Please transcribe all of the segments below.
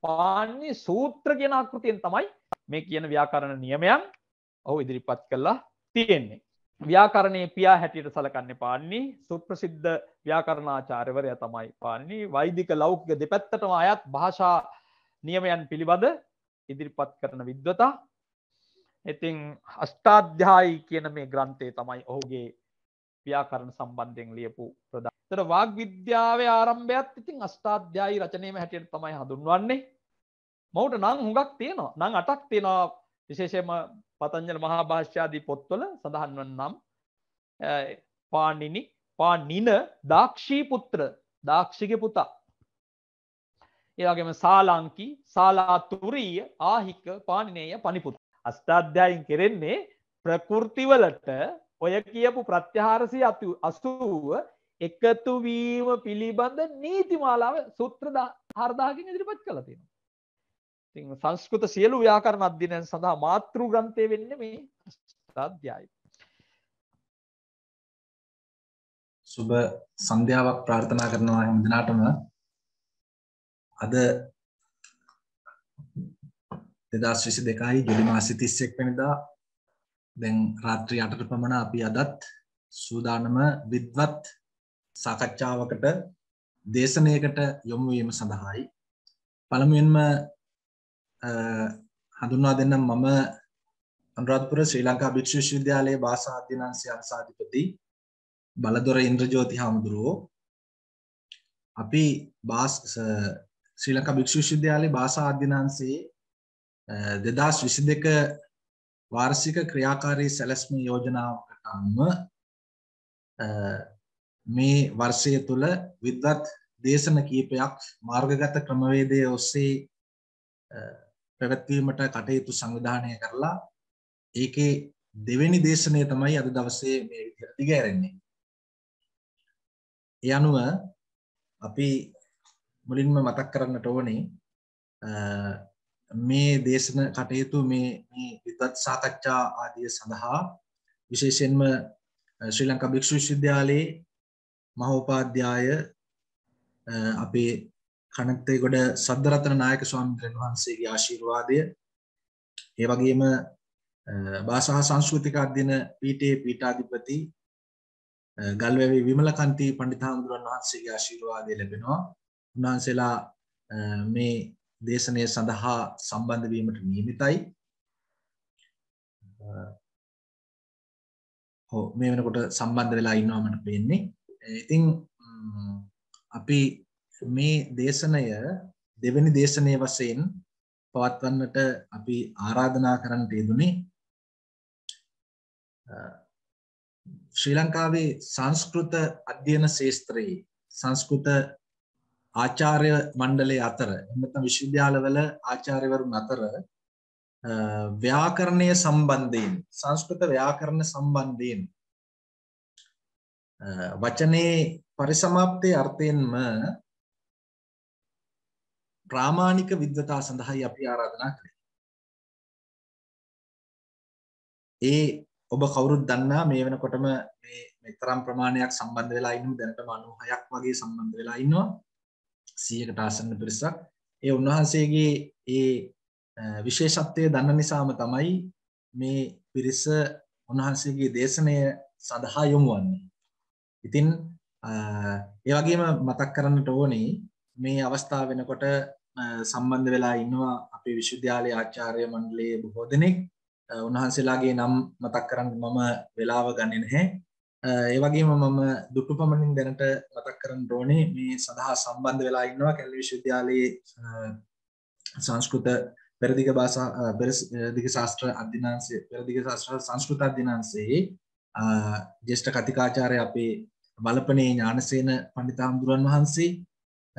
පාන්නේ සූත්‍ර කියන ආකෘතියෙන් තමයි මේ කියන ව්‍යාකරණ නියමයන් ඔහු ඉදිරිපත් කළා තියෙන්නේ. ව්‍යාකරණයේ පියා හැටියට සලකන්නේ පාන්නේ සුප්‍රසිද්ධ ව්‍යාකරණාචාර්යවරයා තමයි පාන්නේ වෛදික ලෞකික දෙපැත්තටම අයත් භාෂා නියමයන් පිළිබඳ ඉදිරිපත් කරන විද්වතා. ඉතින් අෂ්ටාධ්‍යායි කියන මේ ග්‍රන්ථය තමයි ඔහුගේ ව්‍යාකරණ සම්බන්ධයෙන් ලියපු ප්‍රදා. තර වාග විද්‍යාවේ ආරම්භයත් ඉතින් අස්ථාධ්‍යායි රචනයම හැටියට තමයි හඳුන්වන්නේ. මවට නං හුඟක් තියෙනවා නං අටක් තියෙනවා විශේෂයම පතංජල මහා භාෂ්‍යාදී පොත්වල සඳහන් වන නම් පානිනි පානින දක්ෂී පුත්‍ර දක්ෂික පුතා. ඒවගේම සාලාංකි සාලාතුරීය ආහික පානිනේය පනිපුත්. අස්ථාධ්‍යායින් කෙරෙන්නේ ප්‍රකෘතිවලට ඔය කියපු ප්‍රත්‍යහාරසි අතු අසුව එකතුවීම පිළිබඳ නීතිමාලාව සූත්‍ර හරදාකින් ඉදිරිපත් කළ තියෙනවා. ඉතින් සංස්කෘත සියලු ව්‍යාකරණ අධ්‍යයනයන් සඳහා මාතෘ ග්‍රන්ථය වෙන්නේ මේ අෂ්ටාධ්‍යායයි. සුබ සන්ධ්‍යාවක් ප්‍රාර්ථනා කරනවා හැම දිනාටම. අද 2022යි ජූලි මාසයේ 31 වෙනිදා දැන් රාත්‍රී අටට පමණ අපි අදත් සූදානම විද්වත් සාකච්ඡාවකට දේශනයකට යොමුවීම සඳහායි. පළමුවෙන්ම හඳුන්වා දෙන්නම් මම අනුරාධපුර ශ්‍රී ලංකා භික්ෂු විශ්වවිද්‍යාලයේ භාෂා අධ්‍යනාංශය අංශාධිපති බලදොර ඉන්ද්‍රජෝති හාමුදුරුවෝ. අපි ශ්‍රී ලංකා භික්ෂු විශ්වවිද්‍යාලයේ භාෂා අධ්‍යනාංශයේ 2022 වාර්ෂික ක්‍රියාකාරී සැලැස්ම යෝජනාවකට අනුව මේ වර්ෂය තුළ විද්වත් දේශන කීපයක් මාර්ගගත ක්‍රමවේදය ඔස්සේ පැවැත්වීමට කටයුතු සංවිධානය කරලා ඒකේ දෙවැනි දේශනය තමයි අද දවසේ මේ විදිහට දිගහැරෙන්නේ. ඒ අනුව අපි මුලින්ම මතක් කරන්නට ඕනේ මේ දේශන කටයුතු මේ විතත් සාකච්ඡා ආදිය සඳහා විශේෂෙන්ම ශ්‍රී ලංකා භික්‍ෂු විශ්වවිද්‍යාලයේ මහෝපාධ්‍යාය අපේ කනත්තේ ගොඩ සද්ධරතන නායක ස්වාමින්ද්‍රයන් වහන්සේගේ ආශීර්වාදය ඒ වගේම භාෂා සංස්කෘතික අධ්‍යන පීටේ පීටාධිපති ගල්වැවේ විමලකන්ති පණ්ඩිතාමුදුරන් වහන්සේගේ ආශීර්වාදය ලැබෙනවා උන්වහන්සේලා මේ දේශනය සඳහා සම්බන්ධ වීමට නියමිතයි. ඔව් මේ වෙනකොට සම්බන්ධ වෙලා ඉන්නවා මට පේන්නේ. ඉතින් අපි මේ දේශනය දෙවැනි දේශනය වශයෙන් පවත්වන්නට අපි ආරාධනා කරන්නට යෙදුනේ ශ්‍රී ලංකාවේ සංස්කෘත අධ්‍යයන ශාස්ත්‍රයේ සංස්කෘත ආචාර්ය මණ්ඩලය අතර එමත විශ්වවිද්‍යාලවල ආචාර්යවරුන් අතර ව්‍යාකරණය සම්බන්ධයෙන් සංස්කෘත ව්‍යාකරණ සම්බන්ධයෙන් වචනේ පරිසමාප්තය අර්ථයෙන්ම ප්‍රාමාණික විද්වතා සඳහායි අපි ආරාධනා කරේ. ඒ ඔබ කවුරුත් දන්නා මේ වෙනකොටම මේ මෙතරම් ප්‍රමාණයක් සම්බන්ධ වෙලා ඉන්නවා දැනටම 96ක් වගේ සම්බන්ධ වෙලා ඉන්නවා. සියකට ආසන්න පිරිසක් ඒ උන්වහන්සේගේ ඒ විශේෂත්වය දන්න නිසාම තමයි මේ පිරිස උන්වහන්සේගේ දේශනය සඳහා යොමු වන්නේ. ඉතින් ඒ වගේම මතක් කරන්නට ඕනේ මේ අවස්ථාව වෙනකොට සම්බන්ධ වෙලා ඉන්නවා අපේ විශ්වවිද්‍යාලයේ ආචාර්ය මණ්ඩලයේ බොහෝ දෙනෙක් උන්වහන්සේලාගේ නම් මතක් කරන්න මම වෙලාව ගන්නේ නැහැ. ඒවගේම මම දුටු පමණින් දැනට මතක් කරන ඩෝනේ මේ සඳහා සම්බන්ධ වෙලා ඉන්නවා කැල්ලි විශ්වවිද්‍යාලයේ සංස්කෘත පෙරදිග භාෂා පෙරදිග ශාස්ත්‍ර අධ්‍යනාංශයේ පෙරදිග ශාස්ත්‍ර සංස්කෘත අධ්‍යනාංශයේ ජ්‍යෙෂ්ඨ කතිකාචාර්ය අපේ බලපනේ ඥානසේන පඬිතාම්දුරන් වහන්සේ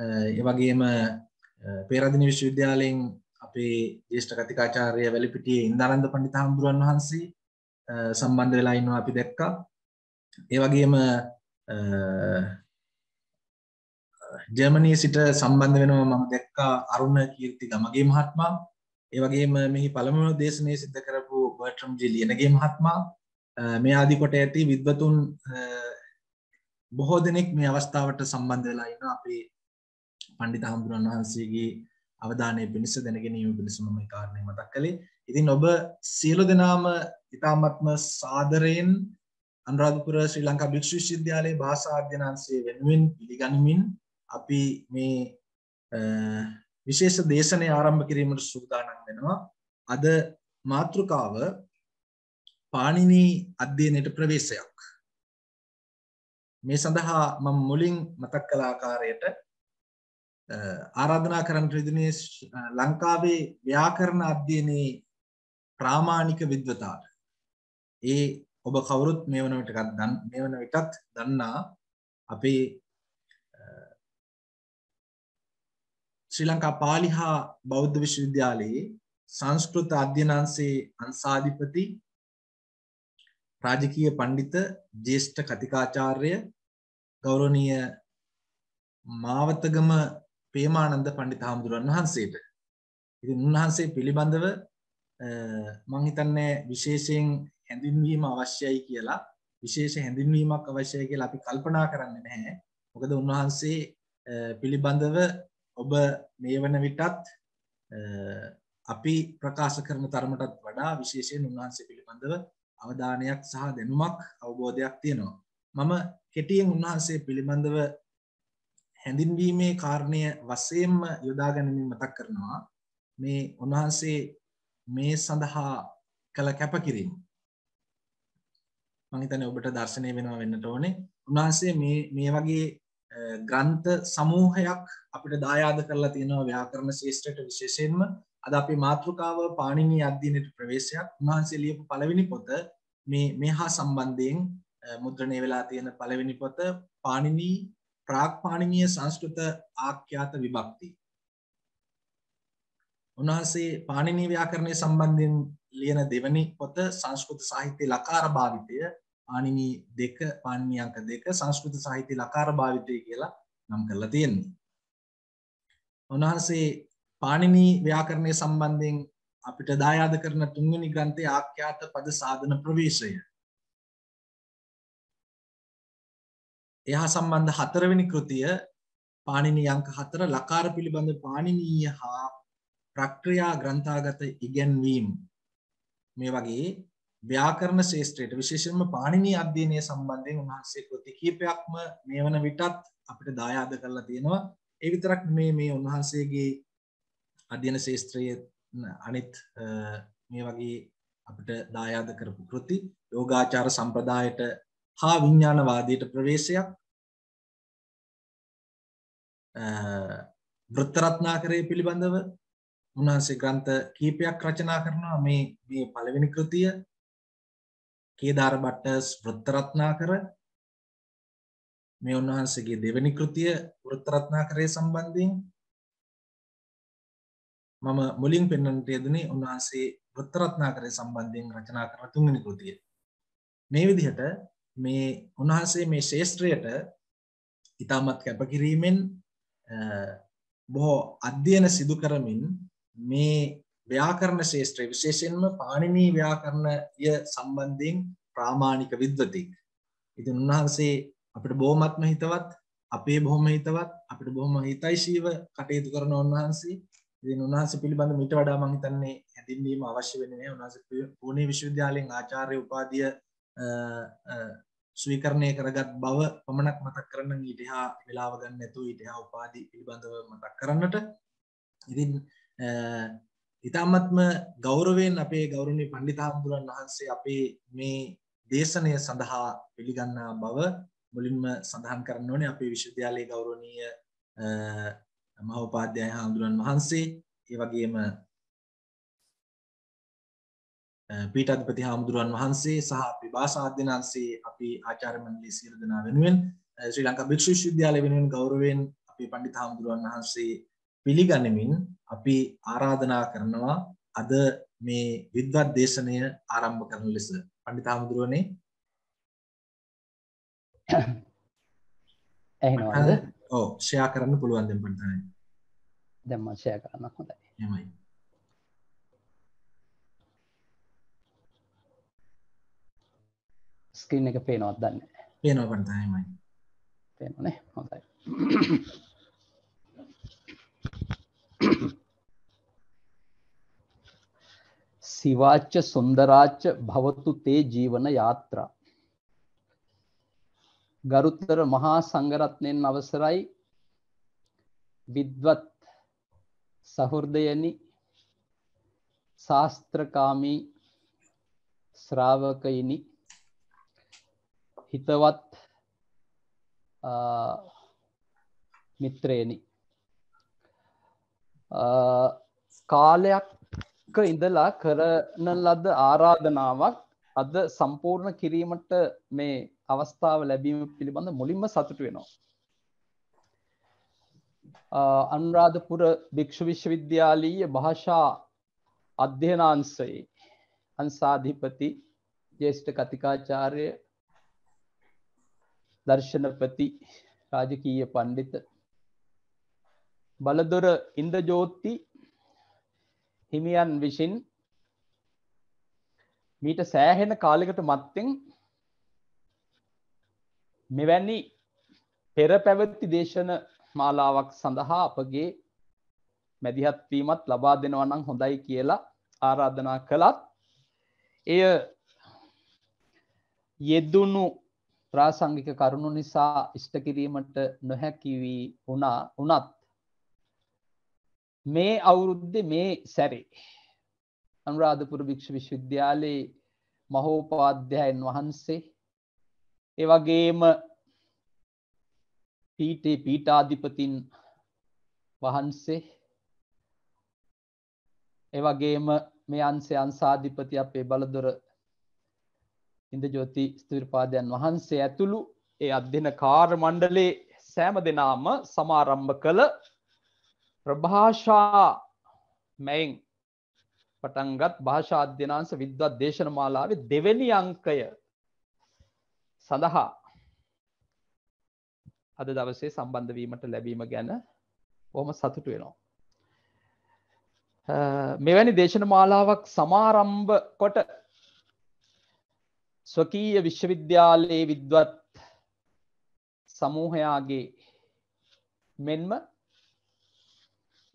ඒ වගේම පේරාදෙණි විශ්වවිද්‍යාලයෙන් අපේ ජ්‍යෙෂ්ඨ කතිකාචාර්ය වැලිපිටියේ ඉන්දානන්ද පඬිතාම්දුරන් වහන්සේ සම්බන්ධ වෙලා ඉන්නවා අපි දැක්කා ඒ වගේම ජර්මනී සිට සම්බන්ධ වෙනවා මම දැක්කා අරුණ කීර්ති ගමගේ මහත්මා ඒ වගේම මෙහි පළමුව දේශනය සිද්ධ කරපු බර්ට්‍රම් ජි ලියනගේ මහත්මා මේ ආදි කොට ඇති විද්වතුන් බොහෝ දෙනෙක් මේ අවස්ථාවට සම්බන්ධ වෙලා ඉන්න අපේ පණ්ඩිත හාමුදුරන් වහන්සේගේ අවධානය පිණිස දැනගැනීම පිණිස මම මේ කාරණේ මතක් කළේ. ඉතින් ඔබ සියලු දෙනාම ඉතාමත්ම සාදරයෙන් අනුරාධපුර ශ්‍රී ලංකා භික්ෂු විශ්වවිද්‍යාලයේ භාෂා අධ්‍යනාංශය වෙනුවෙන් පිළිගනිමින් අපි මේ විශේෂ දේශනය ආරම්භ කිරීමට සූදානම් වෙනවා. අද මාතෘකාව පාණිනි අධ්‍යයනයට ප්‍රවේශයක්. මේ සඳහා මම මුලින් මතක් කළ ආකාරයට ආරාධනා කරන්නට යෙදුනේ ලංකාවේ ව්‍යාකරණ අධ්‍යයනයේ ප්‍රාමාණික විද්වතාට. ඒ ඔබ කවුරුත් මේ වන විටත් දන් මේ වන විටත් දන්නා අපේ ශ්‍රී ලංකා පාලි හා බෞද්ධ විශ්වවිද්‍යාලයේ සංස්කෘත අධ්‍යනාංශයේ අංශාධිපති රාජකීය පණ්ඩිත ජේෂ්ඨ කතිකාචාර්ය ගෞරවනීය මාවතගම ප්‍රේමානන්ද පණ්ඩිත හාමුදුරන් වහන්සේට ඉතින් උන්වහන්සේ පිළිබඳව මං හිතන්නේ විශේෂයෙන් හැඳින්වීම අවශ්‍යයි කියලා විශේෂ හැඳින්වීමක් අවශ්‍යයි කියලා අපි කල්පනා කරන්නේ නැහැ. මොකද උන්වහන්සේ පිළිබඳව ඔබ මේ වන විටත් අපි ප්‍රකාශ කරන තරමටත් වඩා විශේෂයෙන් උන්වහන්සේ පිළිබඳව අවධානයක් සහ දැනුමක් අවබෝධයක් තියෙනවා. මම කෙටියෙන් උන්වහන්සේ පිළිබඳව හැඳින්වීමේ කාරණය වශයෙන්ම යොදා ගැනීම මතක් කරනවා. මේ උන්වහන්සේ මේ සඳහා කළ කැපකිරීම මහිතන ඔබට දර්ශනය වෙනවා වෙන්නට ඕනේ උන්වහන්සේ මේ වගේ ග්‍රන්ථ සමූහයක් අපිට දායාද කරලා තියෙනවා ව්‍යාකරණ ශේෂ්ත්‍රයට විශේෂයෙන්ම අද අපේ මාතෘකාව පාණිනී අධ්‍යයනයට ප්‍රවේශයක් උන්වහන්සේ ලියපු පළවෙනි පොත මේ මේ හා සම්බන්ධයෙන් මුද්‍රණය වෙලා තියෙන පළවෙනි පොත පාණිනී ප්‍රාග් පාණිනීය සංස්කෘත ආඛ්‍යාත විභක්ති උන්වහන්සේ පාණිනී ව්‍යාකරණය සම්බන්ධයෙන් ලියන දෙවනි පොත සංස්කෘත සාහිත්‍ය ලකාර භාවිතය ආනිමී දෙක පන්නේ අංක දෙක සංස්කෘත සාහිත්‍ය ලකාර භාවිතය කියලා නම් කරලා තියෙන්නේ. උන්වහන්සේ පාණිනී ව්‍යාකරණය සම්බන්ධයෙන් අපිට දායාද කරන තුන්වෙනි ග්‍රන්ථයේ ආඛ්‍යාත පද සාධන ප්‍රවේශය. එහා සම්බන්ධ හතරවෙනි කෘතිය පාණිනී අංක 4 ලකාර පිළිබඳ පාණිනීය හා ප්‍රක්‍රියා ග්‍රන්ථාගත ඉගැන්වීම් මේ වගේ ව්‍යාකරණ ශේෂත්‍රයට විශේෂයෙන්ම පාණිනී අධ්‍යයනය සම්බන්ධයෙන් උන්වහන්සේ කෘති කිහිපයක්ම මේ වන විටත් අපිට දායාද කරලා තියෙනවා. ඒ විතරක් මේ මේ උන්වහන්සේගේ අධ්‍යයන ශේෂත්‍රයේ අනිත් මේ වගේ අපිට දායාද කරපු කෘති යෝගාචාර සම්ප්‍රදායට හා විඥානවාදයට ප්‍රවේශයක් වෘත්තරත්නාකරය පිළිබඳව උන්වහන්සේ ග්‍රන්ථ කීපයක් රචනා කරනවා මේ මේ පළවෙනි කෘතිය කේදාර බට්ටස් වෘත්තරත්නාකර මේ උන්වහන්සේගේ දෙවෙනි කෘතිය වෘත්තරත්නාකරයේ සම්බන්ධයෙන් මම මුලින් පෙන්වන්නට යෙදුනේ උන්වහන්සේ වෘත්තරත්නාකරය සම්බන්ධයෙන් රචනා කරන තුන්වෙනි කෘතිය. මේ විදිහට මේ උන්වහන්සේ මේ ශේෂ්ත්‍රයට ඉතාමත් කැපකිරීමෙන් බොහෝ අධ්‍යයන සිදු කරමින් මේ ව්‍යාකරණ ශේෂත්‍රය විශේෂයෙන්ම පාණිනී ව්‍යාකරණය සම්බන්ධයෙන් ප්‍රාමාණික විද්වතෙක්. ඉතින් උන්වහන්සේ අපිට බොහොමත්ම හිතවත්, අපේ බොහොම හිතවත්, අපිට බොහොම හිතයිශීව කටයුතු කරන උන්වහන්සේ. ඉතින් උන්වහන්සේ පිළිබඳ මීට වඩා මම හිතන්නේ හැඳින්වීම අවශ්‍ය වෙන්නේ නැහැ. උන්වහන්සේ පුණේ විශ්වවිද්‍යාලයෙන් ආචාර්ය උපාධිය ස්වීකරණය කරගත් බව පමණක් මතක් කරන්න ඊට එහා වෙලාව ගන්න නැතුව ඊට එහා උපාධි පිළිබඳව මතක් කරන්නට. ඉතින් ඉතාමත්ම ගෞරවෙන් අපේ ගෞරුණි පණ්ඩිතාම්දුරන් වහන්සේ අපේ මේ දේශනය සඳහා පිළිගන්නා බව මුලින්ම සඳහන් කරන්න ඕනේ අපේ විශ්වවිද්‍යාලයේ ගෞරවනීය මහෝපාධ්‍යාය හාමුදුරන් වහන්සේ ඒ වගේම පීඨාධිපති හාමුදුරන් වහන්සේ සහ අපි භාෂාධ්‍යනාංශයේ අපි ආචාර්ය මණ්ඩලයේ සියලු දෙනා වෙනුවෙන් ශ්‍රී ලංකා භික්ෂු විශ්වවිද්‍යාලය වෙනුවෙන් ගෞරවයෙන් අපේ පණ්ඩිත හාමුදුරන් වහන්සේ පිළිගනිමින් අපි ආරාධනා කරනවා අද මේ විද්වත් දේශනය ආරම්භ කරන ලෙස පණ්ඩිත හාමුදුරුවනේ ඇහෙනවද ඔව් ෂෙයා කරන්න පුළුවන් දැන් පණ්ඩිත හාමුදුරුවනේ දැන් මම ෂෙයා කරන්න හොඳයි එහෙමයි ස්ක්‍රීන් එක පේනවද දන්නේ පේනවා පණ්ඩිත හාමුදුරුවනේ පේනවනේ හොඳයි සිවාච්ච සුන්දරාච්ච භවතු තේ ජීවන යාත්‍රා. ගරුත්තර මහා සංගරත්නයෙන් අවසරයි විද්වත් සහෘදයනි ශාස්ත්‍රකාමී ශ්‍රාවකයිනි හිතවත් මිත්‍රයනි කාලයක් ඉඳලා කරන ලද ආරාධනාවක් අද සම්පූර්ණ කිරීමට මේ අවස්ථාව ලැබීම පිළිබඳ මුලින්ම සතුට වෙනවා. අනුරාධපුර භික්‍ෂු විශ්වවිද්‍යාලීය භාෂා අධ්‍යනාන්සයේ අන්සාධිපති ජේෂ්ඨ කතිකාචාරය දර්ශනපති රාජකීය පණ්ඩිත බලදොර ඉන්දජෝති හිමියන් විසින් මීට සෑහෙන කාලෙකට මත්තෙන් මෙවැනි පෙර පැවැත්ති දේශන මාලාවක් සඳහා අපගේ මැදිහත්වීමත් ලබා දෙනවා නම් හොඳයි කියලා ආරාධනා කළත් එය යෙදුණු ප්‍රාසංගික කරුණු නිසා ඉෂ්ට කිරීමට නොහැකිවී වුණා උනත් මේ අවුරුද්ධ මේ සැරේ අනුරාධපුර භික්ෂ විශ්වවිද්‍යාලයේ මහෝපාධ්‍යයන් වහන්සේ එවගේම පීටේ පීටාධිපතින් වහන්සේ එවගේම මේ අන්සේ අන්සාධිපති අපේ බලදොර ඉන්දජෝති ස්තවිරපාදයන් වහන්සේ ඇතුළු ඒ අධ්‍යන කාර මණ්ඩලේ සෑම දෙනාම සමාරම්භ කළ ප්‍රභාෂා මැයින් පටන්ගත් භාෂා අධ්‍යනාංශ විද්වත් දේශන මාලාවේ දෙවැනි අංකය සඳහා අද දවසේ සම්බන්ධ වීමට ලැබීම ගැන ඔහොම සතුටු වෙනවා. මෙවැනි දේශන මාලාවක් සමාරම්භ කොට ස්වකීය විශ්වවිද්‍යාලයේ විද්වත් සමූහයාගේ මෙන්ම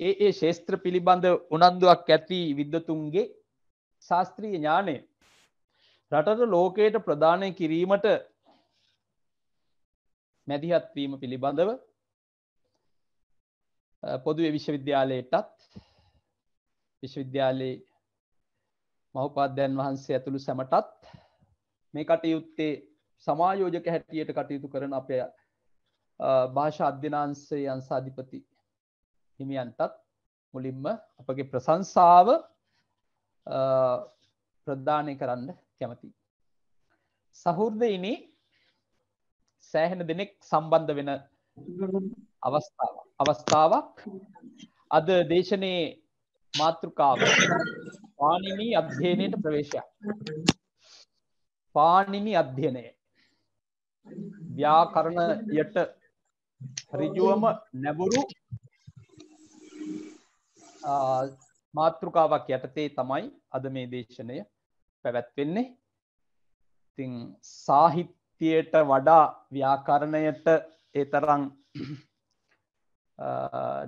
ඒ ඒ ශේත්‍ර පිළිබඳ උනන්දුවක් ඇති විද්වතුන්ගේ ශාස්ත්‍රීය ඥානය රටට ලෝකයට ප්‍රධානය කිරීමට මැදිහත්වීම පිළිබඳව පොදුවේ විශ්වවිද්‍යාලයටත් විශ්වවිද්‍යාලයේ මහපාදයන් වහන්සේ ඇතුළු සැමටත් මේ කටයුත්තේ සමායෝජක හැටියට කටයුතු කරන අප භාෂා අධ්‍යනාන්සේ අන්සාධිපති හිමියන්ටත් මුලින්ම අපගේ ප්‍රසංසාව ප්‍රධානය කරන්න කැමති. සහෘර්දයින සෑහෙන දෙනෙක් සම්බන්ධ වෙන අවස්ථාව අවස්ථාවක් අද දේශනයේ මාතෘකාව පානිනී අධ්‍යයනයට ප්‍රවේශයක් පානිනි අධ්‍යනය ව්‍යාකරණයට රිජුවම නැබුරු මාතෘකාවක් යටතේ තමයි අද මේ දේශනය පැවැත්වෙන්නේ තිං සාහිත්‍යයට වඩා ව්‍යාකරණයට ඒතරං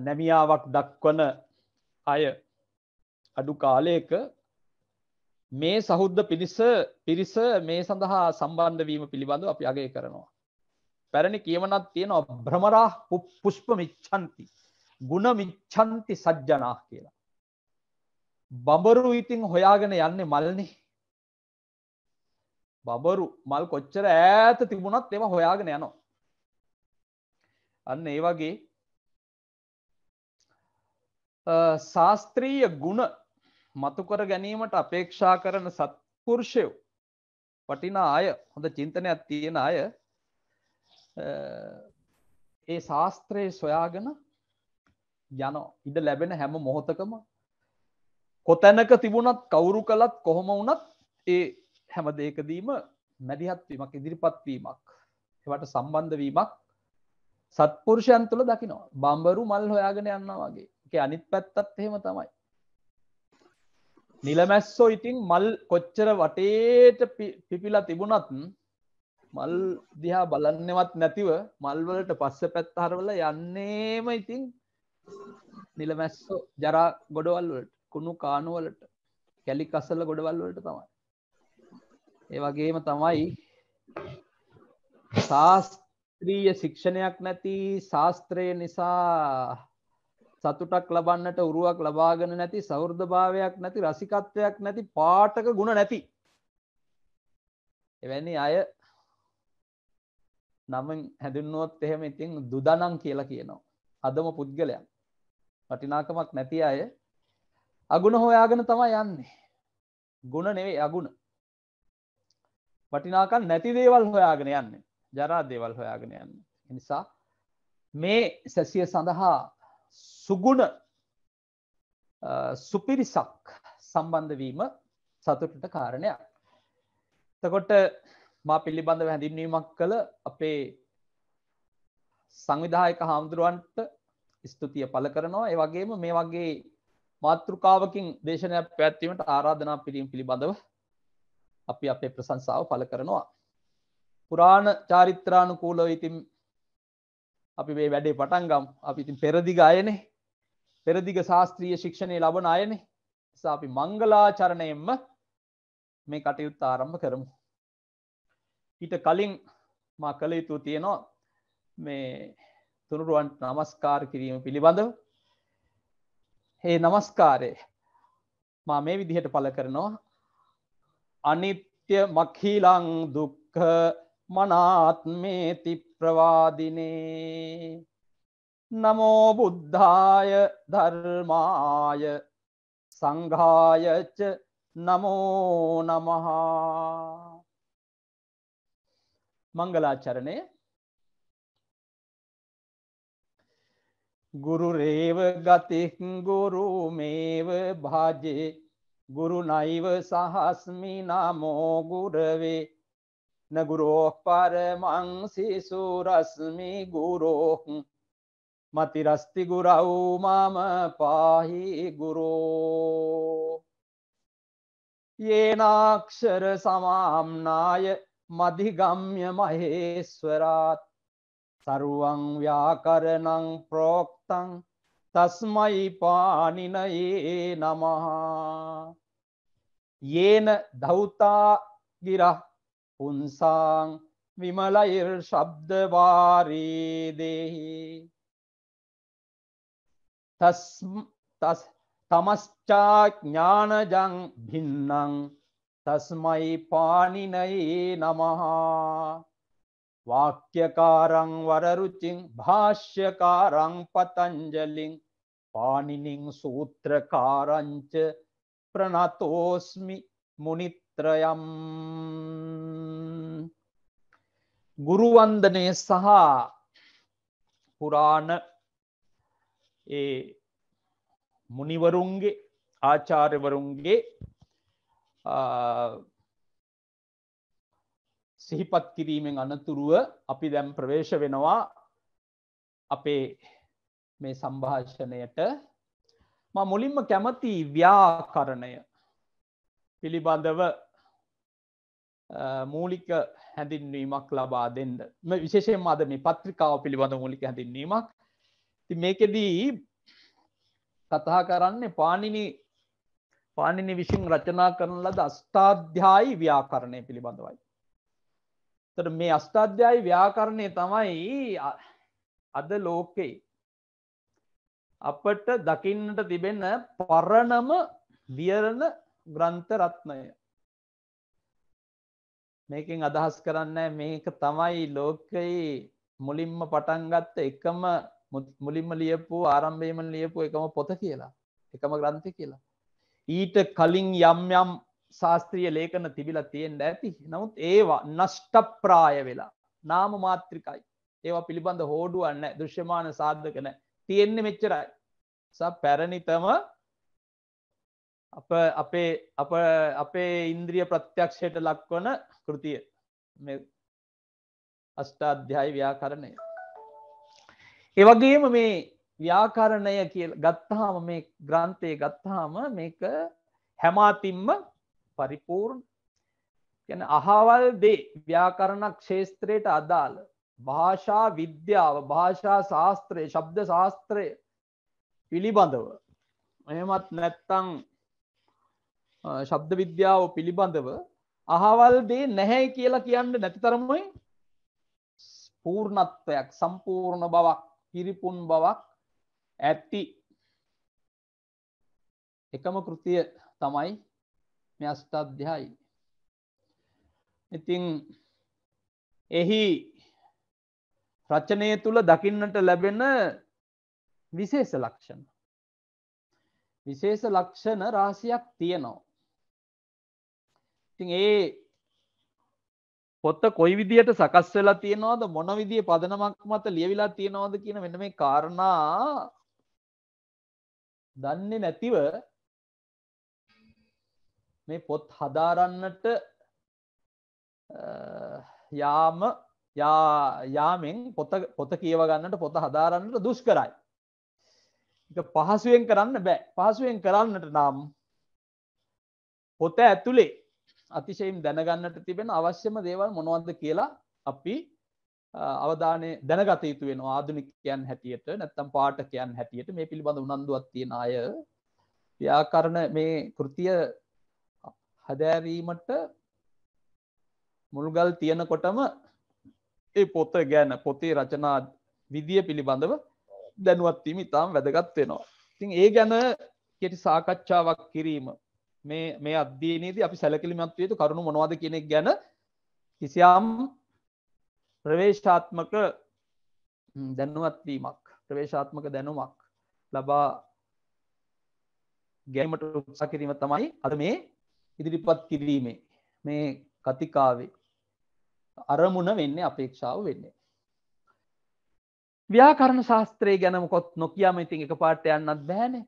නැමියාවක් දක්වන අය අඩු කාලයක මේ සහුද්ධ පිරිස පිරිස මේ සඳහා සම්බන්ධවීම පිළිබඳව අපි අගේ කරනවා. පැරණි කියවනත් තියෙනවා භ්‍රමරා පුෂ්ප මිච්චන්ති ගුණමිච්චන්ති සජ්ජනා කියලා. බඹරු ඉතිං හොයාගෙන යන්නේ මල්නේ බබරු මල් කොච්චර ඈත තිබුණත් එම හොයාගෙන යනවා. අන්න ඒ වගේ ශාස්ත්‍රීය ගුණ මතුකර ගැනීමට අපේක්ෂා කරන සත්පුර්ෂයෝ වටිනා අය හොඳ චින්තනයක් තියෙන අය ඒ ශාස්ත්‍රයේ සොයාගෙන යන ඉඩ ලැබෙන හැම මොහොතකම කොතැනක තිබුණත් කවුරු කළත් කොහොම වනත් ඒ හැම දෙකදීම මැදිහත්වීමක් ඉදිරිපත්වීමක් එවට සම්බන්ධවීමක් සත්පුරුෂයන් තුළ දකිනවා බම්බරු මල් හොයාගෙන යන්න වගේ එක අනිත් පැත්තත් එහෙම තමයි නිලමැස්සෝ ඉතිං මල් කොච්චර වටේට පිපිලා තිබුණත් මල් දිහා බලන්නවත් නැතිව මල්වලට පස්ස පැත්ත හරවල යන්නේම ඉතිං නිලමැස්සෝ ජරා ගොඩවල් වලට කුණු කානුවලට කැලි කසල ගොඩවල් වලට තමයි. ඒ වගේම තමයි ශාස්ත්‍රීය ශික්ෂණයක් නැති ශාස්ත්‍රය නිසා සතුටක් ලබන්නට උරුවක් ලබාගෙන නැති සෞර්ධභාවයක් නැති රසිකත්වයක් නැති පාටක ගුණ නැති. එවැනි අය නම හැඳුන්නුවත් එහෙම ඉතින් දුදනං කියලා කියනවා. අදම පුද්ගලයක්. වටිනාකමක් නැති අය අගුණ හොයාගෙන තමා යන්නේ ගුණ නෙවේ අගුණ වටිනාකන් නැති දේවල් හොයාගෙන යන්න ජරා දේවල් හොයාගෙන යන්න නිසා මේ සැසිය සඳහා සුගුණ සුපිරිසක් සම්බන්ධවීම සතුටට කාරණයක් තකොට මා පිළිබඳව හැඳින්වීමක් කළ අපේ සංවිධායක හාමුදුරුවන්ට ස්තුතිය පල කරනවා ඒ වගේම මේ වගේ මාතෘකාවකින් දේශනයක් පැත්වීමට ආරාධනා පිරීම් පිළිබඳව අපි අපේ ප්‍රසංසාව පල කරනවා. පුරාණ චාරිත්‍රානුකූලව ඉතින් අපි මේ වැඩේ පටන්ගම් අපි ඉතින් පෙරදිග අයනේ පෙරදිග ශාස්ත්‍රීය ශික්ෂණය ලබන අයනේ අපි මංගලාචරණයෙන්ම මේ කටයුත් ආරම්භ කරමු. ඊට කලින් මා කළ යුතු තියෙනවා මේ තුනුරුවන් නමස්කාර කිරීම පිළිබඳව ඒ නමස්කාරය මා මේ විදිහට පල කරනවා අනිත්‍ය මක්හිලං දුක්ක මනාත්මේති ප්‍රවාදිනේ නමෝ බුද්ධාය ධර්මාය සංඝායච නමෝ නමහා මංගලාචරණය ගුරුරේව ගතික් ගුරු මේව භාජේ ගුරු නයිව සහස්මි නමෝ ගුරවේ නගුරෝ පරමං සිසුරස්මි ගුරෝ මතිරස්ති ගුරව් මම පාහි ගුරෝ යේනාක්ෂර සමාම්නාය මධිගම්ය මහේස්වරාත් සරුවං ව්‍යාකරණං ප්‍රෝක්තං තස්මයි පානිනයේ නමහා යේන දෞතා ගිර පුන්සාං විමලයිර් ශබ්දවාරීදෙහි තමස්චාඥානජං භින්නං තස්මයි පානිනයේ නමහා වාක්‍යකාරං වරරුචිං භාෂ්‍යකාරං පතංජලින් පානිනිං සූත්‍රකාරංච ප්‍රනතෝස්මි මුනිත්‍රයම් ගුරුවන්දනය සහ පුරාණ ඒ මුනිවරුන්ගේ ආචාර්යවරුන්ගේ සිහිපත් කිරීමෙන් අනතුරුව අපි දැම් ප්‍රවේශ වෙනවා අපේ මේ සම්භාෂණයට මුලින්ම කැමති ව්‍යාකරණය පිළිබඳව මූලික හැඳින්වීමක් ලබා දෙන්න විශේෂයෙන් අද මේ පත්‍රිකාව පිළිබඳ මූලික හැඳින්වීමක් ති මේකෙදී කතා කරන්නේ පානිනි පානිනි විසින් රචනා කරන ලද අස්ථාධ්‍යායි ව්‍යාකරණය පිළිබඳවයි තොට මේ අෂ්ටාධ්‍යායි ව්‍යාකරණය තමයි අද ලෝකෙයි අපට දකින්නට තිබෙන පරණම ලියරණ ග්‍රන්ථ රත්නය මේකින් අදහස් කරන්න මේක තමයි ලෝකයේ මුලින්ම පටන්ගත්ත එකම මුලින්ම ලියපු ආරම්භයම ලියපු එකම පොත කියලා එකම ග්‍රන්ථය කියලා ඊට කලින් යම් යම් ශාස්ත්‍රීය ලේකන තිබිලා තියෙන් ඇති නමුත් ඒවා නෂ්ටප්‍රාය වෙලා නාම මාත්‍රිකයි ඒවා පිළිබඳ හෝඩුවන්න දෘශ්‍යමාන සාධකන තියෙන්නේ මෙච්චරයි ස පැරණිතම අප අපේ අප අපේ ඉන්ද්‍රිය ප්‍රත්‍යක්ෂයට ලක්වන කෘතිය අෂ්ටාධ්‍යායි ව්‍යාකරණය එවගේම මේ ව්‍යාකරණය කිය ගත්තාම මේ ග්‍රන්ථය ගත්තාම මේක හැමාතින්ම පරිපූර්ණ ගැන අහවල් දේ ව්‍යාකරණක් ශේස්ත්‍රයට අදාළ භාෂා විද්‍යාව භාෂා ශාස්ත්‍රය ශබ්ද ශාස්ත්‍රය පිළිබඳව එමත් නැත්තං ශබ්ද විද්‍යාව පිළිබඳව අහවල් දේ නැහැයි කියලා කියන්න නැති තරමයි පූර්ණත්වයක් සම්පූර්ණ බවක් පිරිපුන් බවක් ඇත්ති එකම කෘතිය තමයි මේ අස්ථාධ්‍යයි ඉතිං එහි රචනය තුළ දකින්නට ලැබෙන විශේෂ ලක්ෂණ විශේෂ ලක්ෂණ රාසියක් තියෙනවා ඉතින් ඒ පොත්ත කොයි විදියට සකස් වෙලා තියෙනවාද මොන විදිය පදනමක් මත ලියවිලා තියෙනවාද කියන මෙන්න මේ කාරණා දන්නේ නැතිව මේ පොත් හදාරන්නට යාම යාමෙන් පොත කියවගන්නට පොත හදාරන්නට දුෂ් කරයි. පහසුවෙන් කරන්න බෑ පහසුවෙන් කරන්නට නම් පොත ඇතුළේ අතිශයිම් දැනගන්නට තිබෙන අවශ්‍යම දේවල් මොනවද කියලා අපි අවධානය දැනගත යුතු වෙන ආධනිකයන් හැටියට නැත්තම් පාටකයන් හැටියට මේ පිළිබඳ උනන්දුවත් තියෙන අය ව්‍යාකරණ මේ කෘතිය හදෑරීමට මුල්ගල් තියෙනකොටම ඒ පොත ගැන පොතේ රචනා විදිය පිළිබඳව දැනුවත්වීම ඉතාම් වැදගත් වෙනවා. තින් ඒ ගැන කෙටි සාකච්ඡාවක් කිරීම මේ මේ අධ්‍යයනයේදී අපි සැලකිලිමත් යුතු කරුණු මොනවද කියන එක ගැන කිසියම් ප්‍රවේශාත්මක දැනුවත්වීමක් ප්‍රවේශාත්මක දැනුමක් ලබා ගැනීමට උත්සාහ කිරීම තමයි අද මේ ඉදිරිපත් කිරීමේ මේ කතිකාවේ අරමුණ වෙන්න අපේක්ෂාව වෙන්නේ. ව්‍යාකරණ ශාස්ත්‍රයේ ගැනමකොත් නොකියාම ඉතින් එක පාට යන්නත් බෑනේ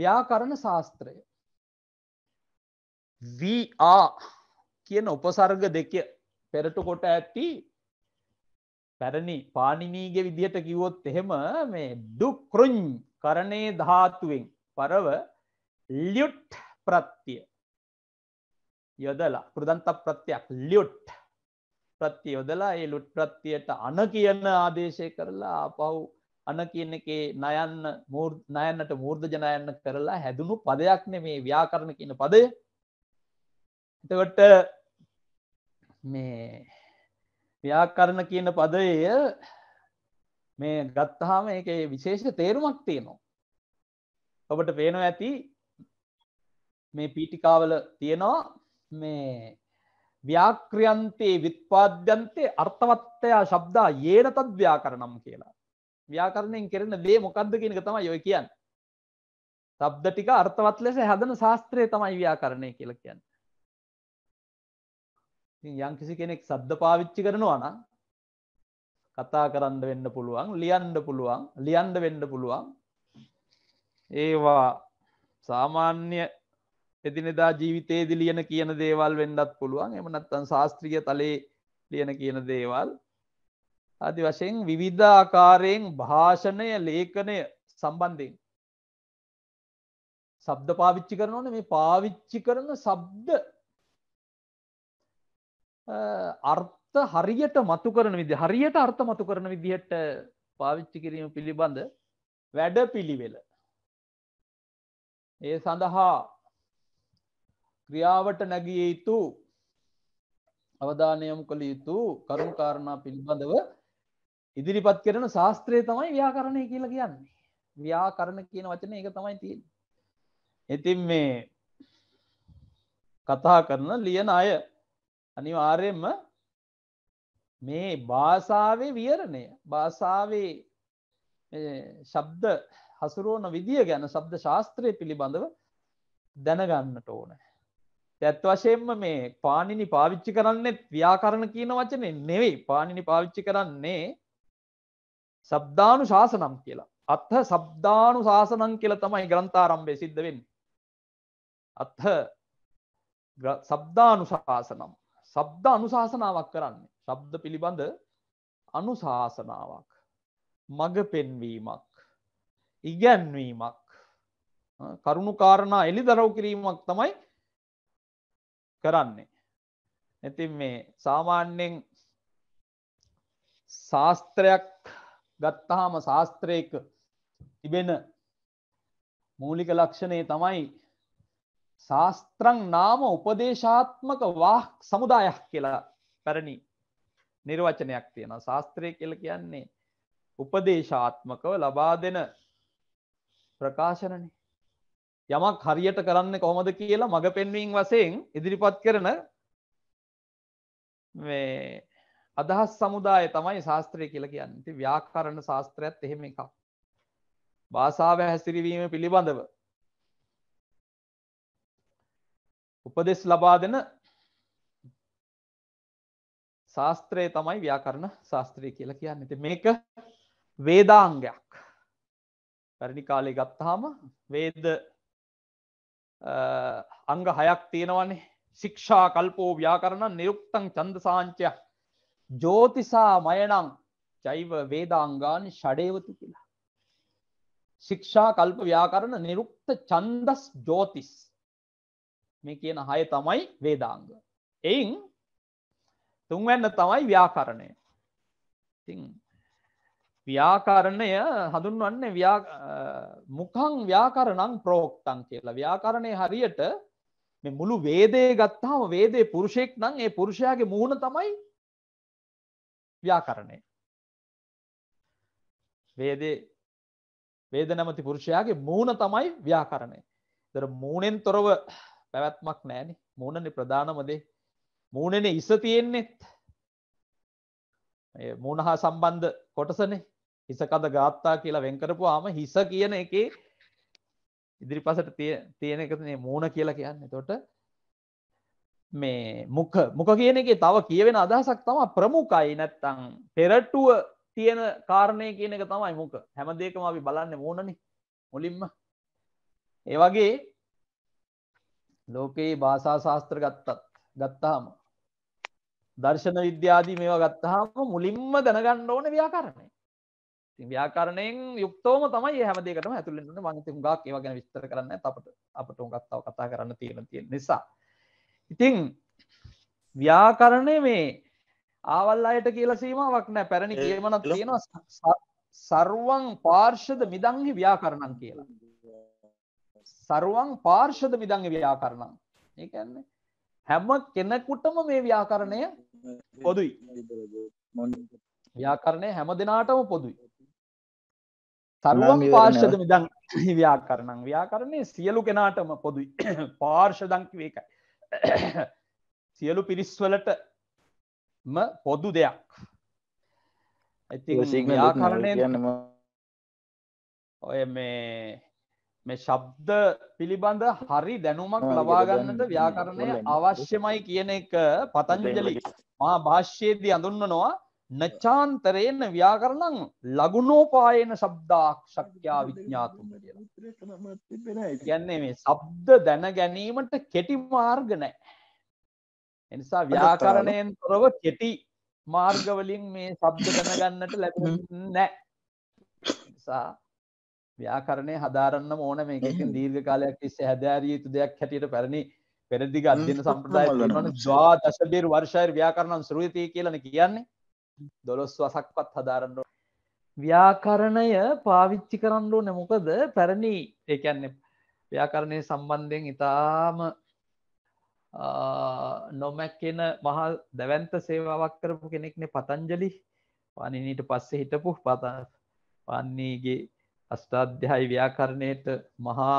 ව්‍යාකරණ ශාස්ත්‍රය වආ කියන උපසර්ග දෙක පෙරට කොට ඇති පැරණි පානිනීග විදිහට කිවොත් එහෙම මේ ඩුක්රුං් කරණය ධාතුවෙන් පරව ලියුට් ප්‍රත්තිය යොදලා පෘදන්ත ප්‍රත්‍යයක් ලියුට් ප්‍රත්ති යොදලා ඒ ලුට් ප්‍රත්තියට අන කියන ආදේශය කරලා පව් අන කියන එකේ නයන්න නයන්නට මූර්ධ ජනයන්න කරලා හැදුණු පදයක්න මේ ව්‍යාකරණ කියන පදය එතවට මේ ව්‍යාකරණ කියන පදය මේ ගත්තාම එක විශේෂ තේරුමක් තියෙනවා ඔබට පේනවා ඇති මේ පීටිකාවල තියෙනවා මේ ව්‍යාක්‍රියන්තේ විත්පාද්‍යන්තේ අර්ථවත්තයා ශබ්දා ඒන තත් ව්‍යාකරණම් කියලා ව්‍යාකරණයෙන් කරන දේ මොකක්ද කියනක තමයි යොය කියන්න සබ්ද ටික අර්ථවත් ලෙස හැදන ශාස්ත්‍රය තමයි ව්‍යාකරණය කියලා කියන්න යම්කිසි කෙනෙක් සද්ධ පාවිච්චි කරනවා නම් කතා කරන්න වෙන්න පුළුවන් ලියන්ඩ පුළුවන් ලියන්ඩ වෙන්න පුළුවන් ඒවා සාමාන්‍ය එතිනෙදා ජීවිතයේදි ලියන කියන දේවල් වෙන්නත් පුළුවන් එමනත්තන් ශාස්ත්‍රීය තලේ ලියන කියන දේවල් අධි වශයෙන් විවිධාකාරයෙන් භාෂණය ලේඛනය සම්බන්ධයෙන් සබ්ද පාවිච්චි කරන ඕන මේ පාවිච්චි කරන සබ්ද අර්ථ හරියට මතු කරන විදි හරියට අර්ථ මතු කරන විදිහට පාවිච්චි කිරීම පිළිබඳ වැඩ පිළිවෙල ඒ සඳහා ක්‍රියාවට නැගිය යුතු අවධානයම් කළ යුතු කරුණු කාරණා පිළිබඳව ඉදිරිපත් කරන ශාස්ත්‍රය තමයි ව්‍යාකරණය කියලා කියන්නේ ව්‍යාකරණ කියන වචන එක තමයි තියෙන ඉතින් මේ කතා කරන ලියන අය අනිවාර්යෙන්ම මේ භාසාාවේ වියරණය භාසාාවේ ශබ්ද හසුරුවන විදිිය ගැන ශබ්ද ශාස්ත්‍රය පිළිබඳව දැනගන්නට ඕනෑ ඇත් වශයෙන්ම මේ පාණිනි පාවිච්චි කරන්නේ ව්‍යාකරණ කියන වචනේ නෙවෙයි පාණිනි පාවිච්චි කරන්නේ සබ්දානු ශාසනම් කියලා. අත්හ සබ්දානු ශාසනම් කියලා තමයි ග්‍රන්ථාරම්භය සිද්ධ වෙන්නේ. අත්හ සබ්දානු ශාසනම් සබ්ද අනුශාසනාවක් කරන්නේ. ශබ්ද පිළිබඳ අනුශාසනාවක්. මඟ පෙන්වීමක්. ඉගැන්වීමක්. කරුණු කාරණා එළිදරව් කිරීමක් තමයි කරන්නේ. ඇතින් මේ සාමාන්‍යෙන් ශාස්ත්‍රයක් ගත්තාම ශාස්ත්‍රයක තිබෙන මූලික ලක්ෂණය තමයි ශාස්ත්‍රං නාම උපදේශාත්මක වාහ් සමුදායක් කියලා පැරණි නිර්වචනයක් තියෙන ශාස්ත්‍රය කියල කියන්නේ උපදේශාත්මකව ලබා දෙන ප්‍රකාශනන යමක් හරියට කරන්න කොහොමද කියලා මඟ පෙන්වීම් වසයෙන් ඉදිරිපත් කරන මේ අදහස් සමුදාය තමයි ශාස්ත්‍රය කියලා කියන්න ති ව්‍යාකරණ ශාස්ත්‍රයත් එහෙම එකක් භාසාාව හැසිරිවීම පිළිබඳව උපදෙස් ලබා දෙන ශාස්ත්‍රය තමයි ව්‍යාකරණ ශාස්ත්‍රය කියලා කියන්න ති මේක වේදාංගයක් පැරණි කාලේ ගත්තාම වේද අංග හයක් තියෙනවන්නේ ශික්ෂා කල්පෝ ව්‍යාකරණ නිරුක්තං චන්ද සාංචය ජෝතිසා මයනං ජෛව වේදාංගාන ෂඩේවතු කියලා. ශික්ෂා කල්ප ව්‍යාකරණ නිරුක්ත චන්දස් ජෝතිස් මේ කියන හය තමයි වේදාංග. එයින් තුන්වැන්න තමයි ව්‍යාකරණය. ඉතින් ව්‍යාකරණය හඳුන්වන්නේ මුකං ව්‍යාකරණං ප්‍රෝක්තං කියලා ව්‍යාකරණය හරියට මුළු වේදය ගත්තාම වේදේ පුරුෂයෙක් නම් ඒ පුරුෂයාගේ මුහුණ තමයි ව්‍යාකරණය වේදේ වේද නැමති පුරුෂයාගේ මූුණ තමයි ව්‍යාකරණය දර මූනෙන් තොරව පැවැත්මක් නෑන මූුණනි ප්‍රධානමදේ මූනෙන ඉස තියෙන්නෙත් මූුණ හා සම්බන්ධ කොටසනේ හිසකද ගාත්තා කියලා වෙන් කරපුවාම හිස කියන එකේ ඉදිරිපසට තියෙන එක මේ මූණ කියලා කියන්නේ. එතකොට මේ මුඛ මුඛ කියන එකේ තව කියවෙන අදහසක් තමයි ප්‍රමුඛයි නැත්තම් පෙරටුව තියෙන කාරණේ කියන එක තමයි මුඛ. හැම දෙයකම අපි බලන්නේ මූණනේ මුලින්ම. ඒ වගේ ලෝකේ භාෂා ශාස්ත්‍ර ගත්තත් ගත්තාම දර්ශන විද්‍යාදී මේවා ගත්තාම මුලින්ම දැනගන්න ඕනේ ව්‍යාකරණය. ති ව්‍යාකරණයෙන් යුක්තෝම තමයි හැමදකට ඇතුලෙන්න්න මංති ගක් ඒව ගැන විස්තර කරන්න අපට අපට උගත්තාව කතා කරන්න තියෙන තියෙන නිසා. ඉතිං ව්‍යාකරණය මේ ආවල් අයට කියල සීමාවක් නෑ පැරණි කියමන තියෙන සරුවන් පාර්ෂද මිදංහි ව්‍යාකරණන් කියලා. සරුවන් පාර්ෂද මිදංහි ව්‍යාකරණම් ඒන්නේ හැම කෙනෙකුටම මේ ව්‍යාකරණය පොදුයි ව්‍යාකරණය හැම දෙනාටම පොදුයි සරුවම් පාර්ශද නිදන් ව්‍යාකරණං ව්‍යාකරණය සියලු කෙනාටම පොදුයි පාර්ශදංකිව එකයි සියලු පිරිස්වලට ම පොදු දෙයක් ඇති ව්‍යාකරණය ගන්නම ඔය මේ මේ ශබ්ද පිළිබඳ හරි දැනුමක් ලබාගන්නට ව්‍යාකරණය අවශ්‍යමයි කියන එක පතන්ජලි මා භාෂ්‍යයේදී අඳුන්නනවා නචාන්තරයන ව්‍යාකරණං ලගුණෝපායන ශබ්දාක් ශක්්‍යා විඥාතුම කියලා ගැන්නේ මේ සබ්ද දැන ගැනීමට කෙටි මාර්ග නෑ එනිසා ව්‍යාකරණයෙන් තොරව කෙටි මාර්ගවලින් මේ සබ්ද දැනගන්නට ලැබනෑ නිසා ව්‍යාකරණය හදාරන්න ඕන මේකින් දීර්ඝ කාලයක් තිස්සේ හැදෑරිය යුතු දෙයක් හැටියට පැරණි පෙරදිග අධ්‍යන සම්ප්‍රදාය ස්වා දශබිර් වර්ෂයර් ව්‍යාකරණම් ශෘතිය කියලන කියන්නේ දොළොස් වසක්වත් හදාරන්න ව්‍යාකරණය පාවිච්චි කරන්නලෝ නමුකද පැරණි ඒන්නේ ව්‍යාකරණය සම්බන්ධයෙන් ඉතාම නොමැක්කෙන මහා දැවන්ත සේවාවක් කරපු කෙනෙක්නේ පතංජලි පනිනීට පස්සේ හිටපු පත වන්නේගේ අස්ටාධ්‍යායි ව්‍යාකරණයට මහා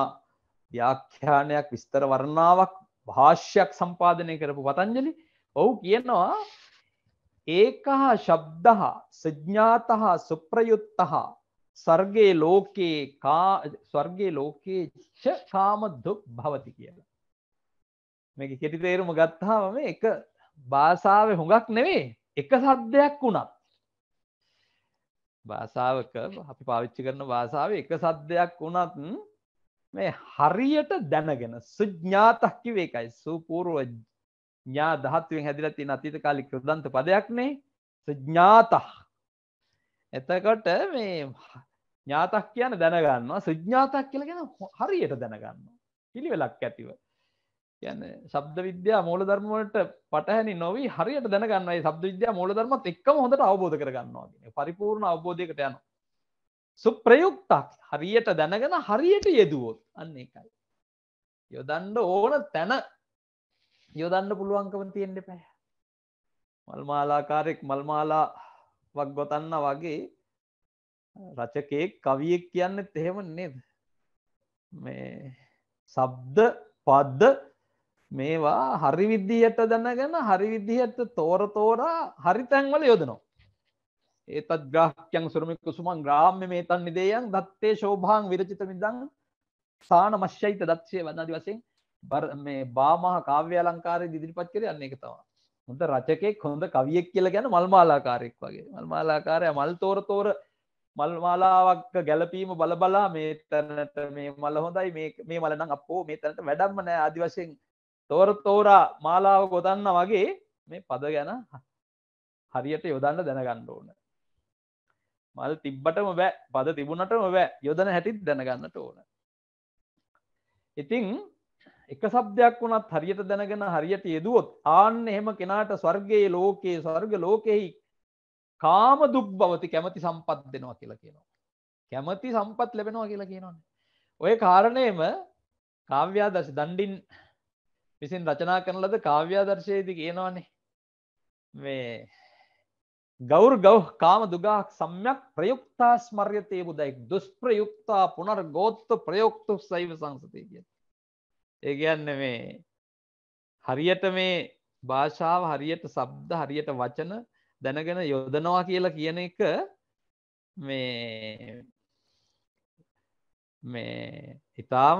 ව්‍යාඛ්‍යානයක් විස්තර වරණාවක් භාෂ්‍යයක් සම්පාදනය කරපු පතංජලි ඔවු කියනවා ඒකහ ශබ්දහ සඥාතහ සුප්‍රයුත්තහ සර්ගේ ලෝකයේ ස්වර්ගේ ලෝකයේ කාම දුක් භවති කියලා. මේක කෙටි තේරුම ගත්තාම එක භාෂාව හොඟක් නෙවේ එක සද්දයක් වුණත්. භාෂාවක අපි පාවිච්චි කරන භාෂාව එක සද්දයක් වුණත් මේ හරියට දැනගෙන සුඥාතක්කිවේ එකයි සුපූරුව ඥා දහත්වෙන් හැදිලා තියෙන අතීත කාලික කෘදන්ත පදයක්නේ සඥාතා එතකොට මේ ඥාතක් කියන දැනගන්නවා සුඥාතක් කියලගෙන හරියට දැනගන්නවා පිළිවෙලක් ඇතිව යන සබ්ද විද්‍යා මූල ධර්මවලට පටහැනි නොවී හරියට දැනගන්න සබ්ද විද්‍යා මූල ධර්මත් එක්කම හොඳට අවබෝධ කරගන්නවා කියන පරිපූර්ණ අවබෝධයකට යනවා. සුප්‍රයුක්තක් හරියට දැනගෙන හරියට යෙදුවොත් අන්න එකයි. යොදන්න ඕන තැන යොදන්න පුළුවන්කම තියෙන්ඩ පැ මල්මාලාකාරෙක් මල්මාලා වක් ගොතන්න වගේ රචකයෙක් කවියෙක් කියන්න තෙහෙම නේද මේ සබ්ද පද්ද මේවා හරි විද්දිහයට දැනගැන හරි විදිහයට තෝර තෝරා හරි තැන්වල යොදනවා ඒතත් ග්‍රාහ්‍යයන් සුරමික සුමන් ග්‍රාම්්‍ය මේ තන් නිදේයන් දත්තේ ශෝභාන් විරචිත නිදං සාන මශ්‍යයිත දක්ෂය වදදි වසෙන් මේ බාමහ කාව්‍ය අලංකාරය දිදිරිපත් කර යන්න එක තවා හොඳ රචකෙක් හොඳ කවියෙක් කියලා ගැන මල්මාලාකාරයෙක් වගේ මල්මාලාකාරය මල් තෝර තෝර මල්මාලාවක් ගැලපීම බලබලා මේ තැනට මේ මල හොඳයි මේ මලනම් අපෝ මේ තැනට වැඩම්ම නෑ ආදි වශයෙන් තෝර තෝරා මාලාව ගොදන්න වගේ මේ පද ගැන හරියට යොදන්න දැනගන්න ඕන මල් තිබ්බටම බෑ පද තිබුණටම බෑ යොදන හැටිත් දැනගන්නට ඕන ඉතිං එක සබ්දයක් වුණත් හරියට දැනගෙන හරියට යෙදුවොත් ආන්න එහෙම කෙනාට ස්වර්ගයේ ලෝකයේ ස්වර්ග ලෝකෙහි කාම දුක් බවති කැමති සම්පත් දෙනවා කියලා කියනවා. කැමති සම්පත් ලැබෙනවා කියලා කියනවන්නේ. ඔය කාරණයම කාව්‍යාදර්ශ දණ්ඩින් විසින් රචනා කරන ලද කාව්‍යාදර්ශයේදී කියනවනේ මේ ගෞර් ගෞ් කාම දුගාක් සම්යක් ප්‍රයුක්තා ස්මර්යතය බුදයික් දුෂ්ප්‍රයුක්තා පුනර් ගෝත්ත ප්‍රයෝක්තු සයිව සංසතිය කිය ඒ කියන්න මේ හරියට මේ භාෂාව හරියට සබ්ද හරියට වචන දැනගෙන යොදනවා කියලා කියන එක මේ මේ ඉතාම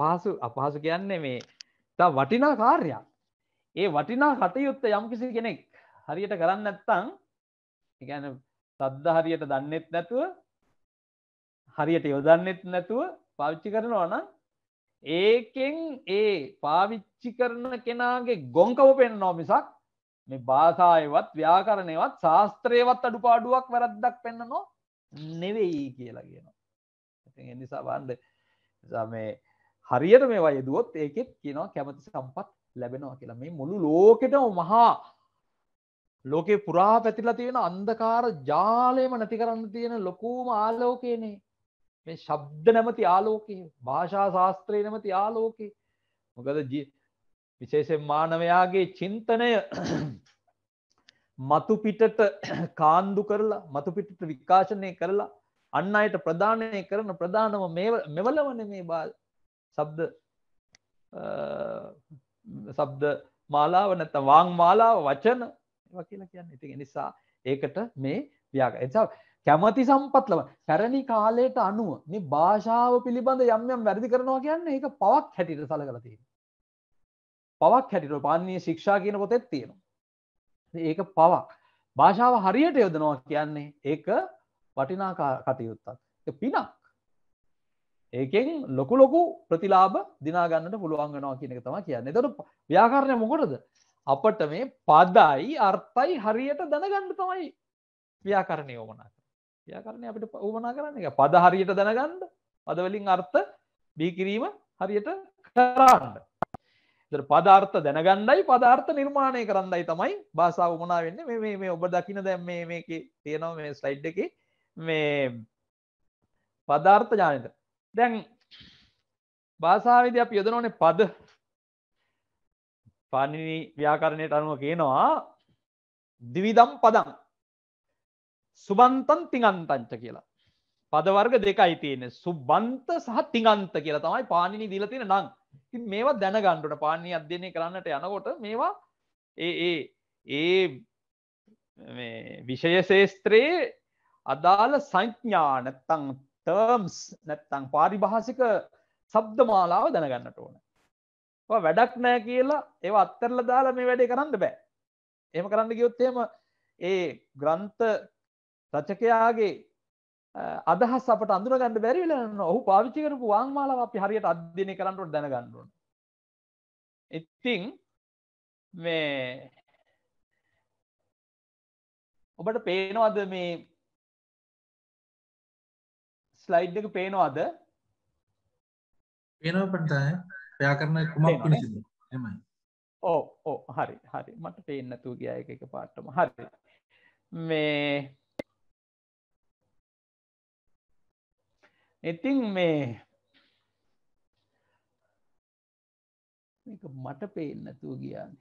අපහසු අපහසු කියන්නේ මේ තා වටිනා කාර්යයක් ඒ වටිනා කටයුත්ත යම්කිසි කෙනෙක් හරියට කරන්න නැත්තං ගැන සද්ද හරියට දන්නෙත් නැතුව හරියට යොදන්නෙත් නැතුව පවිච්චි කරනවා නම් ඒකෙන් ඒ පාවිච්චි කරන කෙනාගේ ගොංකව පෙන් නොමිසක් මේ භාසායවත් ව්‍යාකරණයවත් ශාස්ත්‍රයවත් අඩු පාඩුවක් වැරද්දක් පෙන්න්නනො නෙවෙයි කියලා කියනවා. ඉති එනිසා බන්ඩ මේ හරියට මේ වයදුවොත් ඒකෙත් කියනවා කැමති සම්පත් ලැබෙනවා කියලා මේ මුළු ලෝකෙට මහා ලෝකේ පුරා පැතිලා තියෙන අන්දකාර ජාලයම නැති කරන්න තියෙන ලොකූම ආලෝකයනේ මේ ශබ්ද නැමති ආලෝකයේ භාෂා ශාස්ත්‍රය නැමති ආලෝකයේ මොකද විශේෂයෙන් මානවයාගේ චින්තනය මතු පිටට කාන්දු කරලා මතු පිටට විකාශනය කරලා අන් අයට ප්‍රදානය කරන ප්‍රධානම මෙවලවන මේ බා සබ්ද සබ්ද මාලාව නැත වාං මාලාව වචන කියලා කියන්න ඉතින් නිසා ඒකට මේ ව්‍යාග එසා කැමති සම්පත් ලබ පැරණි කාලයට අනුව මේ භාෂාව පිළිබඳ යම් යම් වැරදි කරනවා කියන්න ඒක පවක් හැටිට සලකලති පවක් හැටිට පාන්නේ ශික්ෂා කියන පොතෙත් තියෙනවා ඒක පවක් භාෂාව හරියට යොදනවා කියන්නේ ඒක වටිනා කටයුත්තක් පිනක් ඒකෙන් ලොකු ලොකු ප්‍රතිලාබ දිනාගන්නට පුළුවන්ගනවා කියන එක තම කියන්න තොට ව්‍යාකාරණය මොකොටද අපට මේ පදයි අර්ථයි හරියට දැනගන්න තමයි ව්‍යාකරණය ඕමනක් ව්‍යාකරණය අපිට වුවමනා කරන්න එක පද හරියට දැනගන්න පදවලින් අර්ථ බිහිකිරීම හරියට කරන්න පදාර්ථ දැනගණ්ඩයි පදාර්ථ නිර්මාණය කරන්නයි තමයි භාසා උමනා වෙන්න මේ මේ ඔබ දකින දැම් මේ මේක තියෙනව මේ ස්ලයිඩ් එක මේ පදාර්ථ ජානත දැන් භාසාවිද අප යොදනඕනේ පද පණිනි ව්‍යාකරණයට අනුව කියනවා දිවිදම් පදම් සුබන්තන් තිගන්තංච කියලා. පදවර්ග දෙකයි තියෙන සුබන්ත සහ තිගන්ත කියලා තමයි පාණිනි දීලා තියෙන නම්. ඉතින් මේවා දැනගන්නට පාණිනි අධ්‍යයනය කරන්නට යනකොට මේවා ඒ ඒ ඒ මේ විෂය ශේස්ත්‍රයේ අදාළ සංඥා නැත්තම් ටර්ම්ස් නැත්තම් පාරිභාෂික සබ්ද මාලාව දැනගන්නට ඕන. වැඩක් නෑ කියලා ඒව අත්තරල දාලා මේ වැඩේ කරන්න බෑ. එහෙම කරන්න ගියොත් එහෙම ඒ ග්‍රන්ථ රචකයාගේ අදහස් අපට අඳුනගන්න බැරිවෙලන්න ඔහු පාවිච්චි කරපු වාංමාලාව අපි හරියට අධ්‍යනය කරන්නට දැනගන්නුවන්. ඉතිං මේ ඔබට පේනවද මේ ස්ලයිඩ් එක පේනවාද පේනපට ්‍යාකරන කුමක් එමයි ඕ ඕ හරි හරි මට පේන්නතුූ ගිය එක පාට්ටම හරි මේ ඉතින් මේ මට පේන්නතුව ගියානේ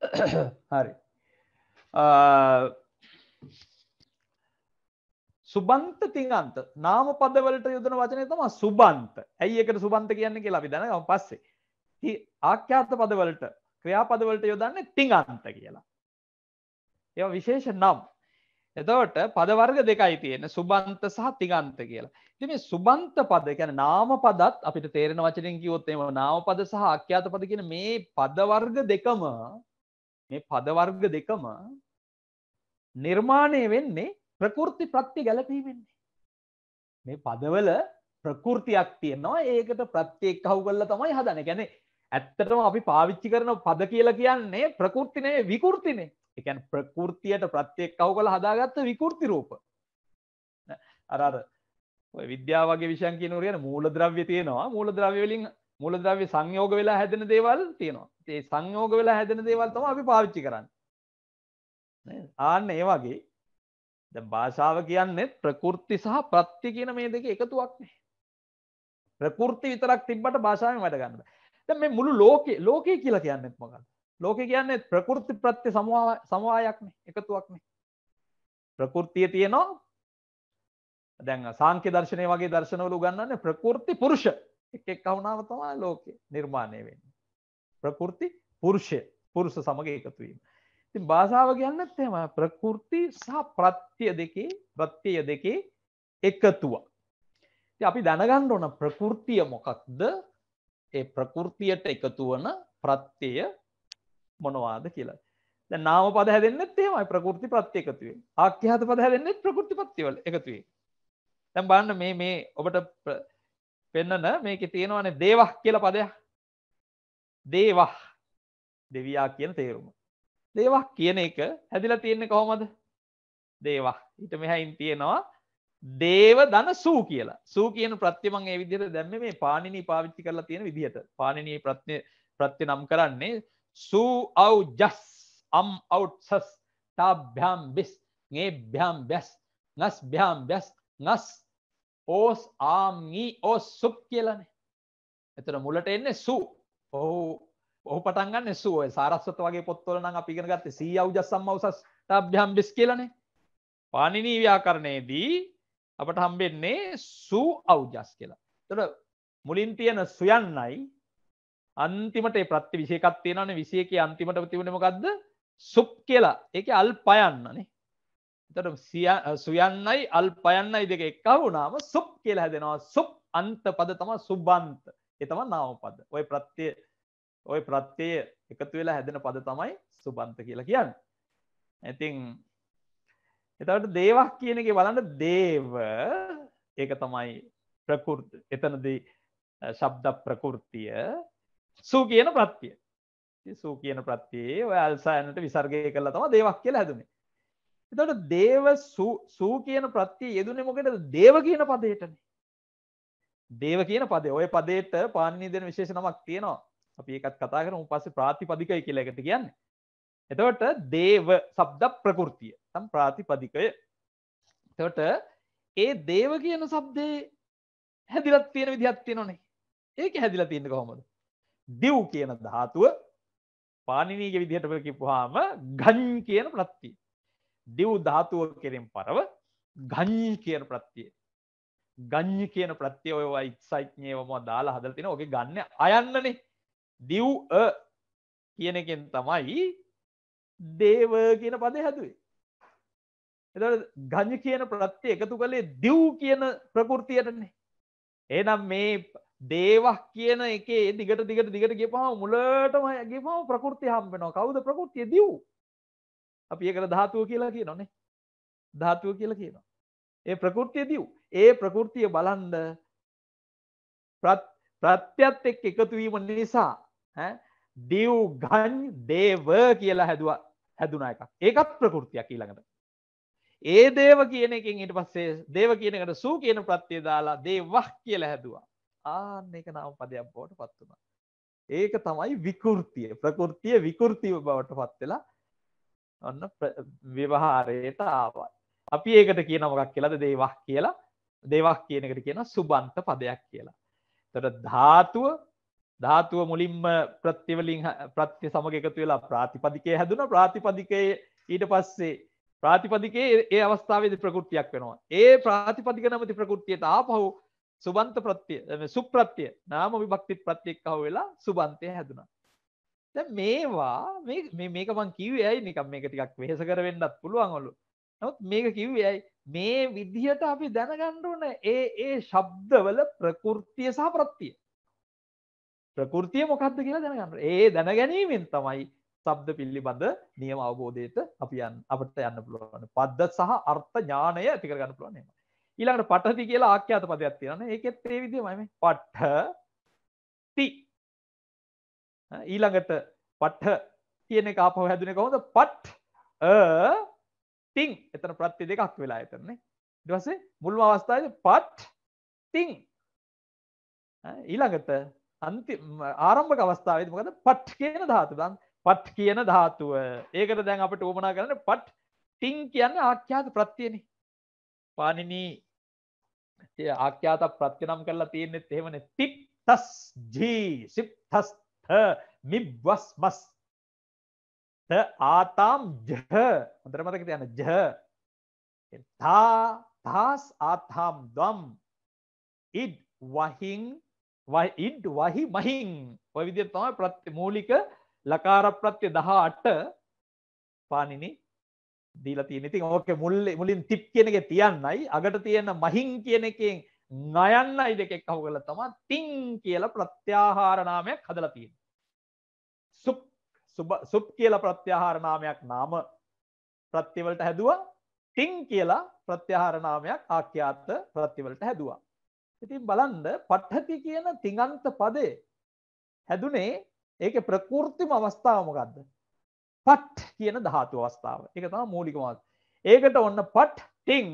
හරි සුබන්ත තිංගන්ත නාම පදවලට යුදන වචනය තම සුබන්ත ඇයි එකට සුබන්ත කියන්නේ කියලා අපි දැනගම පස්සේ ආඛ්‍යාත පදවලට ක්‍රියාපදවලට යොදන්න තිං අන්ත කියලා. ඒ විශේෂ නම්. එතවට පදවර්ග දෙකයි තියෙන සුබන්ත සහ තිගන්ත කියලා. ඉති මේ සුබන්ත පද ගැන නාම පදත් අපිට තේරෙන වචනින් කිවොත්තේම නාම පද සහ අක්‍යාත පද කියන මේ පදවර්ග දෙකම මේ පදවර්ග දෙකම නිර්මාණය වෙන්නේ ප්‍රකෘති ප්‍රත්ති ගැලපීමෙන්නේ. මේ පදවල ප්‍රකෘතියක් තියෙනවා ඒකට ප්‍රත්්‍යයෙක් කව් කල්ල තමයි හදන ගැන ඇත්තටම අපි පාවිච්චි කරන පද කියලා කියන්නේ ප්‍රකෘතිනේ විකෘතිනේ. ඒ කියන්නේ ප්‍රකෘතියට ප්‍රත්‍යක්ව කළ හදාගත්ත විකෘති රූප. අර අර ඔය විද්‍යාව වගේ විෂයන් කියන උරියන මූලද්‍රව්‍ය තියෙනවා. මූලද්‍රව්‍ය වලින් මූලද්‍රව්‍ය සංයෝග වෙලා හැදෙන දේවල් තියෙනවා. ඒ සංයෝග වෙලා හැදෙන දේවල් තමයි අපි පාවිච්චි කරන්නේ. ආන්න ඒ වගේ දැන් භාෂාව කියන්නේ ප්‍රකෘති සහ ප්‍රත්‍ය කියන මේ දෙක එකතුවක්නේ. ප්‍රකෘති විතරක් තිබ්බට භාෂාවෙන් වැඩ ගන්න බෑ. දැ මේ මුළු ලෝකේ ලෝකය කියලා කියන්නෙත් මකන්න ලෝක කියන්නේ ප්‍රකෘති ප්‍රත්‍ය සමවායක්න එකතුවක්න ප්‍රකෘතිය තියනවා දැන් සංක්‍ය දර්ශනය වගේ දර්ශනවලු ගන්නන්න ප්‍රකෘති පුරුෂ එකක් කවුණාව තමා ලෝක නිර්මාණය වෙන්න ප්‍රකෘති පුරුෂය පුරුෂ සමඟ එකතුවීම ති භාසාාව කියන්නත් එම ප්‍රකෘති සහ ප්‍රත්‍ය දෙකේ ප්‍රත්‍යය දෙකේ එකතුව අපි දැනගන්න ඕන ප්‍රකෘතිය මොකක්ද ඒ ප්‍රකෘතියට එකතු වන ප්‍රත්්‍යය මොනවාද කියලා ද නාම පද හැදෙන්න්නත් ඒමයි ප්‍රකෘති ප්‍රත්්‍යයකතුවේ ආක්‍යහත පද හැදෙන්න්නේ ප්‍රකෘති පත්තිවල එකතුවේ තැම් බන්න මේ මේ ඔබට පෙන්නන මේක තියෙනවානේ දේවහ කියල පදයක් දේවහ දෙවයා කියන තේරුම දේවහ කියන එක හැදිලා තියෙන්නේ කොහොමද දේවා හිට මෙහැයින් තියෙනවා දේව දන සූ කියලා සූ කියන ප්‍රත්්‍යමං ඒ විදිහට දැම්ම මේ පාණනී පාවිච්චි කරලා තියෙන විදිහට පාණනී ප්‍රත්්‍ය ප්‍රත්්‍ය නම් කරන්නේ සූ අව් ජස් අම් අව්සස් තාභ්‍යාම් බිස් ඒ භ්‍යාම් බැස් නස් භ්‍යාම් බැස් නස් ඕස් ආම්ී ඕස් සුප් කියලනේ එතට මුලට එන්නේ සූ ඔහු ඔහු පටන්ගන්න සුව සාරස්වත වගේ පොත්වලන අපිගෙන ගත්ත සී අවජ සම්මවසස් තාභ්‍යාම් බිස් කියලනේ පානිනී ව්‍යාකරණයේදී අපට හම්බෙන්නේ සූ අවජස් කියලා තොට මුලින් තියෙන සුයන්නයි අන්තිමට ප්‍රති විශයකත් තියෙනන විසියක අන්තිමට තිබුණමකක්ද සුප් කියලා එක අල් පයන්නනේ එතට සුයන්නයි අල් පයන්නයි දෙක එක්ක වුණාම සුප් කියලා හැදෙනවා සුප් අන්ත පද තම සුබන්ත එතම නාවපද ඔය ප්‍රත්්‍යය ඔය ප්‍රත්්‍යය එකතු වෙලා හැදෙන පද තමයි සුබන්ත කියලා කියන්න. ඇතින් එතවට දේවක් කියන එක බලන්න දේව ඒක තමයි ප්‍රකෘති එතනදී ශබ්ද ප්‍රකෘතිය සූ කියන ප්‍රත්තිය සූ කියන ප්‍රත්තියේ ඔය අල්සායනට විසර්ගය කරලා තම දේවක් කියලා හැදුනේ එතට දේව සූ කියන ප්‍රත්තිය යෙදුනේ මොකෙට දේව කියන පදයටන දේව කියන පදේ ඔය පදේට පාණී දෙන විශේෂ නමක් තියෙනවා අපි එකත් කතා කරන උපස්සේ ප්‍රාතිපදිකයි කියලා එකට කියන්නේ එතවට දේව සබ්ද ප්‍රකෘතිය තම් ප්‍රාතිපදිකය තොට ඒ දේව කියන සබ්දේ හැදිලත් තියෙන විදිහත්තිය නොනේ ඒක හැදිල තියෙන කොහොමද දෙව් කියන ධාතුව පානිනීග විදිහටම කිපුහාම ගන් කියන ප්‍රත්තිය දෙව් ධාතුව කෙරෙන් පරව ගං කියන ප්‍රත්තිය ගං්ඥ කියන ප්‍රත්තිය ඔය යිත්සයිඥයවම දාලා හදල් තින ඔගේ ගන්න අයන්නනේ දිව් කියනකෙන් තමයි දේව කියන පද හැදුවේ එතකොට ගජ කියන ප්‍රත්‍ය එකතු කළේ දිව් කියන ප්‍රകൃතියටනේ. එහෙනම් මේ දේවහ කියන එකේ දිගට දිගට දිගට ගියපහම මුලටම ගියපහම ප්‍රകൃති හම්බ වෙනවා. කවුද ප්‍රകൃතිය? දිව්. අපි ඒකට ධාතුව කියලා කියනෝනේ. ධාතුව කියලා කියනවා. ඒ ප්‍රകൃතිය දිව්. ඒ ප්‍රകൃතිය බලන්න ප්‍රත්‍යත් එක්ක එකතු වීම නිසා ඈ දිව් ගන් දේව කියලා හැදුවා. හැදුනා එකක්. ඒකත් ප්‍රകൃතියක් ඊළඟට. ඒ දේව කියන එකින් ඉට පස්සේ දේව කියනකට සූ කියන ප්‍රත්තිය දාලා දේවක් කියල හැදවා ආන්න එක නම් පදයක් බෝට පත්වුණ ඒක තමයි විකෘතිය ප්‍රකෘතිය විකෘතිව බවට පත්වෙලා ඔන්න ව්‍යවහාරයට ආවයි අපි ඒකට කියන මොකක් කියලද දේවක් කියලා දෙවක් කියනකට කියන සුබන්ත පදයක් කියලා තොට ධාතුව ධාතුව මුලින්ම ප්‍රත්තිවලින් ප්‍රත්‍ය සමග එකතු වෙලා ප්‍රාතිපදිකය හැදුන ප්‍රාතිපදිකයේ ඊට පස්සේ ප්‍රාතිපදිකේ ඒ අවස්ථාවේදී ප්‍රකෘතියක් වෙනවා. ඒ ප්‍රාතිපදික නැමැති ප්‍රකෘතියට ආපහු සුබන්ත ප්‍රත්‍ය සුප්‍රත්‍ය නාම විභක්ති ප්‍රත්‍යෙක් අහු වෙලා සුබන්තය හැදුනා. දැන් මේවා මේ මේක මං කිව්වේ ඇයි නිකන් මේක ටිකක් වෙහෙසකර වෙන්නත් පුළුවන් ඔලු. නමුත් මේක කිව්වේ ඇයි මේ විදිහට අපි දැනගන්න ඕන ඒ ඒ ශබ්දවල ප්‍රකෘතිය සහ ප්‍රත්‍ය. ප්‍රකෘතිය මොකක්ද කියලා දැනගන්න. ඒ දැනගැනීමෙන් තමයි සබ්ද පිළිබඳ නියම අවබෝධයට අපි යන්න අපිට යන්න පුළුවන්. පද්ද සහ අර්ථ ඥාණය ඇති කරගන්න පුළුවන් එහෙම. ඊළඟට පටති කියලා ආඛ්‍යාත පදයක් තියෙනවා. ඒකෙත් ඒ විදිහමයි මේ පට්ඨ ති. ඊළඟට පට්ඨ කියන එක ආපහු හැදුනේ කොහොමද? පට් අ තින්. එතන ප්‍රත්‍ය දෙකක් වෙලා එතනනේ. ඊට පස්සේ මුල්ම අවස්ථාවේ පට් තින්. ඊළඟට අන්තිම ආරම්භක අවස්ථාවේදී මොකද? පට් කියන ධාතුව. පට් කියන ධාතුව ඒකට දැන් අපට උමනා කරන්න පට් ටිං කියන්න ආඛ්‍යාත ප්‍රත්තියනි පානිනී ආඛ්‍යාත ප්‍රත්‍යනම් කරලා තියෙන්නෙත් එහෙමනේ තිප් තස් ජී සිප් තස් th මිබ්වස් මස් ත ආතාම් ජහ හොඳට මතක තියන්න ජහ තා තාස් ආතාම් දම් ඉඩ් වහින් ඉඩ් වහි මහින් ඔය විදිහට තමයි මූලික ලකාරප්‍රත්‍ය දහ අට පානිනි දීලා තියෙන ඉතින් ඕකේ මුල් මුලින් තිප් කියන එක තියන්නයි අගට තියෙන මහින් කියන එකෙන් නයන්නයි දෙකෙක් අහු කරලා තමයි තින් කියලා ප්‍රත්‍යාහාර නාමයක් හදලා තියෙන්නේ සුප් සුබ සුප් කියලා ප්‍රත්‍යාහාර නාමයක් නාම ප්‍රත්‍ය වලට හැදුවා තින් කියලා ප්‍රත්‍යාහාර නාමයක් ආඛ්‍යාත ප්‍රත්‍ය වලට හැදුවා ඉතින් බලන්න පඨති කියන තිඟන්ත පදේ හැදුනේ ඒකේ ප්‍රකෘතිම අවස්ථාව මොකද්ද? පට් කියන ධාතු අවස්ථාව. ඒක තමයි මූලිකම. ඒකට ඔන්න පට් ටින්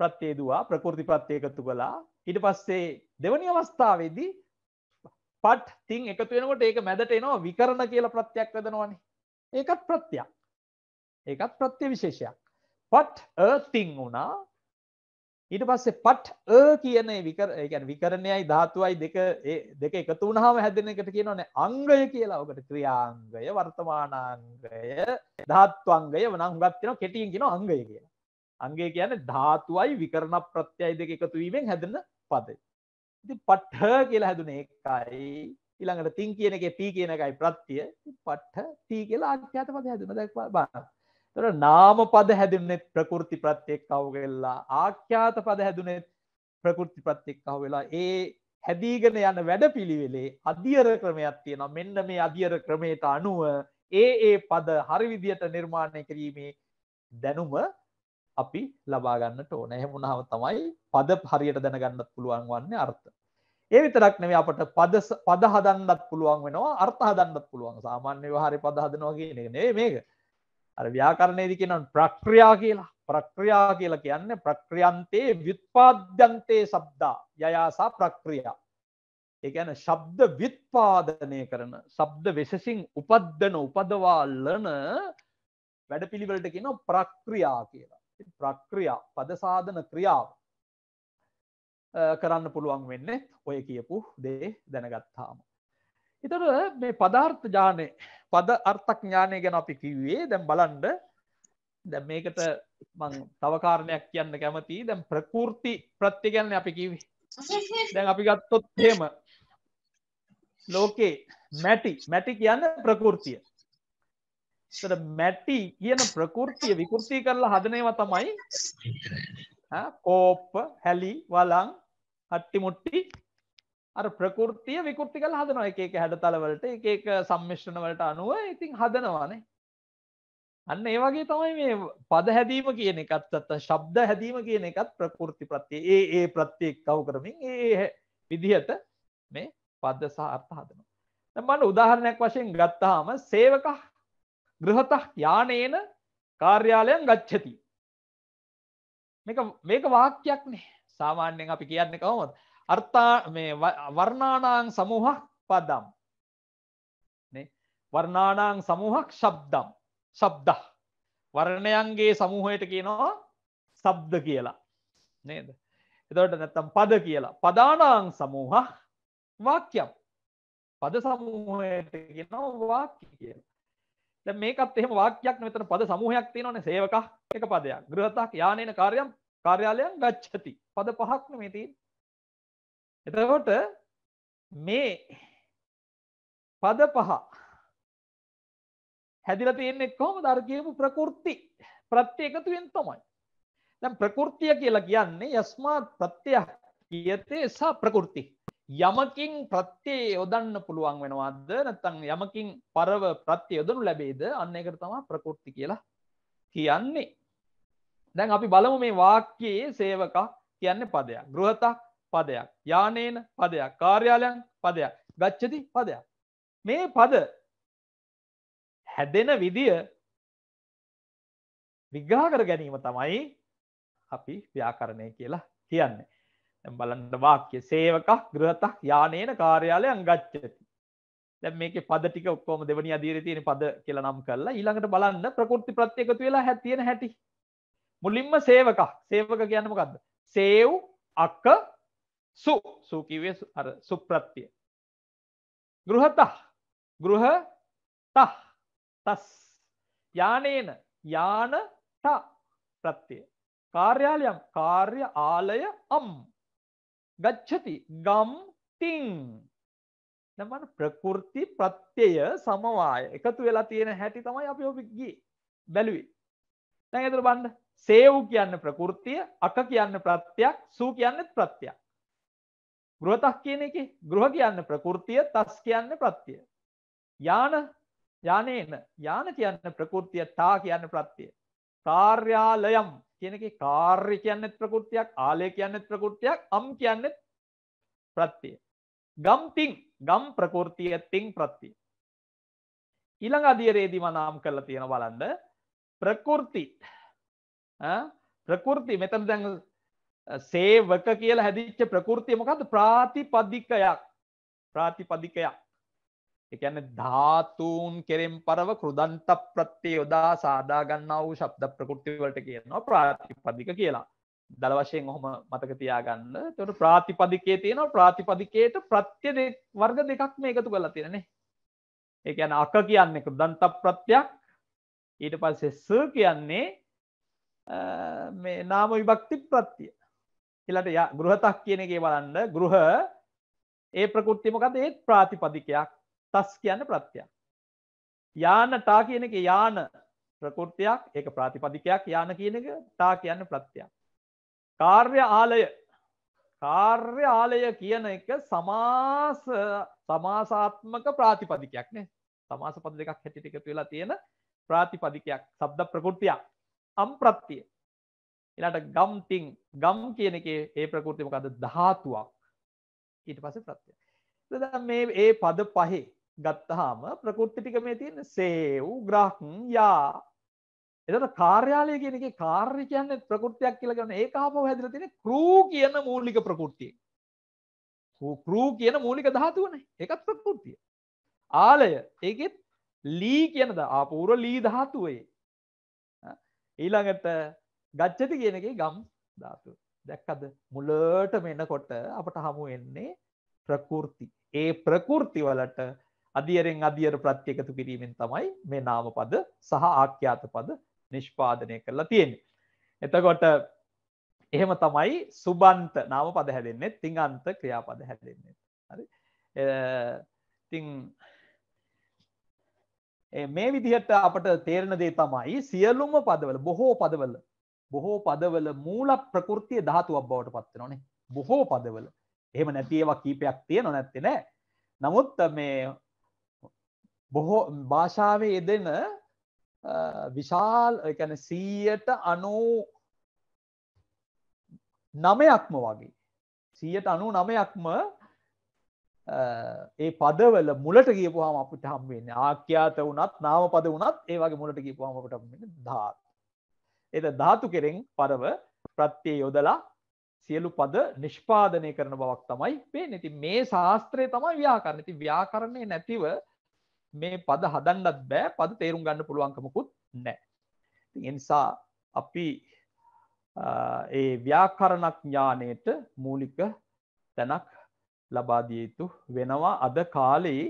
ප්‍රත්‍ය දුවා ප්‍රකෘති ප්‍රත්‍ය එකතු කළා. ඊට පස්සේ දෙවැනි අවස්ථාවේදී පට් ටින් එකතු වෙනකොට ඒක මැදට එනවා විකරණ කියලා ප්‍රත්‍යක් හදනවනේ. ඒකත් ප්‍රත්‍යක්. ඒකත් ප්‍රත්‍ය විශේෂයක්. පට් අ ටින් වුණා. ඊට පස්සේ පට් අ කියන විකරගැන විකරණයයි ධාතුවයි දෙක දෙක එකතු වුණහම හැදෙන එකට කියනවන අංගය කියලා ඔකට ක්‍රියාංගය වර්තමානාංගය ධාත්වංගය වන හුගත්තින කෙටියෙන් කියෙන අංගය කියලා අංගේ කියන ධාතුවයි විකරණ ප්‍රත්‍යයි දෙක එකතුවීමෙන් හැදෙන පද ඉති පට්හ කියලා හැදුන එකයි ඉළඟට තින් කියන එක ති කියන එකයි ප්‍රත්තිය පට්හ ති කියලා අධ්‍යාත පද හැදම දැක් බා තොට නාම පද හැදුනෙත් ප්‍රකෘති ප්‍රත්්‍යයෙක් අවවෙල්ලා ආඛ්‍යාත පද හැදුනෙත් ප්‍රකෘති ප්‍රත්්‍යයෙක් අහවෙලා ඒ හැදීගෙන යන වැඩ පිළිවෙලේ අධියර ක්‍රමයක් තියෙන මෙන්න මේ අධියර ක්‍රමයට අනුව ඒ ඒ පද හරිවිදියට නිර්මාණය කිරීමේ දැනුම අපි ලබාගන්නට ඕන එහෙමුණාව තමයි පද හරියට දැනගන්නත් පුළුවන් වන්නේ අර්ථ. ඒ විතරක් නෙවෙයි අපට පද පද හදන්නත් පුළුවන් වෙනවා අර්ථ හදන්නත් පුළුවන්. සාමාන්‍ය විහාරේ පද හදනවා කියන එක නෙවෙයි මේක. අර ව්‍යාකරණයේදී කියනවා ප්‍රක්‍රියා කියලා. ප්‍රක්‍රියා කියලා කියන්නේ ප්‍රක්‍රියන්තේ ව්‍යුත්පාද්‍යන්තේ ශබ්දා යයාසා ප්‍රක්‍රියා. ඒ කියන්නේ ශබ්ද ව්‍යුත්පාදනය කරන, ශබ්ද වෙසසින් උපද්දන, උපදවා ලන වැඩපිළිවෙලට කියනවා ප්‍රක්‍රියා කියලා. ප්‍රක්‍රියා පද සාධන ක්‍රියාව. කරන්න පුළුවන් වෙන්නේ ඔය කියපු දේ දැනගත්තාම. එතකොට මේ පදාර්ථ ඥානේ පද අර්ථඥානය ගැන අපි කිව්වේ දැම් බලන්ඩ දැ මේකට මං තවකාරණයක් කියන්න කැමති දැම් ප්‍රකෘති ප්‍රත්තිගැන්න අපි කිවි දැන් අපි ගත්තොත් හෙම ලෝකේ මැටි මැටි කියන්න ප්‍රකෘතිය මැටි කියන ප්‍රකෘතිය විකෘතිය කරලා හදනේව තමයි කෝප්ප හැලි වලං හට්ටි මුට්ටි අර ප්‍රකෘතිය විකෘති කළ හදනවා එක එක හැඩතලවලට එක එක සම්මිශ්‍රණ වලට අනුව ඉතින් හදනවානේ අන්න ඒ වගේ තමයි මේ පද හැදීම කියන එකත් නැත්නම් ශබ්ද හැදීම කියන එකත් ප්‍රකෘති ප්‍රත්‍ය ඒ ඒ ප්‍රත්‍ය එක්කව කරමින් ඒ විදිහට මේ පද සහ අර්ථ හදනවා දැන් බලන්න උදාහරණයක් වශයෙන් ගත්තාම සේවක ගෘහතක් යානේන කාර්යාලයන් ගච්ඡති මේක මේක වාක්‍යයක් නේ සාමාන්‍යයෙන් අපි කියන්නේ කොහොමද අර්ථා මේ වර්ණානාං සමූහක් පදම් වර්ණානාං සමූහක් ශබ්දම් ශබ්ද වර්ණයන්ගේ සමූහයට කියනවා සබ්ද කියලා නේද එතවට නැත්තම් පද කියලා පදානාං සමූහ වාක්‍යම් පද සමූහයට කියනවා වාක්‍ය කියලා දැන් මේකත් එහෙම වාක්‍යයක් මෙතන පද සමූහයක් තියෙනවානේ සේවක එක පදයක් ගෘහතක් යානේන කාර්යම් කාර්යාලයන් ගච්ඡති පද පහක් නෙමේ තියෙන්නේ එතකොට මේ පද පහ හැදිලා තියෙන්නේ කොහොමද අර කියමු ප්‍රකෘති ප්‍රත්‍ය එකතුවෙන් තමයි දැන් ප්‍රකෘතිය කියලා කියන්නේ යස්මාත් ප්‍රත්‍ය කියතේ සා ප්‍රකෘති යමකින් ප්‍රත්‍ය යොදන්න පුළුවන් වෙනවද නැත්නම් යමකින් පරව ප්‍රත්‍ය යොදනු ලැබෙයිද අන්න ඒකට තමයි ප්‍රකෘති කියලා කියන්නේ දැන් අපි බලමු මේ වාක්‍යයේ සේවක කියන්නේ පදයක් ගෘහතක් පදයක් යානේන පදයක් කාර්යාලයන් පදයක් ගච්චති පදයක් මේ පද හැදෙන විදිය විග්‍රහ කර ගැනීම තමයි අපි ව්‍යාකරණය කියලා කියන්නේ බලන්න වාක්‍ය සේවක ග්‍රහතක් යානේන කාර්යාලයන් ගච්චති දැ මේක පද ටික ඔක්කොම දෙවනි අදීර තියෙන පද කියලා නම් කරලා ඊළඟට බලන්න ප්‍රකෘති ප්‍රත්්‍යයකතු වෙලා හැතියෙන හැටි මුලින්ම සේවක සේවක කියන්නමකක්ද සේව් අක්ක සු සූකිවේ අර සුප්‍රත්තිය ගෘහත ගෘහ තහ තස් යානේන යාන ට ප්‍රත්තිය කාර්යාලයම් කාර්ය ආලය අම් ගච්ඡති ගම් තිං තමන් ප්‍රකෘති ප්‍රත්‍යය සමවාය එකතු වෙලා තියෙන හැටි තමයි අපි ඔබිගී බැලුවේ දැන් එතන බලන්න සේව් කියන්න ප්‍රකෘතිය අක කියන්න ප්‍රත්‍යක් සූ කියන්න ප්‍රත්‍යක් ගෘහතක් කියන එක ගෘහ කියන්න ප්‍රකෘතිය තස් කියන්න ප්‍රත්තිය. යාන යනේන යාන කියන්න ප්‍රකෘතිය තා කියන්න ප්‍රත්තිය. කාර්යාලයම් කියන එක කාර්ය කියන්නෙත් ප්‍රකෘතියක් ආලය කියන්නෙත් ප්‍රකෘතියක් අම් කියන්නෙත් ප්‍රත්තිය. ගම් තිං ගම් ප්‍රකෘතිය තිං ප්‍රත්තිය. ඉළඟ අධියරේදිම නාම් කරලා තියෙන බලන්ඩ ප්‍රකෘති ප්‍රකෘති මෙතන දැන් සේවක කියලා හැදිච්ච ප්‍රකෘතිය මොකක්ද ප්‍රාතිපදිකයක් ප්‍රාතිපදිකයක් එකන ධාතුූන් කෙරෙම් පරව කෘදන්ත ප්‍රත්තිය යොදා සාදා ගන්නා වූ ශබ්ද ප්‍රකෘතිවලට කියනවා ප්‍රාතිපදික කියලා දළ වශයෙන් ඔහොම මතක තියාගන්න තොට ප්‍රාතිපදිකේ තියෙනවා ප්‍රාතිපදිකයට ප්‍රත්‍ය වර්ග දෙකක් මේ එකතු කලා තියෙනෙ එකන අක කියන්නේ කෘදන්ත ප්‍රත්යක් ඊට පස්සෙස්ස කියන්නේ මේ නාම විභක්ති ප්‍රත්තිය හිලට ය ගෘහතක් කියන එක බලන්න ගෘහ ඒ ප්‍රකෘතිමකද ඒත් ප්‍රාතිපදිකයක් තස් කියන්න ප්‍රත්තියක්. යාන තා කියන එක යාන ප්‍රකෘතියක් ඒක ප්‍රාතිපදිකයක් යාන කියන එක තා කියන්න ප්‍රත්තියක්. කාර්ය ආලය කාර්ය ආලය කියන එක සමාස සමාසාත්මක ප්‍රාතිපදිකයක් නේ සමාස පද දෙකක් හැටිටික තුවෙලා තියෙන ප්‍රාතිපදිකයක් සබ්ද ප්‍රකෘතියක් අම්ප්‍රත්තිය එලාට ගම්තිං ගම් කියන එක ඒ ප්‍රකෘතිමකද ධාතුවක් ඊට පස ප්‍රත්ය මේ ඒ පද පහේ ගත්තහාම ප්‍රකෘති ටික මේ තියෙන සේව් ග්‍රහන් යා එතට කාර්යාලය කියන එක කාර්ය කියන්න ප්‍රකෘතියක් කියලගන්න ඒ කාපව හැදිර තියෙන කරූ කියන මූලික ප්‍රකෘතිය කරූ කියන මූලික ධාතුවන එකත් ප්‍රකෘතිය ආලය ඒකෙත් ලී කියනද ආපූර ලී ධාතුවේ ඊළඟට ගච්ඡති කියන එකේ ගම් ධාතුව. දැක්කද? මුලට මෙනකොට අපට හමු වෙන්නේ ප්‍රකෘති. ඒ ප්‍රකෘති වලට අධියරෙන් අධියර ප්‍රත්‍ය එකතු කිරීමෙන් තමයි මේ නාම පද සහ ආඛ්‍යාත පද නිෂ්පාදනය කරලා තියෙන්නේ. එතකොට එහෙම තමයි සුබන්ත නාම පද හැදෙන්නේ තිංගන්ත ක්‍රියාපද හැදෙන්නේ. හරි. ඉතින් මේ විදිහට අපට තේරණ දේ තමයි සියලුම පදවල බොහෝ පදවල බොහෝ පදවල මූල ප්‍රකෘතිය ධාතුවක් බවට පත්වෙන නේ බොහෝ පදවල එහෙම නැතිඒවා කීපයක් තිය නොනැත්ති නෑ නමුත් මේ බොහෝ භාෂාවේ එදෙන විශාල් එකැන සීයට අනූ නමයක්ම වගේ සීයට අනු නමයක්ම ඒ පදවල මුලට ගීපුහම අපිට හම්වෙන්න ආක්‍යාත වනත් නාම පද වනත් ඒ වගේ මුලට ගීපුහම අපට ධාත් එද ධාතු කෙරෙන් පරව ප්‍රත්්‍යය යොදලා සියලු පද නිෂ්පාදනය කරන බවක් තමයි පේ නැති මේ ශාස්ත්‍රය තමයි ව්‍යාකරණ ති ව්‍යාකරණය නැතිව මේ පද හදන්නත් බෑ පද තේරුම් ගන්න පුළුවන්කමකුත් නෑ එනිසා අපි ඒ ව්‍යාකරණක් ඥානයට මූලික තැනක් ලබාදිය යුතු වෙනවා අද කාලයේ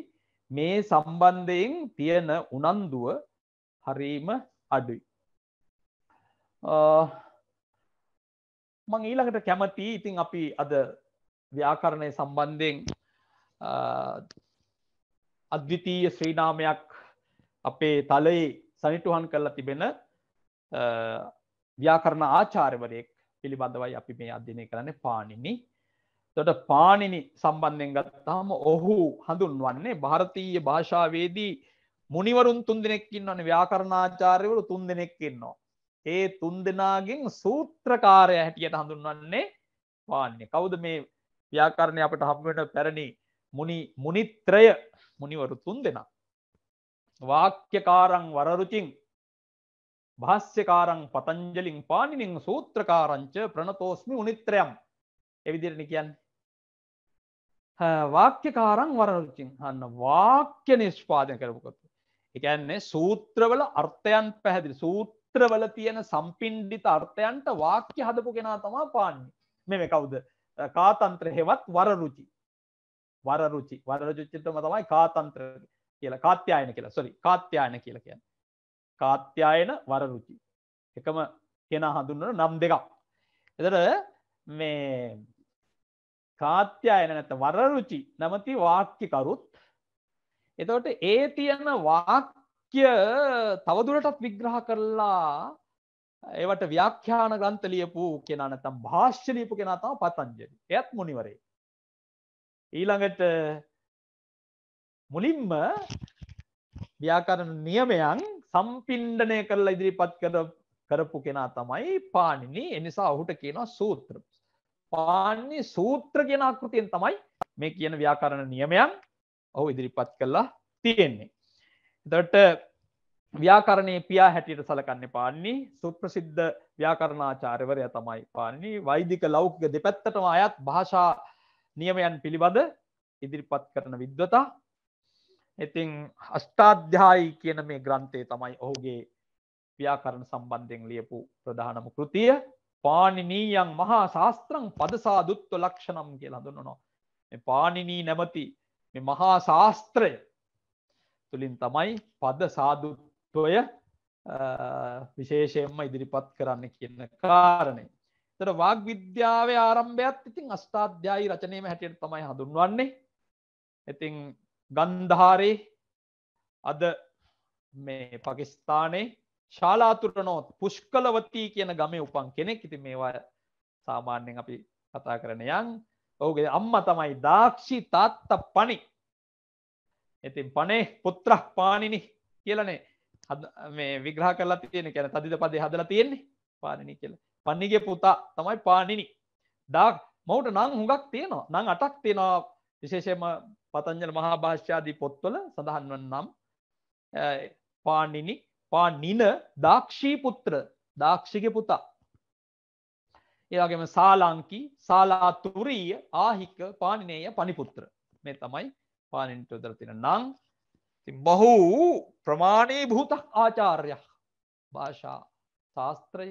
මේ සම්බන්ධයෙන් තියෙන උනන්දුව හරීම අඩුයි මං ඊළඟට කැමති ඉතින් අපි අද ව්‍යාකරණය සම්බන්ධයෙන් අද්විතීය ශ්‍රීනාමයක් අපේ තලයේ සනිටුහන් කරලා තිබෙන ව්‍යාකරණ ආචාර්වරයෙක් පිළිබඳවයි අපි මේ අධ්‍යනය කරන්න පාණිනි තොට පාණිනි සම්බන්ධයෙන් ගත්තාම ඔහු හඳුන්වන්නේ ಭಾರತೀය භාෂාවේදී මුනිවරුන් තුන් දෙනෙක්කින් වන ව්‍යාකරණාචාර්යවරු තුන් දෙනෙක්කින්නවා ඒ තුන් දෙනාගෙන් සූත්‍රකාරය හැටියට හඳුන්වන්නේ වාන්‍ය. කවුද මේ ව්‍යාකරණය අපට හම්බෙන පැරණි මුනි මුනිත්‍රය මුනිවරු තුන් දෙනා. වාක්‍යකාරං වරරුචින් භාස්්‍යකාරං පතංජලින් පානිනින් සූත්‍රකාරංච ප්‍රණතෝස්මි උනිත්‍රයම් එවිදිරණ කියන්න. වාක්‍යකාරං වරරුචින් හන්න වාක්‍ය නිෂ්පාදය කරපුකතු. එකන්නේ සූත්‍රවල අර්ථයන් පැහැදිලි සූත්‍ර සූත්‍රවල තියෙන සම්පින්ඩිත අර්ථයන්ට වාක්‍ය හදපු කෙනා තමා පාන්නේ මෙම කවුද කාතන්ත්‍ර හෙවත් වරරුචි වරරුචි වරරුචිත්තම තමයි කාතන්ත්‍ර කියලා කාත්‍යයන කියලා සොරි කාත්‍යයන කියලා කියන්න කාත්‍යයන වරරුචි එකම කෙනා හඳුන්නට නම් දෙකක් එතට මේ කාත්‍යයන නැත වරරුචි නැමති වාක්‍යකරුත් එතවට ඒ තියන වාක් කිය තවදුරටත් විග්‍රහ කරලා ඒවට ව්‍යාඛ්‍යාන ග්‍රන්ථ ලියපු කෙනා නැත්නම් භාෂ්‍ය ලියපු කෙනා තමයි පතංජලි. එයත් මුනිවරේ. ඊළඟට මුලින්ම ව්‍යාකරණ නියමයන් සම්පින්ඩණය කරලා ඉදිරිපත් කරපු කෙනා තමයි පාණිනි. ඒ නිසා ඔහුට කියනවා සූත්‍ර. පාණි සූත්‍ර කියන ආකෘතියෙන් තමයි මේ කියන ව්‍යාකරණ නියමයන් ඔහු ඉදිරිපත් කළා තියෙන්නේ. එදට ව්‍යාකරණය පියා හැටියට සලකන්න පාන්නේ සුප්‍රසිද්ධ ව්‍යාකරණාචාර්යවරය තමයි පාන්නේ වෛදික ලෞකික දෙපැත්තටම අයත් භාෂා නියමයන් පිළිබඳ ඉදිරිපත් කරන විද්වතා ඉතිං අෂ්ටාධ්‍යායි කියන මේ ග්‍රන්ථය තමයි ඔහුගේ ව්‍යාකරණ සම්බන්ධයෙන් ලියපු ප්‍රධානම කෘතිය පානිනීයන් මහා ශාස්ත්‍රං පදසා දුත්ව ලක්ෂණම් කියලා හඳුන්නනවා පානිනී නැමති මහා ශාස්ත්‍රය තුළින් තමයි පද සාධත්වය විශේෂයෙන්ම ඉදිරිපත් කරන්න කියන්න කාරණය. තර වාග විද්‍යාවේ ආරම්භයත් ඉතින් අස්ථාධ්‍යායි රචනයම හැටියට තමයි හඳුන්වන්නේ. ඉතින් ගන්ධාරේ අද මේ පකිස්ථානේ ශාලාතුරනොත් පුෂ්කලවතී කියන ගමේ උපන් කෙනෙක් ඉති මේවා සාමාන්‍යයෙන් අපි කතා කරන යන් ඔහුගේ අම්ම තමයි දාක්ෂි තාත්ත පණි ඉතින් පනේ පුත්‍ර පානිනි කියලනේ මේ විග්‍රහ කරලා තියෙන කැන තදිද පදේ හදලා තියෙන්නේ පානිනි කියල පන්නිගේ පුතා තමයි පානිනි දා මවුට නං හුඟක් තියෙනවා නං අටක් තියෙනවා විශේෂයම පතංජල මහා භාෂ්‍යාදී පොත්වල සඳහන් වන් නම් පානිනි පානින දක්ෂී පුත්‍ර දක්ෂික පුතා ඒවගේම සාලාංකි සාලාතුරීය ආහික පානිනේය පනිපුත්‍ර මේ තමයි පාලින්ට දරතින නං බහු ප්‍රමාණී භූත ආචාර්ය භාෂා ශාස්ත්‍රය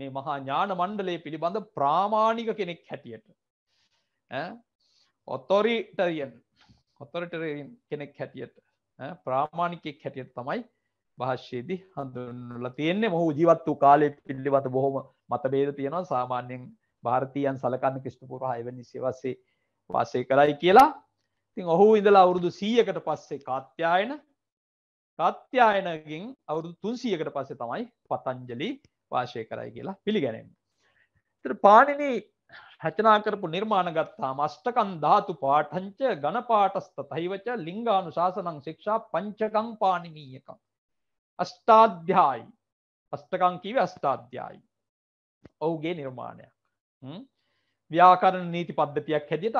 මේ මහා ඥාන මණ්ඩලේ පිළිබඳ ප්‍රාමාණික කෙනෙක් හැටියට ඔත්තොරිටරියන් ඔත්තොරිටරන් කෙනෙක් හැටියට ප්‍රාමාණිකෙක් හැටියට තමයි භාෂ්‍යයේදී හඳුන්ල තියන්නේ මොහු ජීවත් වූ කාලය පිල්ලිබඳ බොහොම මතබේද තියෙනවා සාමාන්‍යයෙන් භාරතීයන් සලකන්න කිෂ්ටපුරහ එවැනි සවස්සේ වාසය කරයි කියලා තින් ඔහු ඉඳලා අවුරුදු සීයකට පස්සේ කාත්්‍යයන කාත්්‍යයනගින් අවුරුදු තුන්සියකට පස්සේ තමයි පතංජලි වාශය කරයි කියලා පිළිගැනෙන්. පාණින හැචනා කරපු නිර්මාණ ගත්තා මස්්ටකන් ධාතු පාටංච ගණපාටස්ත තයිවච ලිංගානු ශාසනං ශික්ෂා පංචකං පාණිනීයකං. අස්ථාධ්‍යායි අස්ටකං කිව අස්ථාධ්‍යායි. ඔවුගේ නිර්මාණයක්. ව්‍යාකරණ නීති පද්ධතියක් හැදියට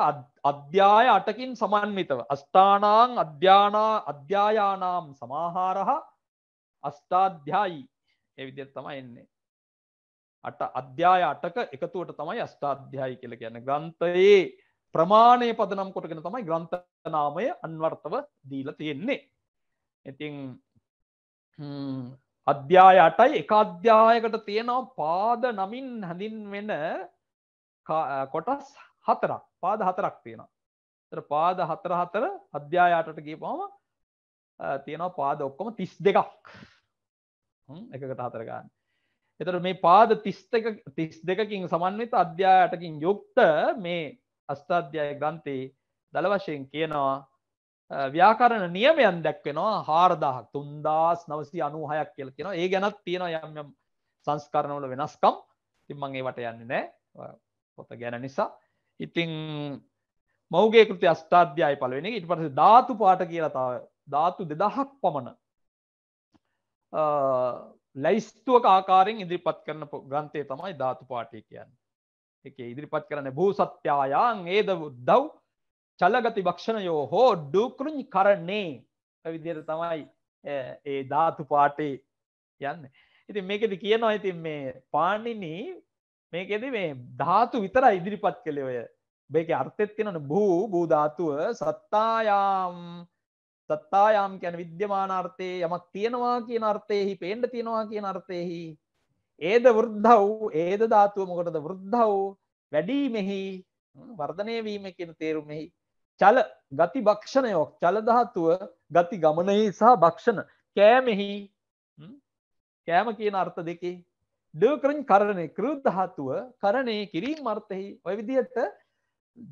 අධ්‍යාය අටකින් සමන්විතව අස්ථානාං අධ්‍යානා අධ්‍යායානාම් සමාහාරහ අස්ථාධ්‍යායි එවිදි තම එන්නේ අට අධ්‍යාය අටක එකතුවට තමයි අස්ථාධ්‍යායි කියල ගැන ග්‍රන්ථයේ ප්‍රමාණය පදනම් කොටගෙන තමයි ග්‍රන්ථනාමය අන්වර්ථව දීල තියෙන්නේ ඉතිං අධ්‍යාය අටයි එක අධ්‍යායකට තියෙනවා පාද නමින් හැඳින් වෙන කොටස් හතරක් පාද හතරක් තියෙනවා පාද හතර හතර අධ්‍යායාටට ගේපවම තියෙනවා පාද ඔක්කොම තිස් දෙකක් එකකට හතර ගන්න එතට මේ පාද තිස් දෙකකින් සමන්විත අධ්‍යායටකින් යුක්ත මේ අස්ථාධ්‍යාය ග්‍රන්ථේ දළ වශයෙන් කියනවා ව්‍යාකරණ නියමයන් දැක්වෙනවා හාරදාහක් තුන්දස් නවසි අනුහයක් කියල කියෙන ඒ ගැනත් තියෙන යම් සංස්කරණවල වෙනස්කම් තිම්මන්ගේ වට යන්නේ නෑ පොත ගැන නිසා ඉතිං මෞගේ කෘති අස්ථාධ්‍යයි පලවෙෙන ඉට පස ධාතු පාට කියලතාව ධාතු දෙදහක් පමණ ලැයිස්තුවක ආකාරෙන් ඉදිරිපත් කරන ග්‍රන්ථය තමයි ධාතු පාටය කියන්න එක ඉදිරිපත් කරන භූ සත්‍යයාන් ඒද දව් චලගති භක්ෂණයෝ හෝ ඩුකරුණි කරන්නේ ඇවිදියට තමයි ඒ ධාතු පාටේ යන්න ඉතින් මේකෙද කියනවා ඉතින් මේ පාණිනී මේකෙද මේ ධාතු විතර ඉදිරිපත් කළේ ඔය බේක අර්ථෙත් තියෙනන භූ භූ ධාතුව සත්තායාම් සත්තායාම් කියන විද්‍යමාන අර්ථයේ යමක් තියෙනවා කියන අර්ථයෙහි පේන්න තියෙනවා කියන අර්ථයෙහි ඒද වෘද්ධව් ඒද ධාතුව මොකටද වෘද්ධව් වැඩිමෙහි වර්ධනය වීම කියන තේරුමෙහි චල ගති භක්ෂණයෝක් චලධාතුව ගති ගමනෙහි සහ භක්ෂණ කෑමෙහි කෑම කියන අර්ථ දෙකේ ඩකරින් කරණය කරු ධාතුව කරණය කිරීම් අර්ථෙහි ඔයවිදියට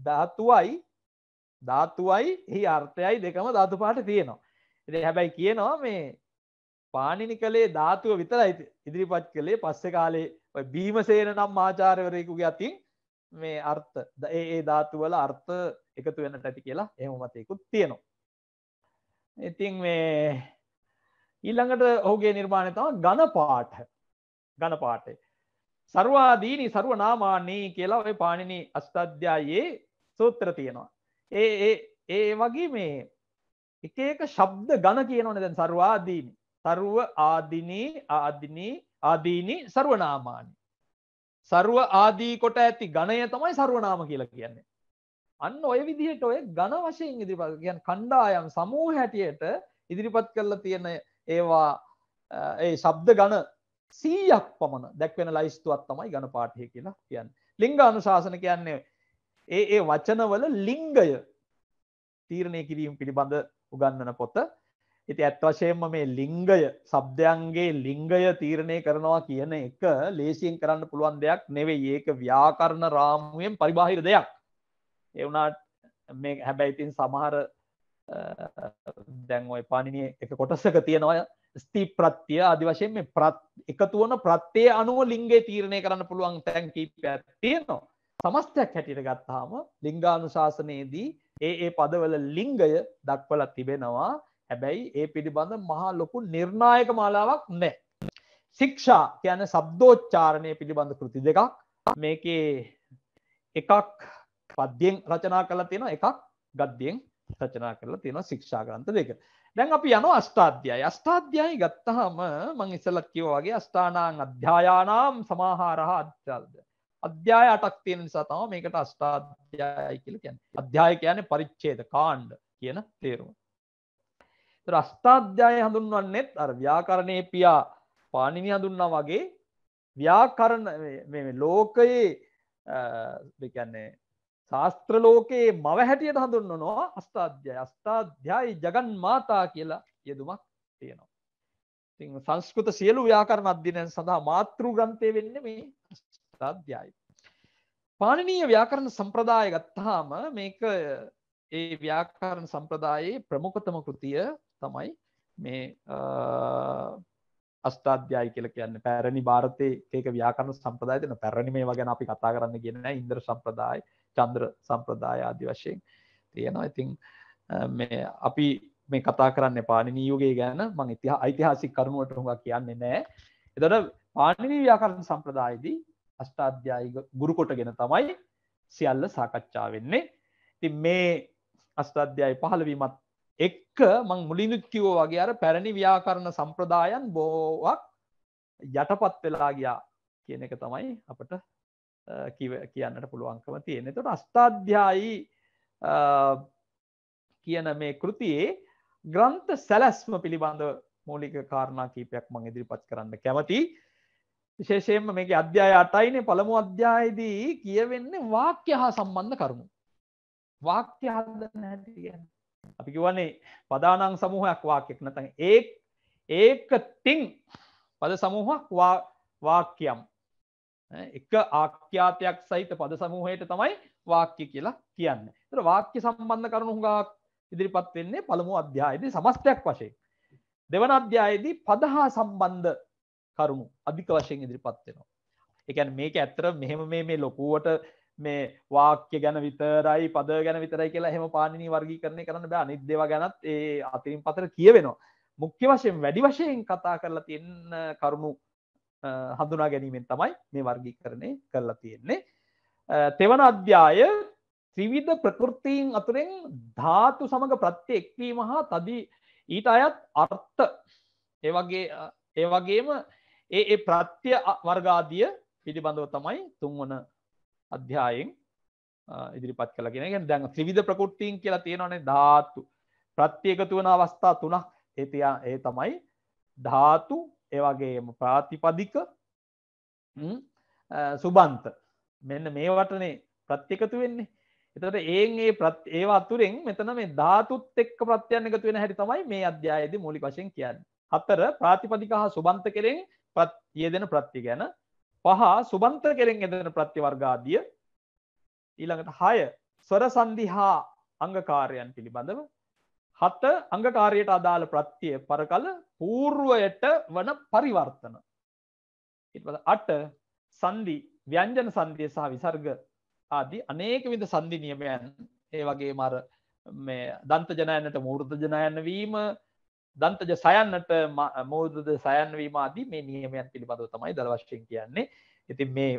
ධාතුවයි ධාතුවයි එහි අර්ථයයි දෙකම ධාතු පාට තියෙනවා. එ හැබැයි කියනවා මේ පාණිනි කළේ ධාතුව විතර ඉදිරිපත් කළේ පස්සෙ කාලේ බීමසේන නම් ආචාරවරයකුගේ අතින් මේ අර්ථ ඒ ධාතුවල අර්ථ එකතු වෙනට ඇති කියලා එහම මතයකුත් තියෙනවා. ඉතින් මේ ඊළඟට ඔහුගේ නිර්මාණය තම ගණ පාට ගණ පාටේ. සර්වාදීනි සරුව නාමාන්නේ කියලා ඔය පාණිනි අෂ්ටධ්‍යායේ සූත්‍ර තියෙනවා. ඒ ඒ ඒ වගේ මේ එක එක ශබ්ද ගණ කියනවනේ දැන් සර්වාදීනි. සරුව ආදිනී ආදිනී ආදීනි සරුව නාමානි. සරුව ආදී කොට ඇති ගණය තමයි සරුවනාම කියලා කියන්නේ. අන්න ඔය විදිහට ඔය ඝන වශයෙන් ඉදිරිපත් කියන්නේ කණ්ඩායම් සමූහ හැටියට ඉදිරිපත් කරලා තියෙන ඒවා ඒ ශබ්ද ඝන සීයක් පමණ දැක්වෙන ලයිස්තුවත් තමයි ගණ පාටය කියලා කියන්න ලිංග අනුශාසන කියන්නේ ඒ ඒ වචනවල ලිංගය තීරණය කිරීම පිළිබඳ උගන්නන පොත ඇති ඇත්වශයෙන්ම මේ ලිංගය සබ්දයන්ගේ ලිංගය තීරණය කරනවා කියන එක ලේසියෙන් කරන්න පුළුවන් දෙයක් නෙවෙයි ඒක ව්‍යාකරණ රාමුවෙන් පරිබාහිර දෙයක් එවුණට මේ හැබැයිතින් සමහර දැන් ඔය පානිනය එක කොටස්සක තියෙනවය ස්තී ප්‍රත්තිය අධි වශයෙන් මේ එකතු වන ප්‍රත්තේ අනුව ලිංගේ තීරණය කරන්න පුළුවන් තැන් කීපයක් තියෙනවා සමස්තයක් හැටියට ගත්තාම ලිංගානුශාසනයේදී ඒ ඒ පදවල ලිංගය දක්වලා තිබෙනවා හැබැයි ඒ පිළිබඳ මහා ලොකු නිර්ණායක මාලාවක් නෑ. ශික්ෂා කියන සබ්දෝච්චාරණය පිළිබඳ කෘති දෙකක් මේකේ එකක් පද්යෙන් රචනා කළ තියෙන එකක් ගද්දියෙන් රචනා කරලා තියෙනවා ශික්ෂා ග්‍රන්ථ දෙක. දැන් අපි යනවා අෂ්ටාධ්‍යයයි. අෂ්ටාධ්‍යයයි ගත්තාම මම ඉස්සෙල්ලත් කිව්වා වගේ අෂ්ටානාං අධ්‍යායානාම් සමාහාරහ අධ්‍යායද. අධ්‍යාය 8ක් තියෙන නිසා තමයි මේකට අෂ්ටාධ්‍යයයි කියලා කියන්නේ. අධ්‍යාය කියන්නේ පරිච්ඡේද කාණ්ඩ කියන තේරුම. ඒතර අෂ්ටාධ්‍යය හඳුන්වන්නේත් අර ව්‍යාකරණේ පියා පාණිනි හඳුන්නා වගේ ව්‍යාකරණ මේ ලෝකයේ ඒ කියන්නේ ශාස්ත්‍ර ලෝකයේ මව හැටියට හඳුන්වනවා අස්ථාධ්‍යය අස්ථාධ්‍යයි ජගන් මාතා කියලා යෙදුමක් තියෙනවා. ඉතින් සංස්කෘත සියලු ව්‍යාකරණ අධ්‍යයනයන් සඳහා මාතෘ ග්‍රන්ථය වෙන්නේ මේ අස්ථාධ්‍යයි. පාණිනීය ව්‍යාකරණ සම්ප්‍රදාය ගත්තාම මේක ඒ ව්‍යාකරණ සම්ප්‍රදායේ ප්‍රමුඛතම කෘතිය තමයි මේ අස්ථාධ්‍යයි කියල කියන්න පැරණි භාරතය ඒක ව්‍යාකරණ සම්ප්‍රදාය දෙන පැරණි මේ වගෙන අපි කතා කරන්න ගෙන ඉන්ද්‍ර සම්ප්‍රදායි චන්ද්‍ර සම්ප්‍රදාය ආදි වශයෙන් තියෙනවා ඉතින් මේ අපි මේ කතා කරන්න පානිනීයුගේ ගැන මං ඉතිහා ඓතිහාසික කරුණුවට හොඟ කියන්නේ නෑ එතට පානිනී ව්‍යාකරණ සම්ප්‍රදායේදී අෂ්ටාධ්‍යායික ගුරුකොටගෙන තමයි සියල්ල සාකච්ඡා වෙන්නේ ති මේ අස්ථාධ්‍යයි පහළවීමත් එක්ක මං මුලිනුත් කිවෝ වගේ අර පැරණි ව්‍යාකරණ සම්ප්‍රදායන් බෝවක් යටපත් වෙලා ගියා කියන එක තමයි අපට කියන්නට පුළුවන්කම තියෙන තුට අස්ථාධ්‍යායි කියන මේ කෘතියේ ග්‍රන්ථ සැලැස්ම පිළිබඳ මූලික කාරණා කීපයක් මං ඉදිරිපත් කරන්න කැමති විශේෂයෙන්ම මේක අධ්‍යාය අටයිනේ පළමු අධ්‍යායදී කියවෙන්නේ වාක්‍ය හා සම්බන්ධ කරුණු වාක්‍ය හදන්න හැටි කියන්නේ අපි කිවන්නේ පදානං සමූහයක් වාක්‍යයක් නැත්නම් ඒ ඒකතින් පද සමූහක් වාක්‍යම් එක ආක්‍යාතයක් සහිත පද සමූහයට තමයි වාක්‍ය කියලා කියන්න. තර වාක්‍ය සම්බන්ධ කරුණු හුඟක් ඉදිරිපත් වෙන්නේ පළමු අධ්‍යායේදී සමස්තයක් වශයෙන්. දෙවන අධ්‍යායේදී පද හා සම්බන්ධ කරුණු අධික වශයෙන් ඉදිරිපත් වෙනවා. ඒ කියන්නේ මේක ඇත්තට මෙහෙම මේ මේ ලොකුවට මේ වාක්‍ය ගැන විතරයි පද ගැන විතරයි කියලා එහෙම පාණිනී වර්ගීකරණය කරන්න බෑ අනිත් දේවා ගැනත් ඒ අතරින් පතර කියවෙනවා. මුඛ්‍ය වශයෙන් වැඩි වශයෙන් කතා කරලා තියෙන කරුණු හඳුනා ගැනීමෙන් තමයි මේ වර්ගී කරණය කරලා තියෙන්නේ. තෙවන අධ්‍යාය ත්‍රිවිධ ප්‍රකෘතිීන් අතුරෙන් ධාතු සමඟ ප්‍රත්්‍ය එක්වීම හා තදී ඊට අයත් අර්ථ ඒවගේ ඒ වගේම ඒ ප්‍රත්‍ය වර්ගාදිය පිළිබඳව තමයි තුන්වන අධ්‍යායෙන් ඉදිරිපත් කලගෙන දැන් ත්‍රවිධ ප්‍රකෘතිීන් කියලා තියෙනවනේ ධාතු ප්‍රත්්‍යයකතු වන අවස්ථා තුනක් ඒතියා ඒ තමයි ධාතු ඒවගේම ප්‍රාතිපදික සුබන්ත මෙන්න මේ වටනේ ප්‍රත්්‍යකතු වෙන්නේ එතට ඒන් ඒ ප්‍රත් ඒ අතුරෙන් මෙතන මේ ධාතුත් එක් ප්‍රත්‍යයන්න එකතු වෙන හැරි තමයි මේ අධ්‍යායද මූලි වශයෙන් කියන්න හත්තර ප්‍රාතිපදික හා සුබන්ත කෙරෙන් ප්‍රත්තිය දෙන ප්‍රත්ති ගැන පහ සුබන්ත කෙරෙන් එදෙන ප්‍රතිවර්ගාදිය ඊළඟට හය ස්වර සන්දි හා අංගකාරයන් පිළිබඳව හත අංගකාරයට අදාළ ප්‍රත්තිය පරකල පූර්ුවයට වන පරිවර්තන. ඉටවද අට සන්දි ව්‍යංජන සන්දිය සහ විසර්ග ආදී අනේක විද සන්දි නියමයන් ඒ වගේ මර මේ දන්ත ජනයන්නට මූර්ධ ජනයන්න වීම දන්තජ සයන්නට මෝදද සයන්වීම ආදී මේ නියමයන් පිළිබඳව තමයි දළවශ්යෙන් කියන්නේ ඉතින් මේ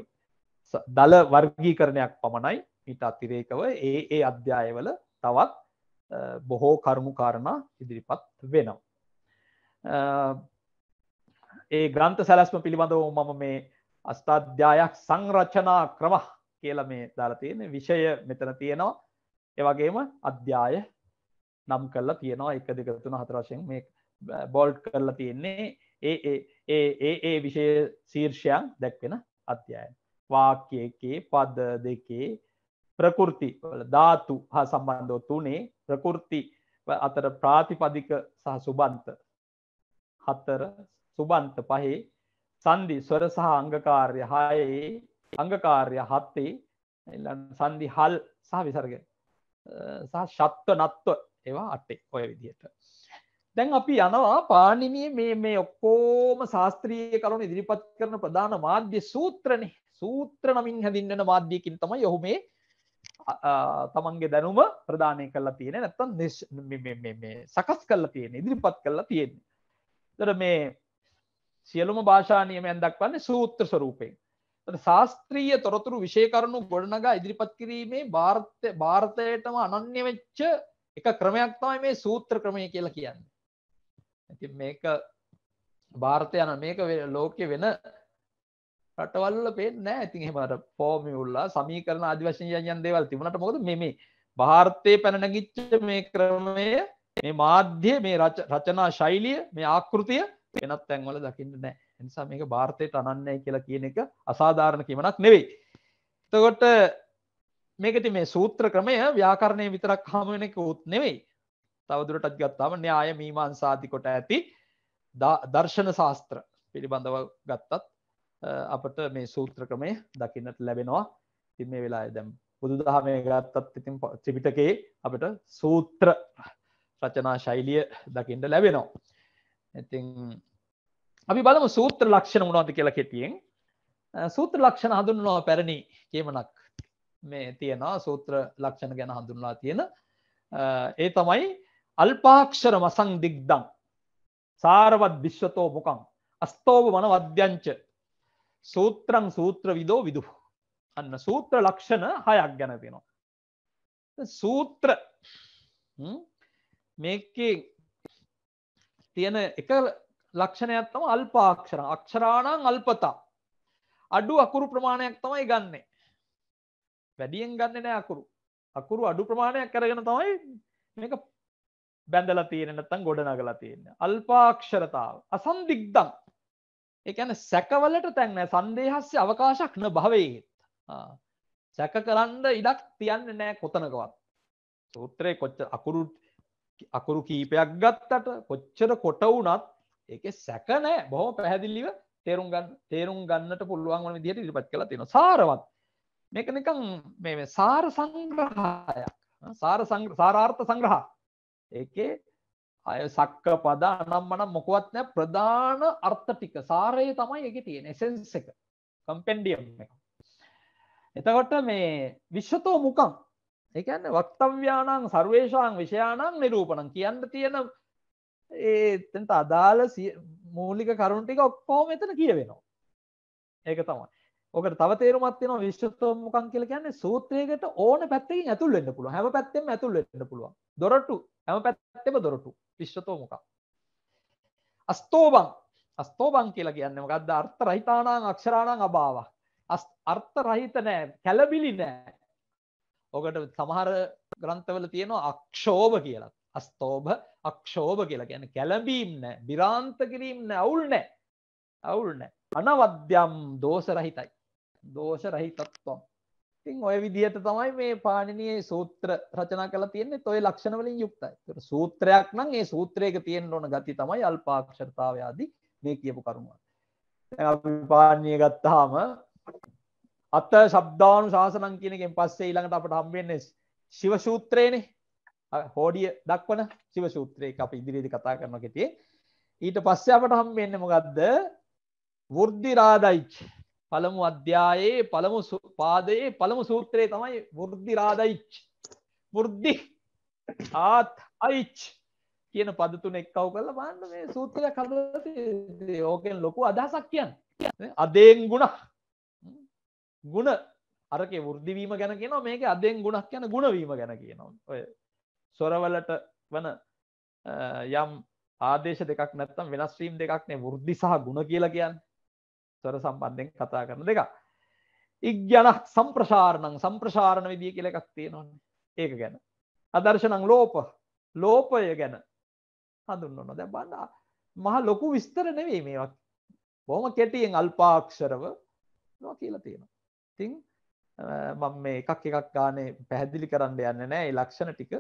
දළ වර්ගී කරණයක් පමණයි මිට අතිරේකව ඒ ඒ අධ්‍යායවල තවත් බොහෝ කරුණු කාරණා ඉදිරිපත් වෙනවා. ඒ ග්‍රන්ථ සැලැස්ම පිළිබඳව මම මේ අස්ථාධ්‍යායක් සංරචනා ක්‍රම කියල මේ දාලා තියෙන විෂය මෙතන තියෙනවා එවගේම අධ්‍යාය නම් කරලා තියෙනවා එක දෙක තුන හතරශයෙන් මේ බෝල්ඩ් කරලා තියෙන්නේ ඒ ඒ ඒ විෂය ශීර්ෂයන් දැක්වෙන අධ්‍යයන් වාක්‍යයකේ පද දෙකේ ප්‍රකෘති ධාතු හා සම්බන්ධව තුනේ ප්‍රකෘති අතර ප්‍රාතිපදික සහ සුබන්ත හත්තර සුබන්ත පහේ සන්ධි ස්වර සහ අංගකාර්ය හායේ අංගකාර්ය හත්තේ සන්ධි හල් සහ විසර්ග සහ ශත්ව නත්ව ඒවා අටේ ඔය විදිහට දැන් අපි යනවා පාණිනිය මේ මේ ඔක්කෝම ශාස්ත්‍රීය කරුණු ඉදිරිපත් කරන ප්‍රධාන මාධ්‍ය සූත්‍රනේ සූත්‍ර නමින් හැඳින්වෙන මාධ්‍යයකින් තමයි ඔහු මේ තමන්ගේ දැනුම ප්‍රධානය කරලා තියෙන නැත්තන් සකස් කරලා තියෙන ඉදිරිපත් කරලා තියෙන්නේ. දර මේ සියලුම භාෂානයමයන් දක්වන්නේ සූත්‍ර ස්වරූපයෙන්. ශාස්ත්‍රීය තොරතුරු විෂයකරණු ගොඩනගා ඉදිරිපත් කිරීමේ භාර්ත භාර්තයටම අනන්‍ය වෙච්ච එක ක්‍රමයක් තමයි මේ සූත්‍ර ක්‍රමය කියලා කියන්න. ඇති මේක භාර්තයන මේක ලෝකෙ වෙන රටවල් වල පේන්නේ නැහැ. ඉතින් එහෙම අර ෆෝමියුලා සමීකරණ ආදි වශයෙන් යන යන දේවල් තිබුණාට මොකද මේ මේ ಭಾರತයේ පැන නැගිච්ච මේ ක්‍රමය මේ මාධ්‍ය මේ රචනා ශෛලිය මේ ආකෘතිය වෙනත් තැන්වල දකින්න නැහැ. ඒ නිසා මේක ಭಾರತයට අනන්‍යයි කියලා කියන එක අසාධාරණ කියමනක් නෙවෙයි. එතකොට මේකති මේ සූත්‍ර ක්‍රමය ව්‍යාකරණය විතරක් හමු වෙන එක උත් නෙවෙයි. තවදුරටත් ගත්තාම න්‍යාය මීමාංසාදි කොට ඇති දර්ශන ශාස්ත්‍ර පිළිබඳව ගත්තත් අපට මේ සූත්‍ර ක්‍රමය දකින්නට ලැබෙනවා තින් මේ වෙලා දැම් බුදු දහමය ගත්තත් ඉතින් ත්‍රිපිටකේ අපට සූත්‍ර රචනා ශෛලිය දකිින්ට ලැබෙනවා ඉතින් අපි බලම සූත්‍ර ලක්ෂණ උනාද කියලා කෙටියෙන් සූත්‍ර ලක්ෂණ හඳුන්නවා පැරණි කියමනක් මේ තියෙනවා සූත්‍ර ලක්ෂණ ගැන හඳුන්ලා තියෙන ඒ තමයි අල්පාක්ෂර මසං දික්දං සාරවත් විශ්වතෝ මොකං අස්තෝභ වන වද්‍යංච සූත්‍රං සූත්‍ර විදෝ විදු අන්න සූත්‍ර ලක්ෂණ හයක් ගැනතිෙනවා සූත්‍ර මේකේ තියෙන එක ලක්ෂණයක් තම අල්පාක්ෂර අක්ෂරාණං අල්පතා අඩු අකුරු ප්‍රමාණයක් තමයි ගන්නේ වැඩියෙන් ගන්න නෑ අකුරු අකුරු අඩු ප්‍රමාණයක් කරගෙන තමයි මේක බැඳල තියෙන නැත්තම් ගොඩ නගලා තියෙන අල්පාක්ෂරතාව අසන්දිග්ධම් එකන සැකවලට තැන්න සන්දේහස්්‍ය අවකාශක් න භවයත් සැක කරන්න ඉඩක් තියන්න නෑ කොතනකවත් සූත්‍රය කොච්ච අකුරු අකුරු කීපයක් ගත්තට කොච්චර කොට වුනත් එක සැකනෑ බොහෝ පැහැදිල්ලිව තේරුම් ගන්න තේරුම් ගන්නට පුළුවන් වන දිට ඉරිපත් කළ තියෙන සාරවත් මේක නිකං මේ සාර සංග්‍රහයක් සාර සාරාර්ථ සංග්‍රහ ඒකේ අය සක්ක පද අනම්මන මොකවත් නෑ ප්‍රධාන අර්ථ ටික සාරය තමයි එක තියෙන එසෙන්ස් එක කම්පෙන්ඩියම් එක එතකොට මේ විශ්වතෝ මුකම් එකන්න වක්තව්‍යානං සර්වේශාන් විෂයානං නිරූපණන් කියන්න තියෙන ඒතට අදාළ මූලික කරුණටික ඔක්කෝම එතන කියවෙනවා ඒක තමයි ඕකට තව තේරුමත්තින විශ්වතෝ මුකන් කියල කියන්නේ සූත්‍රයකට ඕන පැත්තකින් ඇතුල් වෙන්න පුළුව හැම පැත්තෙම ඇතුල් වෙන්න පුළුව දොරටු හැම පැත්තෙම දොරටු ලිශ්්‍රතෝමකක්. අස්තෝබං අස්තෝබං කියලා කියන්න මකක්ද අර්ථ රහිතානාං අක්ෂරාණං අභාවක් අර්ථ රහිත නෑ කැලබිලි නෑ ඔකට සමහර ග්‍රන්ථවල තියෙනවා අක්ෂෝභ කියලා අස්තෝභ අක්ෂෝභ කියලා ගැන කැලබීම් නෑ බිරාන්ත කිරීම් නෑ අවුල් නෑ අවුල් නෑ අනවද්‍යම් දෝස රහිතයි දෝෂ රහිතත්වම් ඉතින් ඔය විදිහට තමයි මේ පාණිනියේ සූත්‍ර රචනා කරලා තියෙන්නේ ඔය ලක්ෂණ වලින් යුක්තයි. ඒතර සූත්‍රයක් නම් ඒ සූත්‍රයක තියෙන්න ඕන ගති තමයි අල්පාක්ෂරතාවය ආදී මේ කියපු කරුණු. දැන් අපි පාණිනිය ගත්තාම අත ශබ්දානුශාසනං කියන එකෙන් පස්සේ ඊළඟට අපට හම්බ වෙන්නේ ශිව සූත්‍රයනේ. හෝඩිය දක්වන ශිව සූත්‍රය අපි ඉදිරියේදී කතා කරනවා කෙටි. ඊට පස්සේ අපට හම්බ වෙන්නේ මොකද්ද? වෘද්ධි රාදයිච් පළමු අධ්‍යායේ පළමු පාදයේ පළමු සූත්‍රයේ තමයි වෘද්ධි රාධයිච් වෘද්ධි ආත් අයිච් කියන පද තුන එක්කව කරලා බලන්න මේ සූත්‍රයක් හදලා තියෙන්නේ. ඕකෙන් ලොකු අදහසක් කියන්නේ. අදයෙන් ಗುಣ. ಗುಣ අරකේ වෘද්ධි වීම ගැන කියනවා මේකේ අදයෙන් ගුණක් යන ಗುಣ වීම ගැන කියනවා. ඔය ස්වරවලට වන යම් ආදේශ දෙකක් නැත්තම් වෙනස් වීම දෙකක් නේ වෘද්ධි සහ ಗುಣ කියලා කියන්නේ. ස්වර සම්බන්ධයෙන් කතා කරන දෙක ඉග්‍යන සම්ප්‍රසාරණං සම්ප්‍රසාරණ විදිිය කියල එකක් තියෙනවන්න ඒක ගැන අදර්ශනං ලෝප ලෝපය ගැන හඳුන්නොන දැ බන්න මහ ලොකු විස්තර නෙවේ මේවත් බොහම කෙටියෙන් අල්පාක්ෂරව නො කියලා තියෙන තිං මම මේ එකක් එකක් ගානේ පැහැදිලි කරන්න යන්න නෑ ලක්ෂණ ටික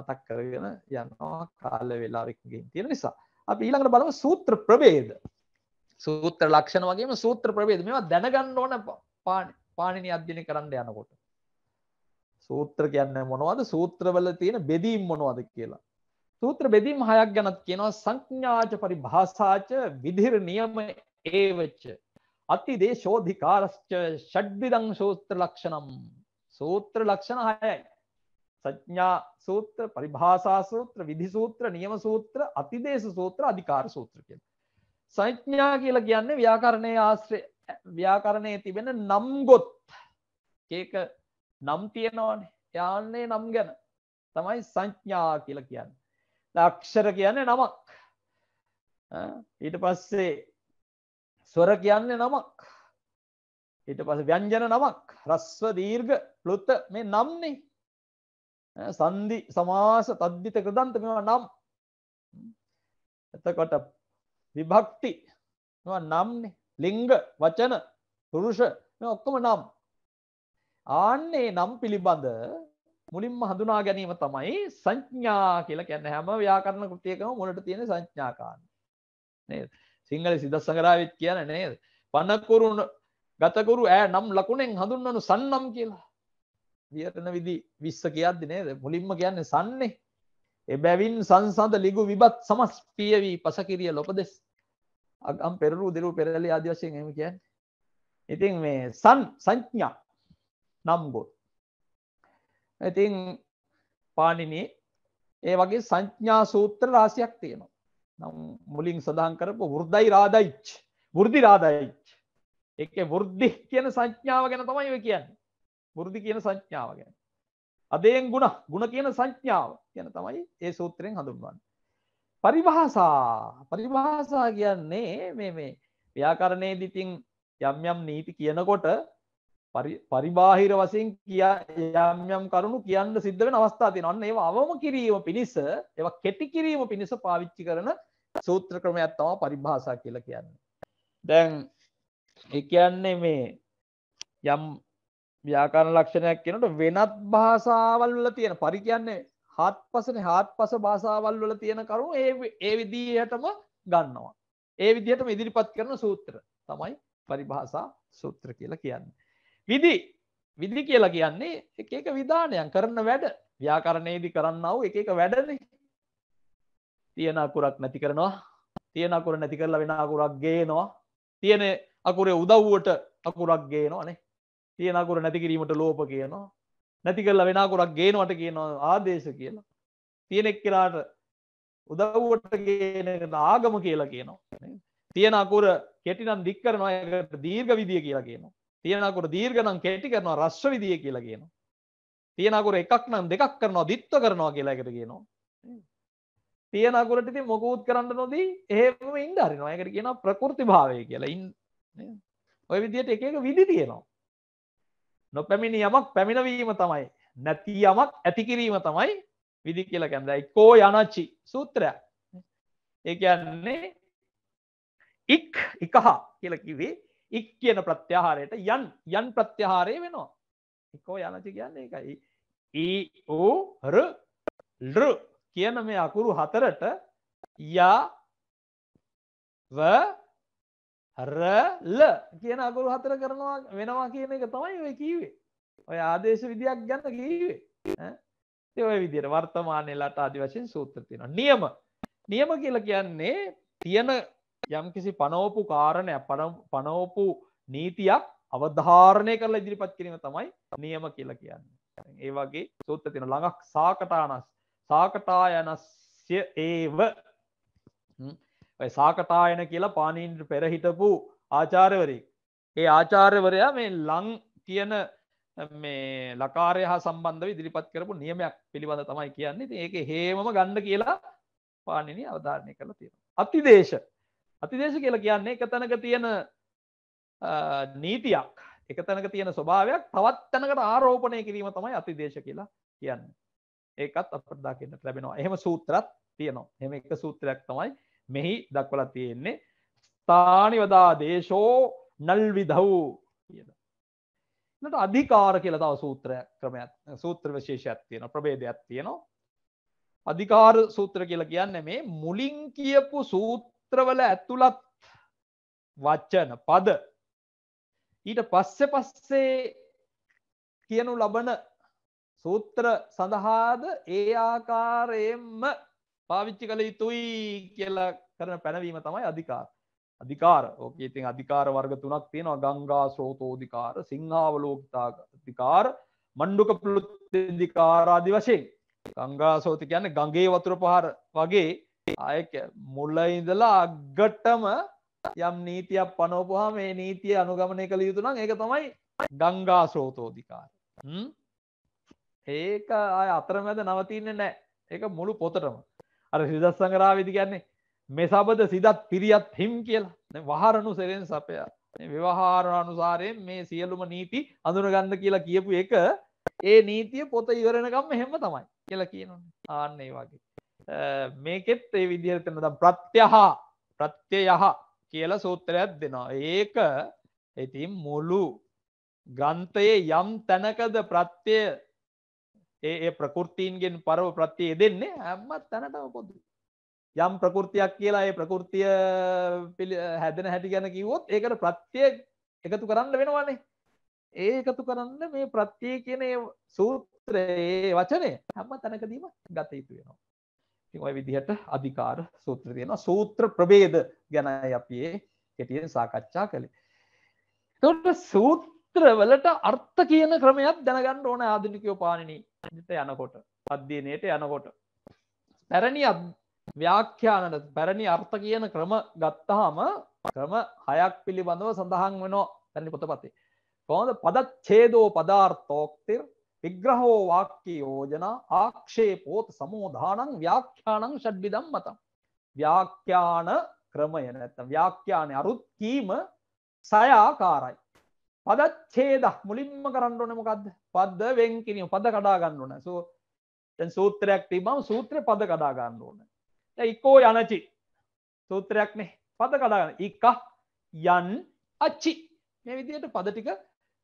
මතක් කරගෙන යනවා කාල වෙලාවකින් තියෙන නිසා අපි ඊළඟට බලමු සූත්‍ර ප්‍රභේද සූත්‍ර ලක්ෂණ වගේම සූත්‍ර ප්‍රවේද මේවා දැනගන්න ඕන පාණිනි අධ්‍යයනය කරන්න යනකොට. සූත්‍ර කියන්නේ මොනවද? සූත්‍රවල තියෙන බෙදීම් මොනවද කියලා. සූත්‍ර බෙදීම් හයක් ගැනත් කියනවා සංඥාච පරිභාසාච විධිර නියම ඒවච්ච අති දේශෝධිකාරස්ච ෂඩ්විදං සූත්‍ර ලක්ෂණම් සූත්‍ර ලක්ෂණ හයයි සඥා සූත්‍ර පරිභාසා සූත්‍ර විධි සූත්‍ර නියම සූත්‍ර අතිදේශ සූත්‍ර අධිකාර සූත්‍ර කියලා සංඥා කියලා කියන්නේ ව්‍යාකරණය ආශ්‍රය ව්‍යාකරණය තිබෙන නම්ගොත් ඒක නම් තියෙනවානේ යාන්නේ නම් ගැන තමයි සංඥා කියල කියන්න ලක්ෂර කියන්නේ නමක් ඊට පස්සේ ස්වර කියන්නේ නමක් ඊට පස ව්‍යංජන නමක් රස්ව දීර්ග ලොත්ත මේ නම්න්නේ සන්දි සමාස තද්ධිත ක්‍රදන්ත මෙවා නම් එතකොට විභක්ති නම්නේ ලිංග වචන පුරුෂ ඔක්කොම නම් ආන්නේ නම් පිළිබඳ මුලින්ම හඳුනා ගැනීම තමයි සංඥා කියලා කියන්නේ හැම ව්‍යාකරණ කෘතියකම මුලට තියෙන සංඥාකාන නේද සිංහල සිද්ද සංගරාවිත් කියන්නේ නේද පනකුරු ගතකුරු ඈ නම් ලකුණෙන් හඳුන්වනු සන්නම් කියලා වියතන විදි 20 කියද්දි නේද මුලින්ම කියන්නේ සන්නේ එබැවින් සංසඳ ලිගු විබත් සමස් පියවි පසකිරිය ලොපදෙස් අගම් පෙරලූ දෙලූ පෙරලි ආදි වශයෙන් එහෙම කියන්නේ. ඉතින් මේ සන් සංඥා නම් ගොත්. ඉතින් පාණිනී ඒ වගේ සංඥා සූත්‍ර රාශියක් තියෙනවා. නම් මුලින් සඳහන් කරපු වෘද්ධයි රාදයිච් වෘද්ධි රාදයිච් ඒකේ වෘද්ධි කියන සංඥාව ගැන තමයි ඔය කියන්නේ. වෘද්ධි කියන සංඥාව ගැන. අදයෙන් ಗುಣ ಗುಣ කියන සංඥාව ගැන තමයි ඒ සූත්‍රයෙන් හඳුන්වන්නේ. පරිභාසා පරිභාසා කියන්නේ මේ මේ ව්‍යාකරණයේ දිතින් යම් යම් නීති කියනකොට පරිබාහිර වසින් කිය යම් යම් කරුණු කියන්න සිද්ධ වෙන අවස්ථා තියෙනවා. අන්න ඒව අවම කිරීම පිණිස ඒවා කෙටි කිරීම පිණිස පාවිච්චි කරන සූත්‍ර ක්‍රමයක් තමයි පරිභාෂා කියලා කියන්නේ. දැන් ඒ කියන්නේ මේ යම් ව්‍යාකරණ ලක්ෂණයක් කියනකොට වෙනත් භාෂාවල් වල තියෙන පරි කියන්නේ හත්පසන හත්පස භාෂාවල් වල තියෙන කරුණු ඒ ඒ විදිහටම ගන්නවා. ඒ විදිහටම ඉදිරිපත් කරන සූත්‍ර තමයි පරිභාෂා සූත්‍ර කියලා කියන්නේ. විදි විදි කියලා කියන්නේ එක එක විධානයන් කරන වැඩ ව්‍යාකරණයේදී කරන්නව එක එක වැඩනේ. තියෙන අකුරක් නැති කරනවා. තියෙන අකුර නැති කරලා වෙන අකුරක් ගේනවා. තියෙන අකුරේ උදව්වට අකුරක් ගේනවා නේ. තියෙන අකුර නැති කිරීමට ලෝප කියනවා. නැති කරලා වෙන කොරක් ගේනවට කියනවා ආදේශ කියලා තියෙනෙක් කෙරාට උදව්වට ගේනකට ආගම කියලා කියනවා තියෙන අකුර කෙටිනම් දික් කරනවා එකට දීර්ඝ විදිය කියලා කියනවා තියෙන අකුර දීර්ඝ නම් කෙටි කරනවා රස්ව විදිය කියලා කියනවා තියෙන අකුර එකක් නම් දෙකක් කරනවා දිත්ව කරනවා කියලා එකට කියනවා තියෙන අකුරට ඉතින් මොකුත් කරන්න නොදී එහෙම ඉඳ හරිනවා ඒකට කියනවා ප්‍රකෘති භාවය කියලා ඉන්න ඔය විදියට එක එක විදි තියෙනවා නොපැමිණි යමක් පැමිණවීම තමයි නැති යමක් ඇතිකිරීම තමයි විදි කියලා කැඳයි කෝ යනච්චි සූත්‍රයක් ඒකයන්නේ ඉක් එකහා කියලකිවේ ඉක් කියන ප්‍රත්‍යහාරයට යන් යන් ප්‍රත්‍යහාරය වෙනවා එකෝ යනචි කියන්නේ එකයි ඒ ඕ ර ලර කියන මේ අකුරු හතරට යා හරල කියන අගුරු හතර කරනවා වෙනවා කියන එක තමයි ඔය කීවේ ඔය ආදේශ විදියක් ගන්න කීවේ ඔය විදිර වර්තමානය ලට අධි වශයෙන් සූත්‍ර තියෙන නියම නියම කියල කියන්නේ තියෙන යම්කිසි පනෝපු කාරණය පනෝපු නීතියක් අවධාරණය කරලා ඉදිරිපත් කිරීම තමයි නියම කියල කියන්න ඒ වගේ සූත්‍ර තියෙන ළඟක් සාකටානස් සාකටායනස්ය ඒව සාකටායන කියලා පානීන්ට පෙරහිටපු ආචාරවරෙක්. ඒ ආචාර්යවරයා මේ ලං කියන මේ ලකාරය හා සම්බන්ධව ඉදිරිපත් කරපු නියමයක් පිළිබඳ තමයි කියන්නේ ඒක හේමම ගණ්ඩ කියලා පානිනි අවධාරණය කළ තියෙන. අතිදේශ අතිදේශ කියලා කියන්නේ එක තැනක තියෙන නීතියක් එක තැනක තියෙන ස්වභාවයක් තවත් තැනකට ආරෝපණය කිරීම තමයි අතිදේශ කියලා කියන්න ඒකත් අපට දකින්නට ලැබෙනවා එහෙම සූත්‍රත් තියනවා හෙම එක සූත්‍රයක් තමයි මෙහි දක්වල තියෙන්නේ ස්ථානිවදා දේශෝ නල්විදව් කියද. නට අධිකාර කියල තව සූත්‍ර ක්‍රමයක් සූත්‍ර විශේෂයක් තියෙන ප්‍රබේදයක් තියෙනවා. අධිකාර සූත්‍ර කියල කියන්න මේ මුලින් කියපු සූත්‍රවල ඇතුළත් වච්චන පද ඊට පස්සෙ පස්සේ කියනු ලබන සූත්‍ර සඳහාද ඒ ආකාරයෙන්ම පාවිච්චි කළ යුතුයි කියලා කරන පැනවීම තමයි අධිකාර අධිකාර ඕකේ ඉතින් අධිකාර වර්ග තුනක් තියෙනවා ගංගා ස්රෝතෝධිකාර සිංහාවලෝකිතා අධිකාර මණ්ඩුක පෘත්තිධිකාර ආදි වශයෙන් ගංගා සෝති කියන්නේ ගඟේ වතුර පහර වගේ ආය මුල්ල ඉඳලා අග්ගටම යම් නීතියක් පනෝපුහා මේ නීතිය අනුගමනය කළ යුතු නම් ඒක තමයි ගංගා සෝතෝධිකාර ඒක අය අතරමැද නවතින්නේ නෑ ඒක මුළු පොතටම අර සිදත් සංගරාවිදි කියන්නේ මෙසබද සිදත් පිරිියත් හිම් කියලා වහරණු සෙරෙන් සපයා ව්‍යවහාර අනුසාරයෙන් මේ සියලුම නීති අඳුනගන්න කියලා කියපු එක ඒ නීතිය පොත ඉවරෙනකම් මෙහෙම තමයි කියලා කියනන්න ආන්න ඒ වගේ මේකෙත් ඒ විදිහරතන ද ප්‍රත්‍යහා ප්‍රත්‍යයහ කියල සූත්‍රයක් දෙනවා ඒක ඉතින් මුළු ග්‍රන්ථයේ යම් තැනකද ප්‍රත්‍යය ඒ ඒ ප්‍රකෘතීන්ගෙන් පරව ප්‍රත්තිය දෙන්නේ හැම්මත් තැනටම පොදු. යම් ප්‍රකෘතියක් කියලා ඒ ප්‍රකෘතිය හැදෙන හැටි ගැන කිව්වොත් ඒකට ප්‍රත්‍යය එකතු කරන්න වෙනවානේ. ඒ එකතු කරන්න මේ ප්‍රත්‍යය කියන සූත්‍රයේ වචනය හැම තැනකදීම ගත යුතු වෙනවා. ඉතින් ওই විදිහට අධිකාර සූත්‍ර තියෙනවා. සූත්‍ර ප්‍රභේද ගැනයි අපි ඒ කෙටියෙන් සාකච්ඡා කළේ. එතකොට සූත්‍ර සූත්‍රවලට අර්ථ කියන ක්‍රමයක් දැනගන්න ඕන ආධනිකයෝ පාණනී ජත යනකොට අධ්‍යනයට යනකොට. පැරණි ව්‍යාඛ්‍යානට පැරණි අර්ථ කියන ක්‍රම ගත්තාම ක්‍රම හයක් පිළිබඳව සඳහන් වෙනෝ පැරණි පොතපතේ. කොහොද පදත් චේදෝ පදාර්ථෝක්තිර් විග්‍රහෝ වාක්‍ය යෝජනා ආක්ෂේ පෝත සමෝධානං ව්‍යාඛ්‍යානං ෂඩ්බිදම් මතම්. ව්‍යාඛ්‍යාන ක්‍රමය නැත්තම් ව්‍යාඛ්‍යානය අරුත්කීම සයාකාරයි. පදච්ඡේද මුලින්ම කරන්න ඕනේ මොකද්ද? පද වෙන් කිරීම. පද කඩා ගන්න ඕනේ. සෝ දැන් සූත්‍රයක් තිබ්බම සූත්‍රේ පද කඩා ගන්න ඕනේ. දැන් ඉක්කෝ යනචි සූත්‍රයක්නේ. පද කඩා ගන්න. ඉක යන් අචි මේ විදිහට පද ටික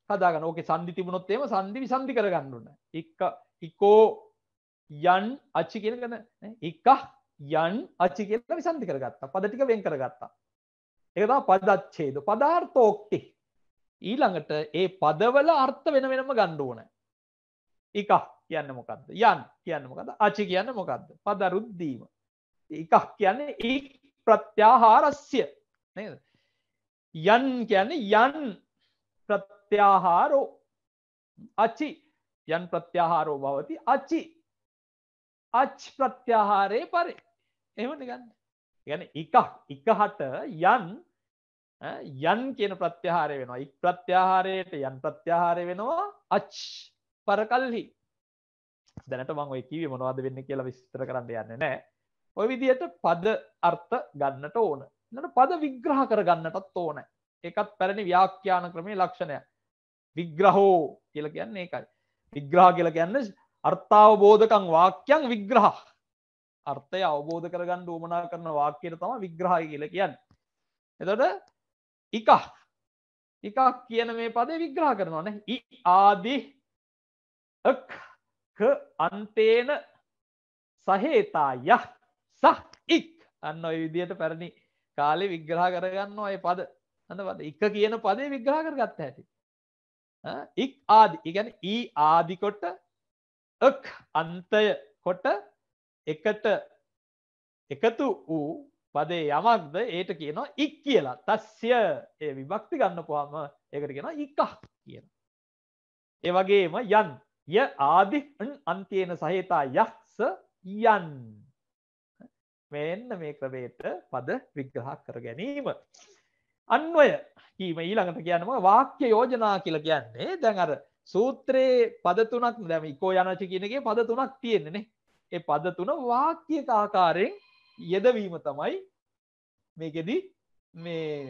හදා ගන්න. ඕකේ සංදි තිබුණොත් එහෙම සංදි විසන්දි කර ගන්න ඕනේ. ඉක ඉකෝ යන් අචි කියන එක නේ. ඉක යන් අචි කියලා විසන්දි කරගත්තා. පද ටික වෙන් කරගත්තා. ඒක තමයි පදච්ඡේද. පදාර්ථෝක්ති ඊළඟට ඒ පදවල අර්ථ වෙන වෙනම ගණ්ඩ ඕන එකක් කියන්න මොකක්ද යන් කියන්න මොකද අචි කියන්න මොකක්ද පදරුද්දීම එකක් කියන්න ඒ ප්‍රත්‍යාහාරස්්‍ය යන් කියන්න යන් ප්‍රත්‍යාහාරෝ අචි යන් ප්‍රත්‍යාහාරෝ භවති අච්චි අච් ප්‍රත්‍යාහාරය පරි එහම ගන්න ගැන එකක් එක හට යන් යන් කියන ප්‍රත්‍යහාරය වෙනවා ඉක් ප්‍රත්‍යහාරයට යන් ප්‍රත්‍යහාරය වෙනවා අච් පරකල්හි දැනට මං ඔය කිවේ මොනවද වෙන්න කියලා විස්තර කරන්න යන්න නෑ ඔය විදියට පද අර්ථ ගන්නට ඕන නට පද විග්‍රහ කරගන්නටත් ඕන එකත් පැරණි ව්‍යාඛ්‍යාන ක්‍රමේ ලක්ෂණය විග්‍රහෝ කියල කියන්නේ එකයි විග්‍රහ කියල කියන්න අර්ථාවබෝධකං වාක්‍යයන් විග්‍රහ අර්ථය අවබෝධ කරගන්න ඕමනා කරන වාක්‍යයට තම විග්‍රහය කියල කියන්න එතට එකක් එකක් කියන මේ පදේ විග්‍රහ කරනවා නේ ඉ ආදි අක් ක අන්තේන සහේතාය සහ ඉක් අන්න ඔය විදිහට පැරණි කාලේ විග්‍රහ කරගන්න ඔය පද හඳ එක කියන පදේ විග්‍රහ කරගත්ත ඇති ඉක් ආදි ඉගැන ඊ ආදිකොට අක් අන්තය කොට එකට එකතු වූ පදේ යමක්ද ඒට කියනවා ඉක් කියලා තස්්‍ය ඒ විභක්ති ගන්න පුහම එකට කියෙන ඉක්කක් කියන. ඒවගේම යන් ය ආදි අන්තියන සහේතා යක්ස යන් මෙන්න මේ ක්‍රබේට පද විග්‍රහ කර ගැනීම. අන්වය කීම ඊළඟට කියනම වාක්‍ය යෝජනා කියල කියන්නේ දැන් අර සූත්‍රයේ පදතුනක් දැම කෝ යනච කියනගේ පද තුනක් තියෙන්නේෙ ඒ පද තුන වාක්‍ය ආකාරයෙන් යෙදවීම තමයි මේකෙදී මේ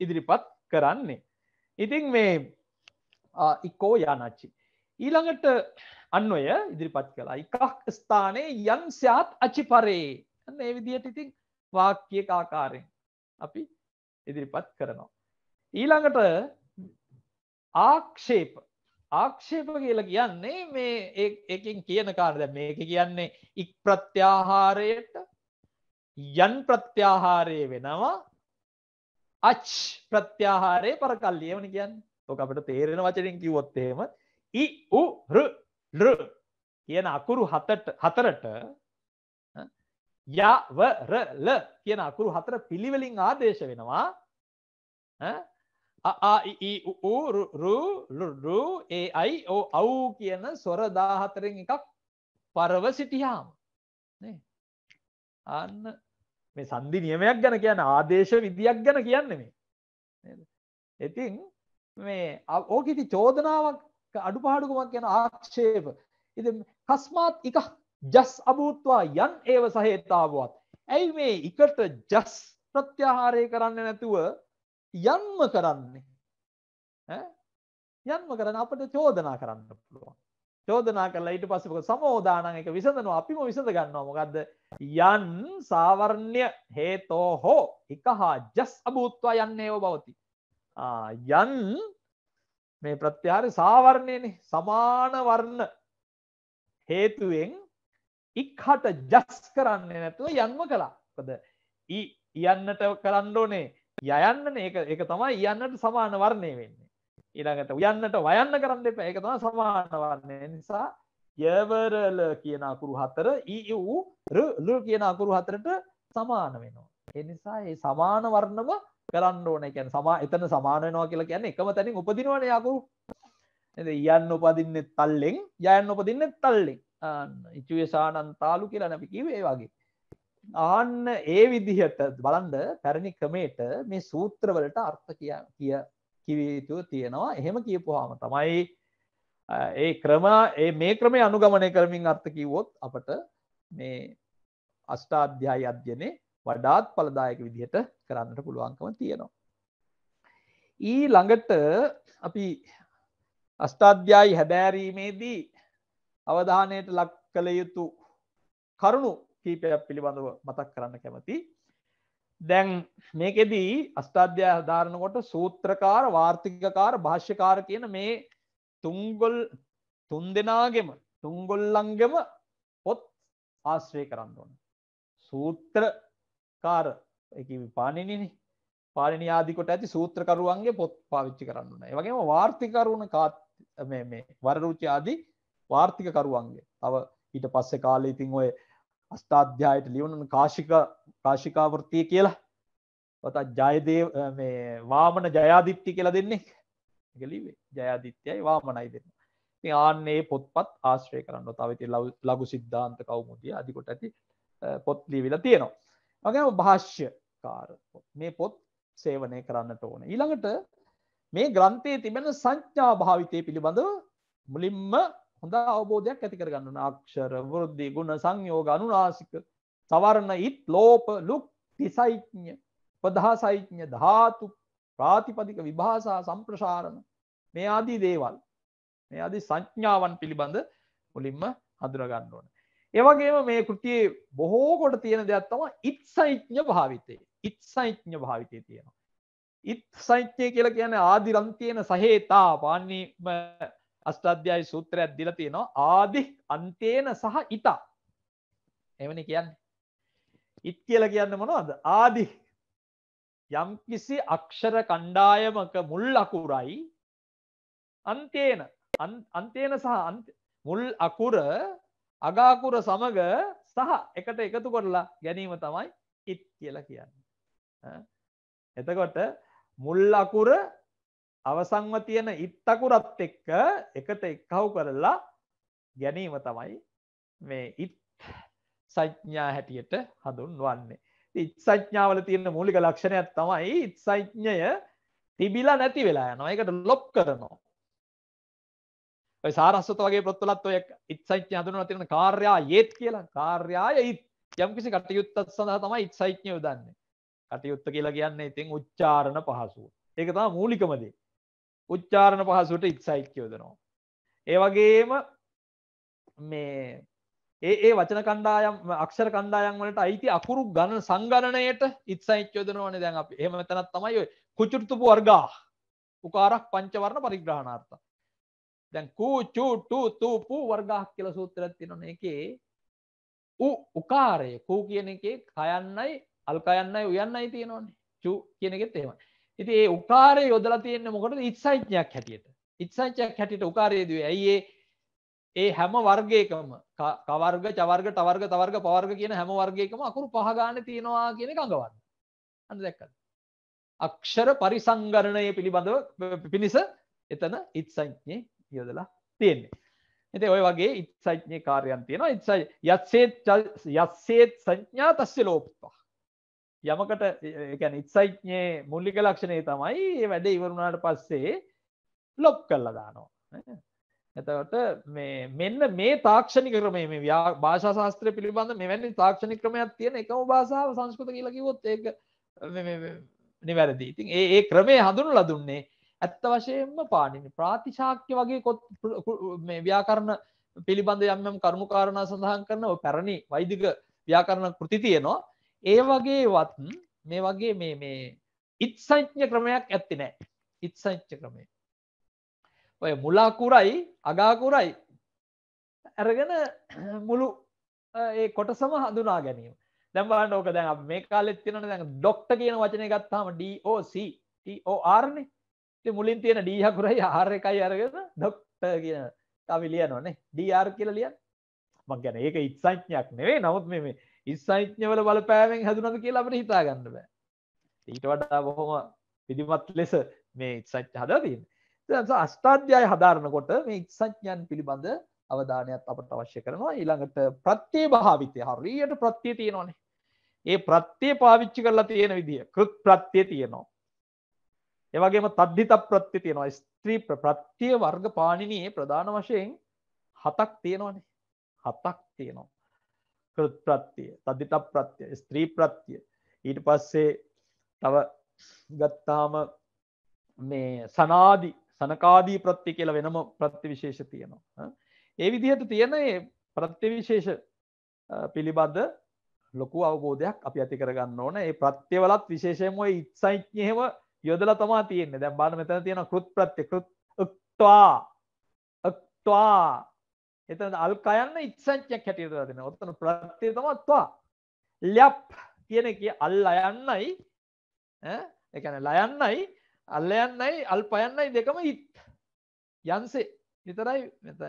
ඉදිරිපත් කරන්නේ ඉතින් මේ ඉක්කෝ යානච්චි ඊළඟට අන්න ඔය ඉදිරිපත් කලා එකක් ස්ථානයේ යන් සයාත් අචිපරේ ඇන්න ඒ විදියට ඉතින් වාක්‍ය කාකාරෙන් අපි ඉදිරිපත් කරනවා ඊළඟට ආක්ෂේප ආක්ෂේප කියල කියන්නේ මේ එකින් කියන කාරද මේක කියන්නේ ඉක් ප්‍රත්‍යාහාරයට යන් ප්‍රත්‍යාහාරය වෙනවා අච් ප්‍රත්‍යාහාරය පරකල්ලියමන කියන්න තොක අපට තේරෙන වචනින් කිවොත්තේම ඉ ර කියන අකුරු හතරට යවරල කියන අකුරු හතර පිළිවෙලින් ආදේශ වෙනවා ඒයි අව් කියන සොර දාහතරෙන් එකක් පරව සිටියාම අන්න මේ සන්ධි නියමයක් ගැන කියන ආදේශ විදියක් ගැන කියන්න මේ ඉතින් මේ ඕකෙති චෝදනාවක් අඩු පහඩුකුමක් කියන ආක්ෂේප ඉති කස්මාත් එක ජස් අභූත්වා යන් ඒව සහේතාවත් ඇයි මේ එකට ජස් ප්‍රත්‍යහාරය කරන්න නැතුව යන්ම කරන්නේ යන්ම කරන අපට චෝදනා කරන්න පුළුවන් චෝදනා කරලා ඊට පස්සේ මොකද සමෝදානං එක විසඳනවා අපිම විසඳ ගන්නවා මොකද්ද යන් සාවර්ණ්‍ය හේතෝ හෝ එකහා ජස් අභූත්වා යන්නේව භවති යන් මේ ප්‍රත්‍යාර සාවර්ණයනේ සමාන වර්ණ හේතුවෙන් ඉක්හට ජස් කරන්නේ නැතුව යන්ම කළා මොකද යන්නට කරන්න ඕනේ යයන්නනේ ඒක ඒක තමයි යන්නට සමාන වර්ණය වෙන්නේ ඊළඟට උයන්නට වයන්න කරන්න එපා ඒක තමයි සමාන වර්ණය නිසා යවරල කියන අකුරු හතර ඊ උ ර ලු කියන අකුරු හතරට සමාන වෙනවා ඒ නිසා මේ සමාන වර්ණම කරන්න ඕනේ කියන්නේ සමා එතන සමාන වෙනවා කියලා කියන්නේ එකම තැනින් උපදිනවනේ අකුරු නේද යන්න උපදින්නේ තල්ලෙන් යයන් උපදින්නේ තල්ලෙන් ආන්න ඉචුයසානන් තාලු කියලා අපි කිව්වේ ඒ වගේ ආන්න ඒ විදිහට බලන්න පැරණි ක්‍රමයට මේ සූත්‍රවලට අර්ථ කිය කිවයුතු තියෙනවා එහෙම කියපුහාම තමයි ඒ ක්‍රම මේ ක්‍රමය අනුගමනය කරමින් අර්ථ කිව්වොත් අපට මේ අෂ්ටාධ්‍යාය අධ්‍යනය වඩාත් පලදායක විදිහට කරන්නට පුළුවන්කම තියෙනවා. ඊ ළඟට අපි අස්ථාධ්‍යායි හැබෑරීමේදී අවධානයට ලක් කළ යුතු කරුණු කීපයක් පිළිබඳව මතක් කරන්න කැමති දැන් මේකෙදී අස්ථාධ්‍යා ධාරණකොට සූත්‍රකාර වාර්ථිකකාර භාෂ්‍යකාර කියන මේ තුංගොල් තුන් දෙනාගෙම තුංගොල්ලංගෙම පොත් ආශ්‍රය කරන්න ඕන. සූත්‍රකාර පාණිනිනි පාලිනි ආදිකොට ඇති සූත්‍රකරුවන්ගේ පොත් පාවිච්චි කරන්න ඒ වගේම වාර්ථිකරුණ කාත් මේ වරරුචි ආදී වාර්ථිකකරුවන්ගේ තව ඊට පස්සෙ කාලීතින් ඔය අස්ථාධ්‍යායට ලියවුණු කාශික කාශිකාවෘතිය කියලා ඔත ජයදේ මේ වාමන ජයාදිත්්‍ය කියලා දෙන්නේ ගලිවේ ජයාදිත්‍යයි වාමනයි දෙන්න ආන්නේ පොත්පත් ආශ්‍රය කරන්න තවති ලගු සිද්ධාන්ත කවමුතිය අධිකොට ඇති පොත් ලීවිල තියෙනවා මගේම භාෂ්‍ය කාර මේ පොත් සේවනය කරන්නට ඕන ඊළඟට මේ ග්‍රන්ථයේ තිබෙන සංඥා භාවිතය පිළිබඳව මුලින්ම හොඳ අවබෝධයක් ඇති කරගන්නන අක්ෂර වෘද්ධි ගුණ සංයෝග අනුනාසික සවරණ ඉත් ලෝප ලුක් තිසයිඥ ප්‍රදහාසයිඥ ධාතු ප්‍රාතිපදික විභාසා සම්ප්‍රසාරණ මේ ආදී දේවල් මේ අදි සංඥාවන් පිළිබඳ මුලින්ම හඳුරගන්න ඕන. ඒවගේම මේ කෘතියේ බොහෝකොට තියෙන දෙයක් තම ඉත්සයිඥ භාවිතය ඉත්සයිඥ භාවිතය තියෙනවා. ඉත් සයිච්චය කියල කියන ආදිරන්තියන සහේතා පාන්නේම අස්ට්‍රධ්‍යයි සූත්‍රයක් දිල තියෙනවා ආදි අන්තේන සහ ඉතා එමනි කියන්නේ ඉත් කියල කියන්න මොනවද ආදි යම්කිසි අක්ෂර කණ්ඩායමක මුල් අකුරයි අන්තේන අන්තේන සහ මුල් අකුර අගාකුර සමග සහ එකට එකතු කොරලා ගැනීම තමයි ඉත් කියල කියන්න එතකොට මුල් අකුර අවසංව තියෙන ඉත්තකුරත් එක්ක එකට එක්කහු කරලා ගැනීම තමයි මේ ඉත් සඥා හැටියට හඳුන්වන්නේ. ඉත් සඥාවල තියෙන මූලික ලක්ෂණයක් තමයි ඉත් සඥය තිබිලා නැති වෙලා යනවා. ඒකට ලොප් කරනවා. ඔය සාරස්වත වගේ පොත්වලත් ඔය ඉත් සඥා හඳුන්වලා තියෙන කාර්යා යේත් කියලා. කාර්යාය ඉත් යම්කිසි කටයුත්තක් සඳහා තමයි ඉත් සඥය යොදන්නේ. කටයුත්ත කියලා කියන්නේ ඉතින් උච්චාරණ පහසුව. ඒක තමයි මූලිකම දේ. උච්චාරණ පහසුවට ඉක්සයිට් යෝදනවා. ඒ වගේම මේ ඒ ඒ වචන කණ්ඩායම් අක්ෂර කණ්ඩායම් වලට අයිති අකුරු ගණන සංගණනයට ඉත්සයිට් යොදනවනේ දැන් අපි. එහෙම මෙතනක් තමයි ඔය කුචුටුපු වර්ගා. උකාරක් පංචවර්ණ පරිග්‍රහණාර්ථ. දැන් කු චු ටු තු පු වර්ගා කියලා සූත්‍රයක් තියෙනවනේ. ඒකේ උ උකාරය කු කියන එකේ කයන්නයි අල්කයන්නයි උයන්නයි තියෙනවනේ. චු කියන එකෙත් එහෙමයි. ඉති ඒ උකාරය යොදලා තියෙන්න්න මොකට ඉත්සංඥයක් හැටියට ඉත්සංචයක් හැටියට උකාරයේදී ඇයිඒ ඒ හැම වර්ගයකම කවර්ග චවර්ග ටවර්ග තවර්ග පවර්ග කියන හැම වර්ගයකම අකුරු පහගාන තියෙනවා කියන ගඟවන්න අන්න දැක්කද අක්ෂර පරිසංගරණය පිළිබඳව පිණිස එතන ඉත්සංඥය යොදලා තියෙන්නේ එති ඔය වගේ ඉත්සඥය කාරයන් තියෙනවා ඉත්සයි යත්සේත් යත්සේත් සංඥා තස්සේ ලෝපත්වා යමකට එකැන ඉත්සයිඥයේ මුල්ලික ලක්ෂණය තමයි ඒ වැඩ ඉවරුණාට පස්සේ ලොප් කල්ල දානවා එතවට මේ මෙන්න මේ තාක්ෂණි ක්‍රමේ මේ ව්‍යා භාෂා ශාස්ත්‍රය පිළිබඳ මෙවැනි තාක්ෂණි ක්‍රමයක් තියෙන එකම භාෂාව සංස්කෘත කියලකිවොත් ඒක නිවැරදි ඉතින් ඒ ඒ ක්‍රමය හඳුනු ලදුන්නේ ඇත්ත වශයෙන්ම පාණිනි ප්‍රාතිශාක්‍ය වගේ කොත් ව්‍යාකරණ පිළිබඳ යම්යම් කර්මුකාරණා සඳහන් කරන පැරණි වෛදික ව්‍යාකරණ කෘති තියෙනවා ඒ වගේවත් මේ වගේ මේ මේ ඉත් සංඥ ක්‍රමයක් ඇත්ති නෑ ඉත් සංච්ච ක්‍රමය ඔය මුලාකුරයි අගාකුරයි ඇරගෙන මුළු ඒ කොටසම හඳුනා ගැනීම දැම්බලන්න ඕක දැන් මේ කාලෙත් තියෙනවනේ දැන් ඩොක්ටර් කියන වචනේ ගත්තාම DOC TOR නේ ඉතින් මුලින් තියෙන D අකුරයි R එකයි අරගෙන ඩොක්ටර් කියන තව ලියනවනේ DR කියලා ලියන්න මම කියන්නේ ඒක ඉත් සංඥාවක් නෙවෙයි නමුත් මේ මේ ඉස්සංඥවල බලපෑමෙන් හැදුනද කියලා අපට හිතාගන්න බෑ ඊට වඩා බොහොම පිළිමත් ලෙස මේ ඉත්සංච හදතින් අස්ථාධ්‍යය හදාරනකොට මේ ඉත්සංඥන් පිළිබඳ අවධානයක් අපට අවශ්‍ය කරනවා ඊළඟට ප්‍රත්්‍යය භාවිතය හරියට ප්‍රත්්‍යය තියෙනවානේ ඒ ප්‍රත්්‍යය පාවිච්චි කරලා තියෙන විදිිය කෘත් ප්‍රත්්‍යය තියෙනවා ඒවගේම තද්ධිත ප්‍රත්්‍ය තියෙනවා ස්ත්‍රී ප්‍රත්්‍යය වර්ග පාණිනයේ ප්‍රධාන වශයෙන් හතක් තියෙනවානේ හතක් තියෙනවා කෘත් ප්‍රත්තිය තදිට ප්‍රත්්‍යය ස්ත්‍රී ප්‍රත්තිය ඊට පස්සේ තව ගත්තාම මේ සනාදි සනකාදී ප්‍රත්ති කියල වෙනම ප්‍රත්තිවිශේෂ තියෙනවා ඒ විදිහට තියෙන ප්‍රත්තිවිශේෂ පිළිබඳ ලොකු අවබෝධයක් අපි ඇති කරගන්න ඕන ඒ ප්‍රත්්‍යවලත් විශේෂයම ඉත්සයිඥහෙම යොදල තමා තියන්නේ දැ බාන මෙතන තියෙන කෘත් ප්‍රත්්‍ය කෘත් ක්වා ක්වා එතන අල් කයන්න ඉත්සංචයක් හැටියට දෙන ඔතන ප්‍රත්තිය තමත්වා ලැප් කියන කිය අල් අයන්නයි එකන ලයන්නයි අල්ල යන්නයි අල් පයන්නයි දෙකම ඉත් යන්සේ විතරයි මෙත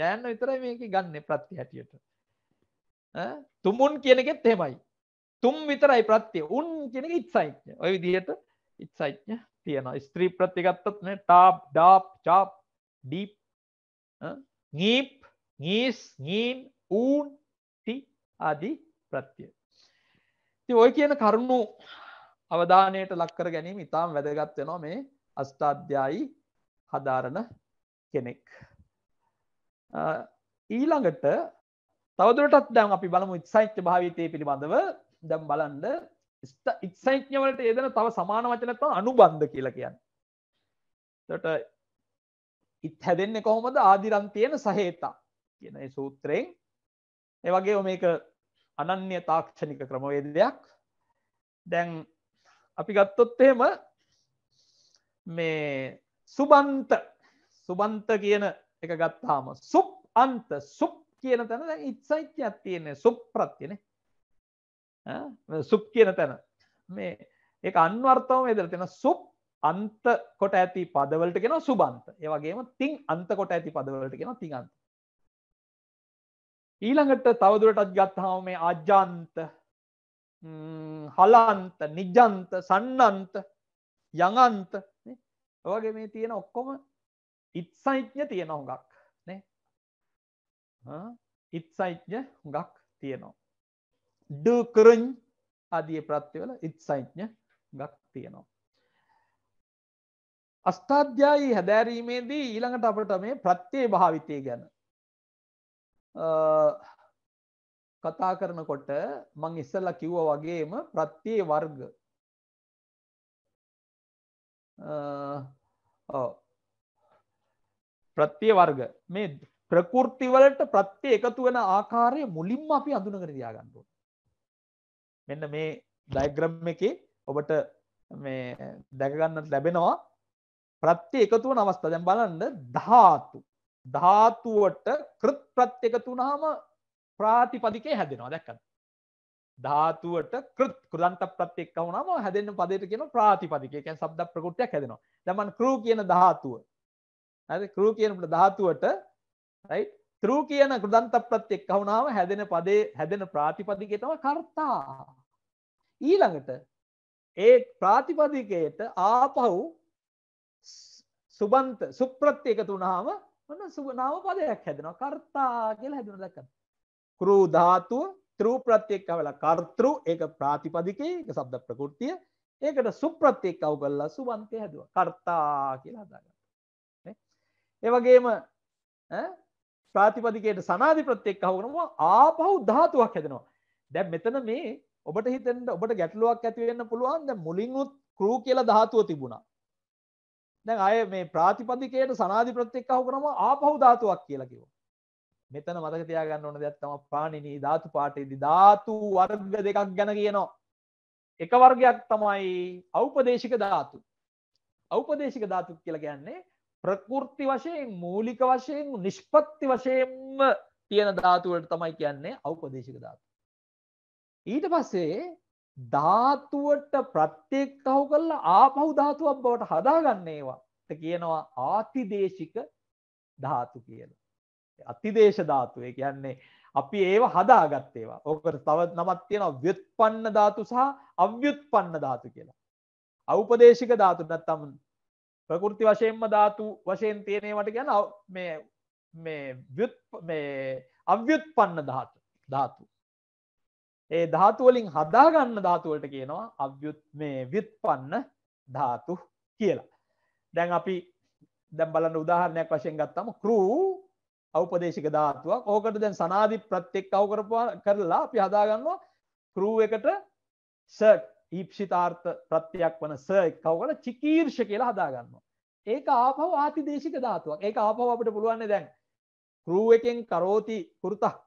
යයන්න විතරයි මේක ගන්න ප්‍රත්ති හැටියට තුමුන් කියනකෙත් හෙමයි තුම් විතරයි ප්‍රත්තිය උන් කියෙන ඉත්සයිත්්‍ය ඔය විදිහයට ඉත්සයිත්්‍ය තියෙන ස්ත්‍රී ප්‍රතිගත්තත්න ටාප් ඩාප් චාප් ඩීප් නීප් ඊස් නීම් ඌන් ටි ආදී ප්‍රත්තිය ති ඔය කියන කරුණු අවධානයට ලක්කර ගැනීම ඉතාම් වැදගත් වෙනවා මේ අස්ථාධ්‍යායි හදාරණ කෙනෙක් ඊළඟට තවදුරටත් දැම් අපි බලමු ඉත්සයිත්‍ය භාවිතය පිළිබඳව දැම් බලන්ඩ ඉත්සයිඥවලට ඒදන තව සමාන වචනත අනුබන්ධ කියලා කියන්න තොට ඉත් හැදෙන්නේ කොහොමද ආදිරන්තියන සහේතා කියන සූත්‍රයෙන් ඒවගේ මේක අනන්‍ය තාක්ෂණික ක්‍රමවේදයක් දැන් අපි ගත්තොත් එහෙම මේ සුබන්ත සුබන්ත කියන එක ගත්තාම සුප් අන්ත සුප් කියන තැන ඉත්සයිත්‍යයක් තියන්නේ සුප් ප්‍රත්තියන සුප් කියන තැන මේ ඒ අන්වර්තම ඉදර තින සුප් අන්ත කොට ඇති පදවලට කෙන සුබන්ත ඒවගේම තිං අන්ත කොට ඇති පදවලට කෙන තිං අන්ත ඊළඟට තවදුරටත් ගත්තාව මේ අජ්ජන්ත හලන්ත නිජ්ජන්ත සන්නන්ත යඟන්ත ඔවගේ මේ තියෙන ඔක්කොම ඉත්සයිඥ තියෙන හොඟක් ඉත්සයිඥ හොඟක් තියෙනවා ඩකරං අදිය ප්‍රත්තිවල ඉත්සයිඥ ගක් තියෙනවා අස්ථාධ්‍යයයි හැදෑරීමේදී ඊළඟට අපට මේ ප්‍රත්්‍යය භාවිතය ගැන කතා කරනකොට මං ඉස්සල්ලා කිව්ව වගේම ප්‍රත්තියේ වර්ග ප්‍රත්තිය වර්ග මේ ප්‍රකෘතිවලට ප්‍රත්තිය එකතු වෙන ආකාරය මුලින්ම අපි අඳුනගෙන තියාගන්නුව මෙන්න මේ ඩයිග්‍රම් එක ඔබට මේ දැකගන්නට ලැබෙනවා ප්‍රත්ති එකතුව නවස්ථ දැම් බලන්න ධාතු ධාතුවට කෘත් ප්‍රත් එකතු වුනහම ප්‍රාතිපදිකේ හැදෙනවා දැක්කද ධාතුවට කෘත් කෘදන්ත ප්‍රත් එක්ක වුනහම හැදෙන පදයට කියන ප්‍රාතිපදිකේ කියන්නේ શબ્ද ප්‍රකෘතියක් හැදෙනවා දැන් මම ක්‍රූ කියන ධාතුව හරි ක්‍රූ කියන ධාතුවට right ත්‍රු කියන කෘදන්ත ප්‍රත් එක්ක වුනහම හැදෙන පදේ හැදෙන ප්‍රාතිපදිකේ තමයි කර්තා ඊළඟට ඒ ප්‍රාතිපදිකයට ආපහු සුබන්ත සුප්‍රත් එකතු වුනහම ඔන්න සුබ නාම පදයක් හැදෙනවා. කර්තා කියලා හැදුණා දැක්කද? ක්‍රූ ධාතුව ත්‍රු ප්‍රත්‍යක්ව වෙලා කර්තෘ ඒක ප්‍රාතිපදිකේ ඒක શબ્ද ප්‍රකෘතිය. ඒකට සුප්‍රත්‍යක්ව කරලා සුවන්තය හැදුවා. කර්තා කියලා හදාගත්තා. නේ? ඒ වගේම ඈ ප්‍රාතිපදිකයට සනාදි ප්‍රත්‍යක්ව කරනවා ආපහු ධාතුවක් හැදෙනවා. දැන් මෙතන මේ ඔබට හිතෙන්ට ඔබට ගැටලුවක් ඇති වෙන්න පුළුවන් දැන් මුලින් උත් ක්‍රූ කියලා ධාතුව තිබුණා. දැන් අය මේ ප්‍රාතිපදිකයට සනාධි ප්‍රත්‍යක්ක අහු කරම ආපහු ධාතුවක් කියලා කිව්වා. මෙතන මතක තියාගන්න ඕන දෙයක් තමයි පාණිනී ධාතු පාඨයේදී ධාතු වර්ග දෙකක් ගැන කියනවා. එක වර්ගයක් තමයි ඖපදේශික ධාතු. ඖපදේශික ධාතු කියලා කියන්නේ ප්‍රකෘති වශයෙන් මූලික වශයෙන් නිෂ්පත්ති වශයෙන්ම තියෙන ධාතු වලට තමයි කියන්නේ ඖපදේශික ධාතු. ඊට පස්සේ ධාතුවට ප්‍රත්‍යක්තව කරලා ආපහු ධාතුවක් බවට හදාගන්න ඒවා. කියනවා ආතිදේශික ධාතු කියලා. අතිදේශ ධාතු ඒ කියන්නේ අපි ඒව හදාගත් ඒවා. ඕකට තව නමක් තියෙනවා ව්‍යුත්පන්න ධාතු සහ අව්‍යුත්පන්න ධාතු කියලා. අවුපදේශික ධාතු නැත්නම් ප්‍රකෘති වශයෙන්ම ධාතු වශයෙන් තියෙන ඒවට කියන මේ මේ මේ අව්‍යුත්පන්න ධාතු ධාතු. ඒ ධාතුවලින් හදාගන්න ධාතුවලට කියනවා අව්‍යුත් මේ විත්පන්න ධාතු කියලා. දැන් අපි දැම් බලන්න උදාහරණයක් වශයෙන් ගත්තම කරූ අවපදේශික ධාතුවක් ඕකට දැන් සනාධි ප්‍රත්්‍යෙක් අවකරපවා කරලා අපි හදාගන්නවා කරූ එකට සට් ඊප්ෂිතාර්ථ ප්‍රත්තියක් වන ස කවකට චිකීර්ෂ කියලා හදාගන්නවා. ඒක ආපව ආති දේශික ධාතුවක් ඒක ආපව අපට පුළුවන්න දැන් කරූ එකෙන් කරෝති කෘතක්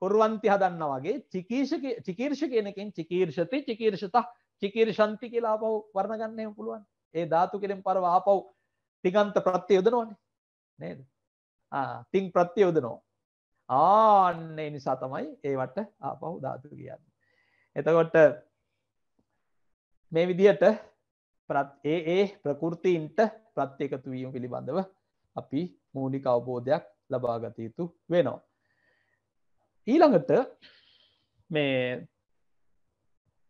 පුරුවන්ති හදන්න වගේ චිකීර්ෂක චිකීර්ෂ කෙනකින් චිකීර්ෂති චිකීර්ෂත චිකීර්ෂන්ති කියලා ආපහු වර්ණගන්න එහෙම පුළුවන්. ඒ ධාතු කෙරෙන් පරව ආපහු තිගන්ත ප්‍රත්‍ය යොදනවනේ. නේද? ආ තින් ප්‍රත්‍ය යොදනවා. ආන්න ඒ නිසා තමයි ඒවට ආපහු ධාතු කියන්නේ. එතකොට මේ විදිහට ඒ ඒ ප්‍රකෘතියින්ට ප්‍රත්‍යකතු වීම පිළිබඳව අපි මූලික අවබෝධයක් ලබා ගත යුතු වෙනවා. ඊළඟට මේ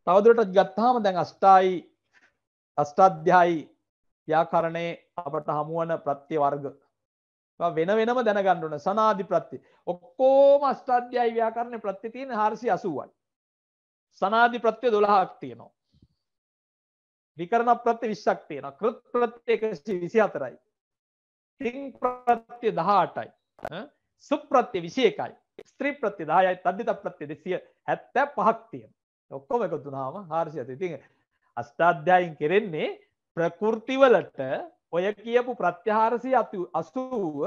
තවදුරටත් ගත්තාම දැන් අස්ටායි අස්ටාධ්‍යායි ව්‍යාකරණය අපට හමුවන ප්‍රත්‍ය වර්ග වෙන වෙනම දැනගණ්ඩුන සනාධි ප්‍රත්ති ඔක්කෝම අස්ටාධ්‍යයි ව්‍යාකරණය ප්‍රත්ති තියෙන හාරසි අසුවයි සනාධි ප්‍රත්‍ය දොළහක් තියනවා විකරණ ප්‍රත්‍ය විශ්ක් තියෙන කෘත් ප්‍රත්්‍යයකසි විසි අතරයි තිං ප්‍රත්‍ය දහටයි සුප්‍රත්‍ය විසය එකයි ස්ත්‍රී ප්‍රති දායයි තද්ධිත ප්‍රත්‍ය දෙසිය හැත්තෑ පහක්තිය ඔක්කොම එකතුනාම හාර්ෂයත ඉතින් අස්ථාධ්‍යයන් කෙරෙන්නේ ප්‍රකෘතිවලට ඔය කියපු ප්‍රත්‍යහාරසය අතු අස්තුූුව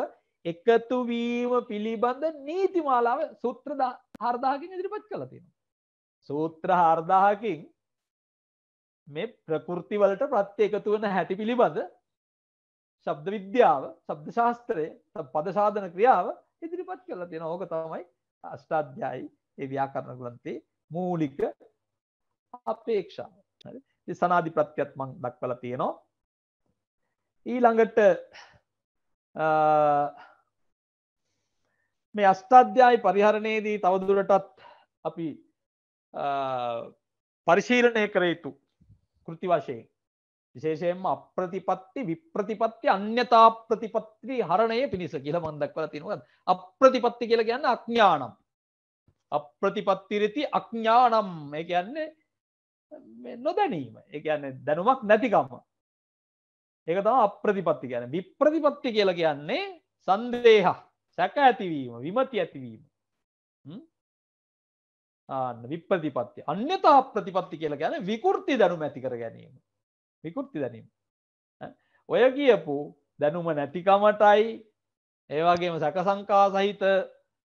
එකතුවීම පිළිබඳ නීතිමාලාව සූත්‍ර හර්දාකින් ඉදිරිපත් කළතිෙන. සූත්‍ර හර්දාහකින් මේ ප්‍රකෘතිවලට ප්‍රත්්‍ය එකතු වන හැටි පිළිබඳ ශබ්ද විද්‍යාව සබ්ද ශාස්ත්‍රය පදසාධන ක්‍රියාව ඉදිරිපත් කරලා තියෙනවා. ඕක තමයි අෂ්ටාධ්‍යායි ඒ ව්‍යාකරණ ග්‍රන්ථයේ මූලික අපේක්ෂාව. හරි. ඉතින් සනාදි ප්‍රත්‍යත් මම දක්වලා තියෙනවා. ඊළඟට මේ අෂ්ටාධ්‍යායි පරිහරණයේදී තවදුරටත් අපි පරිශීලනය කර යුතු කෘති වශයෙන් විශේෂයෙන්ම අප්‍රතිපත්ති විප්‍රතිපත්ති අන්‍යතා ප්‍රතිපත්ති හරණය පිණිස කියල මන්දක්වල තිනවත් අප්‍රතිපත්ති කියල ගන්න අඥානම් අප්‍රතිපත්තිරිති අඥානම් ඒ කියන්නේ නොදැනීම ඒ කියන්න දැනුමක් නැතිකම ඒක තම අප්‍රතිපත්ති ගැන විප්‍රතිපත්ති කියල කියන්නේ සන්දේහ සැක ඇතිවීම විමති ඇතිවීම විප්‍රතිපත්ති අන්‍යතා ප්‍රතිපත්ති කියල ගැන විකෘති දැනුම ඇතිකර ගැනීම විකෘති දැනීම ඔය කියපු දැනුම නැතිකමටයි ඒවාගේම සැකසංකා සහිත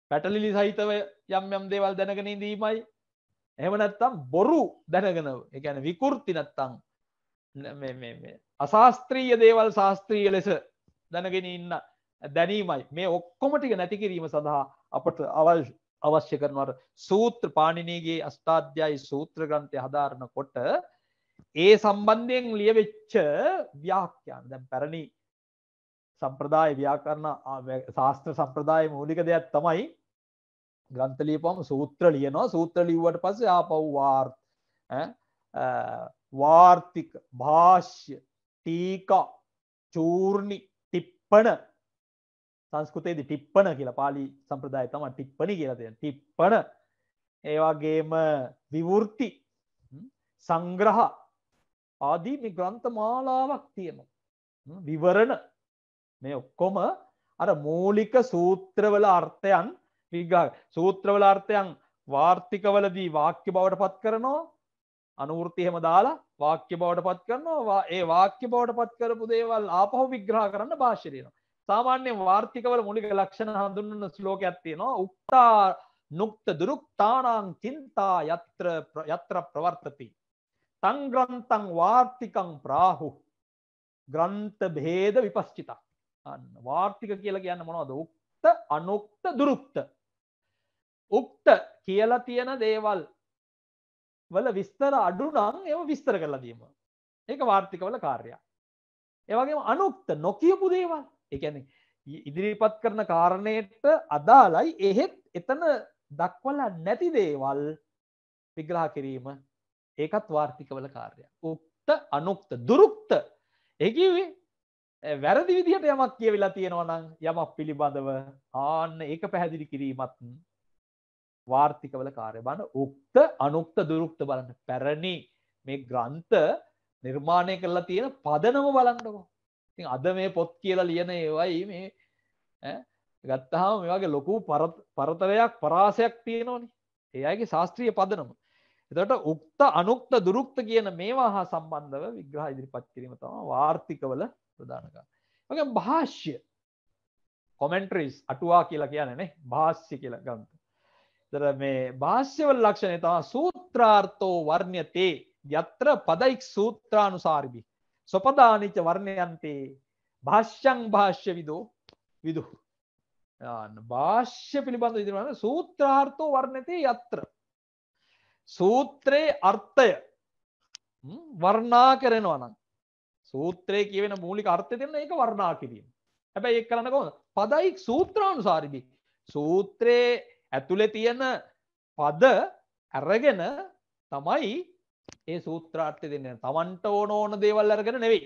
පැටලිලි සහිතව යම් යම් දේවල් දැනගෙන දීමයි එහම නැත්තම් බොරු දැනගෙන එකන විකෘති නැත්තං අශාස්ත්‍රීය දේවල් ශාස්ත්‍රීය ලෙස දැනගෙන ඉන්න දැනීමයි මේ ඔක්කොමටික නැතිකිරීම සඳහා අපට අවල් අවශ්‍ය කරනවට සූත්‍ර පාණිනීගේ අස්ථාධ්‍යයි සූත්‍ර ග්‍රන්ථය හදාරණ කොට ඒ සම්බන්ධයෙන් ලියවෙච්ච ව්‍යාක්්‍යයන් දැ පැරණි සම්ප්‍රදාය ව්‍යාකරණ ශාස්ත්‍ර සම්ප්‍රදාය මූලික දෙයක් තමයි ග්‍රන්ථලියපම සූත්‍ර ලියනවා සූත්‍ර ලිව්වට පස ආපව්වාර් වාර්ථික භාෂ්‍ය ටීකා චූර්ණි ටිප්පන සංස්කෘතයේද ටිප්පන කියලා පාලි සම්ප්‍රදාය තම ටිප්පනි කියලතිය ටිප්පන ඒවාගේම විවෘති සංග්‍රහ ආදී මේ ග්‍රන්ථ මාලාවක් තියෙනවා විවරණ මේ ඔක්කොම අර මූලික සූත්‍රවල අර්ථයන් විගා සූත්‍රවල අර්ථයන් වාර්ථිකවලදී වාක්‍ය බවට පත් කරනවා අනුවෘති එහෙම දාලා වාක්‍ය බවට පත් කරනවා ඒ වාක්‍ය බවට පත් කරපු දේවල් ආපහු විග්‍රහ කරන්න භාෂිරයනවා සාමාන්‍යයෙන් වාර්ථිකවල මුලික ලක්ෂණ හඳුන්වන ශ්ලෝකයක් තියෙනවා උක්තා නුක්ත දුරුක්තානාං චින්තා යත්‍ර යත්‍ර ප්‍රවර්තති තංග්‍රන්තං වාර්ථිකං ප්‍රාහු ග්‍රන්ථ භේද විපස්්චිතක් අන්න වාර්ථික කියලා කියන්න මොනවද උක්ත අනුක්ත දුරුක්ත උක්ත කියලා තියෙන දේවල් වල විස්තර අඩුනම් එම විස්තර කරලා දීම ඒක වාර්ථිකවල කාර්යයක් ඒවගේ අනුක්ත නොකියපු දේවල් එකන ඉදිරිපත් කරන කාරණයට අදාලයි එහෙත් එතන දක්වල නැති දේවල් විග්‍රහ කිරීම ඒකත් වාර්ථිකවල කාර්ය උක්ත අනුක්ත දුරුක්ත එකවේ වැරදි විදිහට යමක් කියවෙලා තියෙනවනම් යමක් පිළිබඳව ආන්න ඒක පැහැදිලි කිරීමත් වාර්ථිකවල කාර්ය බන උක්ත අනුක්ත දුරුක්ත බලන්න පැරණි මේ ග්‍රන්ථ නිර්මාණය කරලා තියෙන පදනම බලන්නකෝ ඉතින් අද මේ පොත් කියලා ලියන ඒවයි මේ ගත්තහම මේ වගේ ලොකු පරතරයක් පරාසයක් තියෙනවනේ ඒ අයගේ ශාස්ත්‍රීය පදනම එතට උක්ත අනුක්ත දුරුක්ත කියන මේවා හා සම්බන්ධව විග්‍රහ ඉදිරිපත් කිරීම තම වාර්ථිකවල ප්‍රධානක. මක භාෂ්‍ය කොමෙන්ට්‍රීස් අටුවා කියලා කියනනේ භාෂ්‍ය කියල ගන්ත. තර මේ භාෂ්‍යවල ලක්ෂණය තම සූත්‍රාර්ථෝ වර්ණ්‍යතේ යත්‍ර පදයික් සූත්‍රානුසාරිබි. සොපදානිච වර්ණයන්තේ භාෂ්‍යං භාෂ්‍ය විදෝ විදුහ. භාෂ්‍ය පිළිබඳ ඉදිරවන සූත්‍රාර්ථෝ වර්ණතේ යත්‍ර සූත්‍රයේ අර්ථය වර්ණා කරනවා නම් සූත්‍රයේ කියවෙන මූලික අර්ථය දෙන්න ඒක වර්ණා කිරීම. හැබැයි ඒක කරන්න කොහොමද? පදයි සූත්‍රානුසාරිවි. සූත්‍රයේ ඇතුලේ තියෙන පද අරගෙන තමයි ඒ සූත්‍රාර්ථය දෙන්නේ. Tamanට ඕන ඕන දේවල් අරගෙන නෙවෙයි.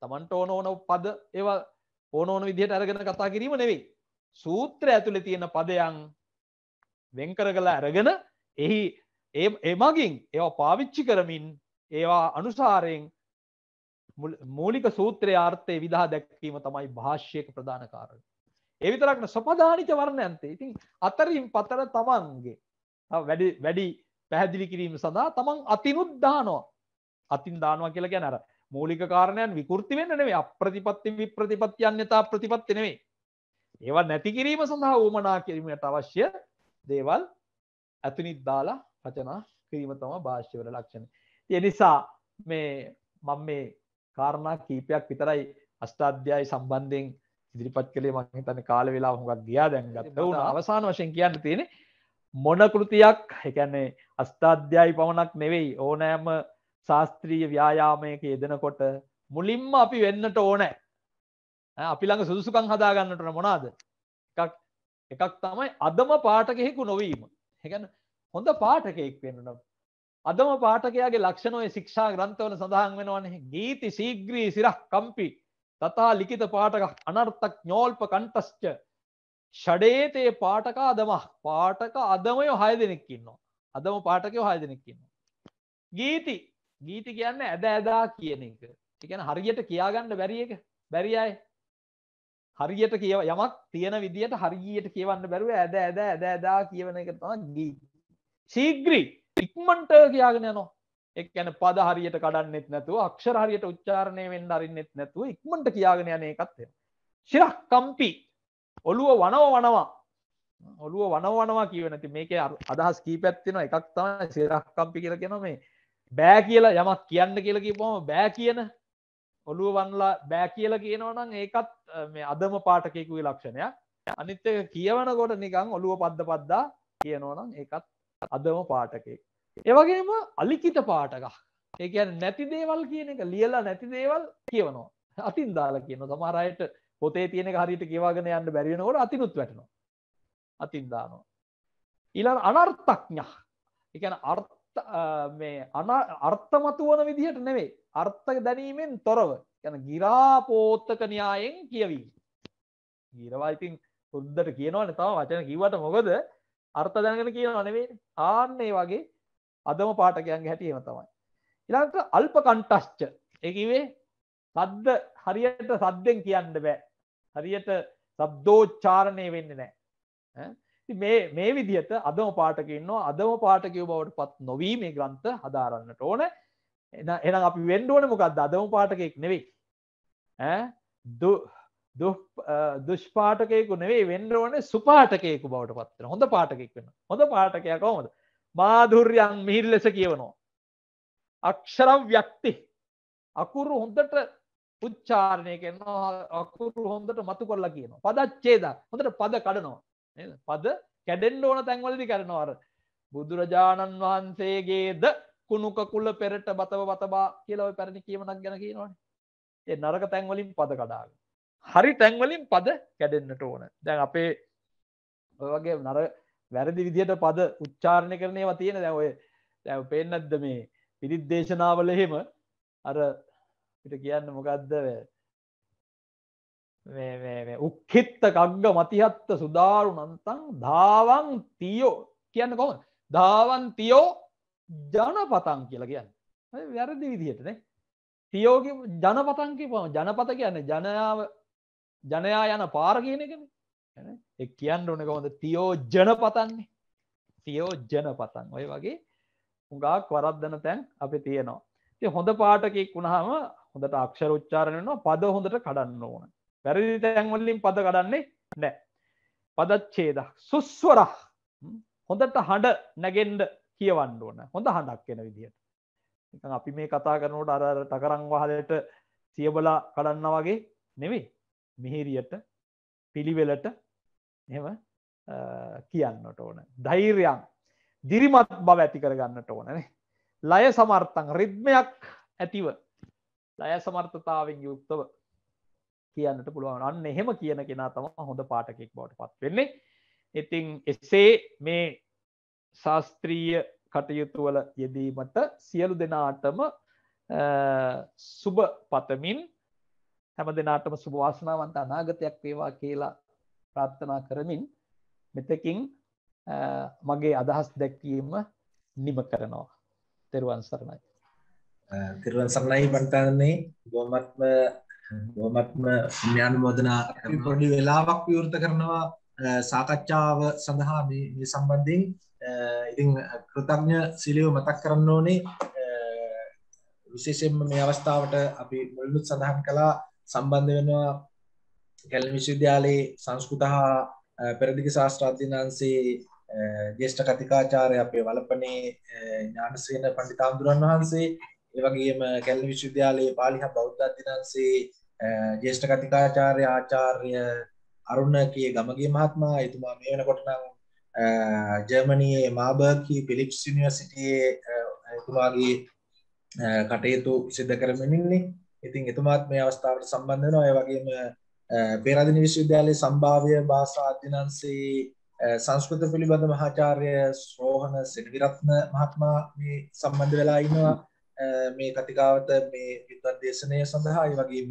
Tamanට ඕන ඕන පද ඒවා ඕන ඕන විදිහට අරගෙන කතා කිරීම නෙවෙයි. සූත්‍රය ඇතුලේ තියෙන පදයන් වෙන් කරගලා අරගෙන එහි ඒ එමගින් ඒවා පාවිච්චි කරමින් ඒවා අනුසාරයෙන් මූලික සූත්‍රය ආර්ථය විදා දැක්වීම තමයි භාෂ්‍යයක ප්‍රධාන කාරණ. එවිතරක්න ස්වපධානිච වර්ණයන්තේ ඉතින් අතරින් පතර තමන්ගේ වැඩි වැඩි පැහැදිලි කිරීම සඳහා තමන් අතිනුත් දානවා අතින් දානවා කියලා ගැන අර මූලික කාරණයන් විකෘති වෙන්න නෙවේ අප්‍රතිපත්ති විප්‍රතිපත්ති අන්‍යතා ප්‍රතිපත්ති නෙවේ ඒවා නැති කිරීම සඳහා ඕමනා කිරීමට අවශ්‍ය දේවල් ඇතුනිත් දාලා රචනා කිරීම තම භාෂ්‍යවල ලක්ෂණ. තිය නිසා මේ මං මේ කාරණා කීපයක් විතරයි අෂ්ටාධ්‍යයි සම්බන්ධයෙන් ඉදිරිපත් කළේ මං තන කාල වෙලා හොඟක් ගියා දැන් ගත්ත වුණ අවසාන වශයෙන් කියන්න තියෙන මොනකෘතියක් එකන්නේ අස්ථාධ්‍යයි පමණක් නෙවෙයි ඕනෑම ශාස්ත්‍රීය ව්‍යායාමයක යෙදෙනකොට මුලින්ම අපි වෙන්නට ඕනෑ අපි ළඟ සුදුසුකං හදාගන්නට මොනාද එකක් තමයි අදම පාටකෙහෙකු නොවීම හැකැන හොඳ පාටකයෙක් වෙන්න අදම පාටකයාගේ ලක්ෂණ ඔය ශික්ෂා ග්‍රන්ථවල සඳහන් වෙනවනේ ගීති ශීග්‍රී සිරහ කම්පි තථා ලිඛිත පාඨක අනර්ථක් ඥෝල්ප කණ්ඨස්ච ෂඩේතේ පාඨක අදම පාඨක අදමය 6 දෙනෙක් ඉන්නවා අදම පාඨකයෝ 6 දෙනෙක් ඉන්නවා ගීති ගීති කියන්නේ ඇද ඇදා කියන එක ඒ කියන්නේ හරියට කියාගන්න බැරි එක බැරි අය හරියට කියව යමක් තියෙන විදියට හරියට කියවන්න බැරුව ඇද ඇද ඇද ඇදා කියවන එක තමයි ගීති ශීග්‍රී ඉක්මන්ට කියයාගෙන යනවා එකන පද හරියට කඩන්නෙත් නැතුව අක්ෂර හරියට උච්චාරණය වෙන් අරින්නෙත් නැතුව ඉක්මට කියාගෙන යන එකත්ය ශිරක් කම්පි ඔළුව වනව වනවා ඔළුව වනව වනවා කියව නැති මේක අදහස් කීපැත්තිෙන එකක් තම සිරක් කම්පි කියල කෙන මේ බෑ කියලා යමක් කියන්න කියලා කිපම බෑ කියන ඔළුව වන්ලා බෑ කියලා කියනවනම් ඒකත් මේ අදම පාටකෙකුයි ලක්ෂණයක් අනිත්ක කියවනකොට නිකං ඔළුව පද්ද පද්දා කියනවනම් ඒකත් අදම පාටකේ. ඒවගේම අලිකිත පාටක ඒකන් නැති දේවල් කියන එක ලියලා නැති දේවල් කියවනවා. අතින් දාලා කියන තමරයට පොතේ තියෙන හරිට කියවාගෙන යන්න බැරිවෙනකොට අතිනුත් වැටනවා. අතින් දානවා. ඊළඟ අනර්ථඥ. ඒ කියන්නේ අර්ථ මේ අර්ථමතු වන විදිහට නෙවෙයි. අර්ථ දැනීමෙන් තොරව. කියන්නේ ගිරාපෝත්තක න්‍යායෙන් කියවි. ගිරවා ඉතින් හොද්දට කියනවනේ තම වචන කිව්වට මොකද අර්ථ දැනගෙන කියනවා නෙවෙයි ආන්නේ වගේ අදම පාටකයන්ගේ හැටියම තමයි ඉලාට අල්ප කන්ටස්්ච එකවේ සද්ද හරියට සද්දෙන් කියන්න බෑ හරියට සබ්දෝච්චාරණය වෙන්න නෑ මේ මේ විදිහට අදම පාටකන්නවා අදම පාටකව බවට පත් නොවී මේ ග්‍රන්ථ හදාරන්නට ඕන එන අපි වෙන්ඩුවන මොකක්ද අදම පාටකෙක් නෙවෙයි දුෂ්පාටකයකු නෙවේ වෙන්න ඕන සුපාටකයකු බවට පත්වන හොඳ පාටකෙක් වෙන හොඳ පාටකයක් කොමද මාදුර්යන් මිහිල් ලෙස කියවනවා. අක්ෂරම් ව්‍යක්ති අකුරු හොඳට උච්චාරණය කරනවා අකුරු හොඳට මතු කොල්ලා කියනවා පදච්චේද හොඳට පද කඩනවා පද කැඩෙන්ඩ ඕන තැන්වලදි කරනවාර බුදුරජාණන් වහන්සේගේද කුණුකකුල්ල පෙරට බතව බතබා කියලව පැරණි කියමනක් ගැන කියනවානේ ඒ නරක තැන්වලින් පද කඩාග හරි තැන්වලින් පද කැඩෙන්න්නට ඕන දැන් අපේ වගේ නර වැරදි විදිහට පද උච්චාරණය කරනය තියෙන දැ ඔය දැ පෙන්නත්ද මේ පිරිත් දේශනාවල එහෙම අර පිට කියන්න මොකක්ද උක්කෙත්ත කග්ග මතිහත්ත සුදාරු නන්තන් දාවන් තියෝ කියන්න කොම දාවන් තියෝ ජනපතන් කියලා කියන්න වැරදි විදිහටනේ තියෝග ජනපතන්කි පම ජනපත කියන්න ජනයාව ජනයා යන පාර කියන එකන එක් කියන්න ඕන කොහොඳ තියෝ ජන පතන්නේ තියෝ ජන පතන් ඔය වගේ හුඟක් වරද්දන තැන් අපි තියෙනවා ති හොඳ පාටකෙක් වුණහම හොඳට අක්ෂර උච්චාරණ වෙනවා පද හොඳට කඩන්න ඕන පැරදි තැන්වලින් පද කඩන්නේ නෑ පදච්චේද සුස්වර හොඳට හඬ නැගෙන්ඩ කියවන්න ඕන හොඳ හඬක් කෙන විදිහට අපි මේ කතා කරනට අර ටකරං වහලට සියබලා කඩන්න වගේ නෙවේ මිහිරියට පිළිවෙලට එම කියන්නට ඕන. ධෛර්යන් දිරිමත් බව ඇති කරගන්නට ඕනනේ. ලය සමර්ථන් රිද්මයක් ඇතිව ලය සමර්ථතාවෙන් යුක්තව කියන්නට පුළුවන් අන්න එහෙම කියන කෙනා තම හොඳ පාටකෙක් බවට පත් වෙන්නේ. ඉතිං එසේ මේ ශාස්ත්‍රීය කටයුතුවල යෙදීමට සියලු දෙනාටම සුභ පතමින් හැම දෙනාටම සුබ වාසනාවන්ත අනාගතයක් වේවා කියලා ප්‍රාර්ථනා කරමින් මෙතකින් මගේ අදහස් දැක්වීම නිම කරනවා. තෙරුවන් සරණයි. තෙරුවන් සරණයි බණ්ඩාරනේ බොහොමත්ම බොහොමත්ම ඥානමෝදනා පොඩි වෙලාවක් විවෘත කරනවා සාකච්ඡාව සඳහා මේ මේ සම්බන්ධයෙන් ඉතින් කෘතඥ සිලියව මතක් කරන්න ඕනේ විශේෂයෙන්ම මේ අවස්ථාවට අපි මුලින්ම සඳහන් කළා සම්බන්ධ වෙනවා කැල විශ්වවිද්‍යාලයේ සංස්කෘත හා පෙරදිග ශාස්ත්‍රාධ්‍යන් වහන්සේ ජේෂ්ඨ කතිකාචාරය අපේ වලපනේ ඥානසේන පණ්ඩිතාන්දුරන් වහන්සේ ඒවගේම කැල්ල විශ්වවිද්‍යාලයේ පාලිහ බෞද්ධධ්‍යනන්සේ ජේෂ්ඨ කතිකාචාරය ආචාර්ය අරුණ කිය ගමගේ මහත්මා එතුමා මේ වෙනකොට නම් ජර්මනයේ මාබර්කී පිලිප්ස් යුනිවර්සිටියේ එතුමාගේ කටයුතු සිද්ධ කරමිනින්නේ ඉතින් එතුමාත් මේ අවස්ථාවට සම්බන්ධ වෙනවා ඒ වගේම පේරාදෙණි විශ්වවිද්‍යාලයේ සම්භාව්‍ය භාෂා අධ්‍යනාංශයේ සංස්කෘත පිළිබඳ මහාචාර්ය ශ්‍රෝහණ සෙනවිරත්න මහත්මයා මේ සම්බන්ධ වෙලා ඉන්නවා මේ කතිකාවත මේ විද්වත් දේශනය සඳහා ඒ වගේම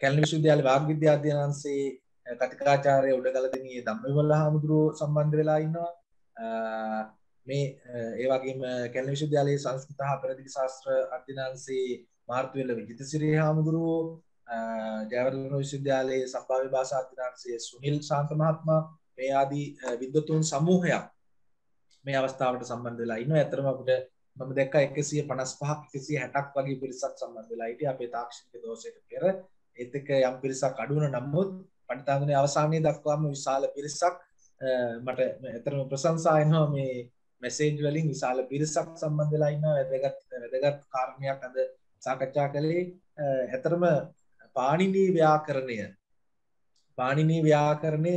කැලණි විශ්වවිද්‍යාලයේ වාග් විද්‍යා අධ්‍යනාංශයේ කතිකාචාර්ය උඩගලදෙණියේ ධම්මවිමල හාමුදුරුවෝ සම්බන්ධ වෙලා ඉන්නවා මේ ඒවගේම කැල්ල විශ්වවිද්‍යාලයේ සංස්කෘත හා පෙරදිග ශාස්ත්‍ර අධ්‍යනාංශයේ මාර්තුවෙල්ල විජිතසිරි හාමුදුරුවෝ ජයවර්ධන විශ්වවිද්‍යාලයේ සම්භාව්‍ය භාෂා අධ්‍යනාංශයේ සුනිල් ශාන්ත මහත්මයා මේ ආදී විද්වතුන් සමූහයක් මේ අවස්ථාවට සම්බන්ධ වෙලා ඉන්නවා. ඇත්තටම අපිට මම දැක්කා 155ක් 160ක් වගේ පිරිසක් සම්බන්ධ වෙලා හිටියේ අපේ තාක්ෂණික දෝෂයට පෙර. ඒත් එක්ක යම් පිරිසක් අඩු වුණා නමුත් පණිතාංගනේ අවසානයේ දක්වාම විශාල පිරිසක් මට ඇත්තටම ප්‍රශංසා එනවා මේ මෙසේජ් වලින් විශාල පිරිසක් සම්බන්ධ වෙලා ඉන්නවා වැදගත් වැදගත් කාරණයක් අද සාකච්ඡා කළේ ඇතරම පාණිනී ව්‍යාකරණය පාණිනී ව්‍යාකරණය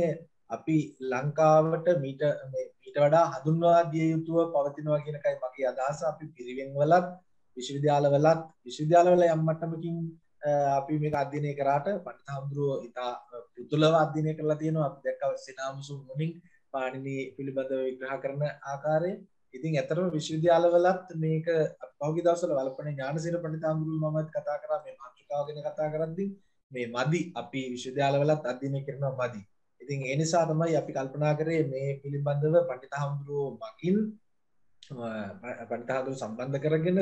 අපි ලංකාවට මීට මීට වඩා හඳුන්වා දිය යුතුව පවතිනවා කියන එකයි මගේ අදහස අපි පිරිවෙන් වලත් විශ්වවිද්‍යාලවලත් විශ්වවිද්‍යාලවල යම් මට්ටමකින් අපි මේක අධ්‍යයනය කරාට පඬිතුමා ඉතා පුදුලව අධ්‍යයනය කරලා තියෙනවා අපි දැක්කා සේනාමුසුන් මුණින් පාණිනී පිළිබඳව විග්‍රහ කරන ආකාරය ඉතින් ඇතරම විශ්වවිද්‍යාලවලත් මේක පහුගිය දවස්වල වලපනේ ඥානසිර පඬිතුමා මමත් කතා කරා මේ මාතෘකාව ගැන කතා කරද්දී මේ මදි අපි විශ්වවිද්‍යාලවලත් අධ්‍යයනය කරනවා මදි. ඉතින් ඒ නිසා තමයි අපි කල්පනා කරේ මේ පිළිබඳව පඬිතුහාමුදුරුවෝ මගින් පඬිතුහාමුදුරුවෝ සම්බන්ධ කරගෙන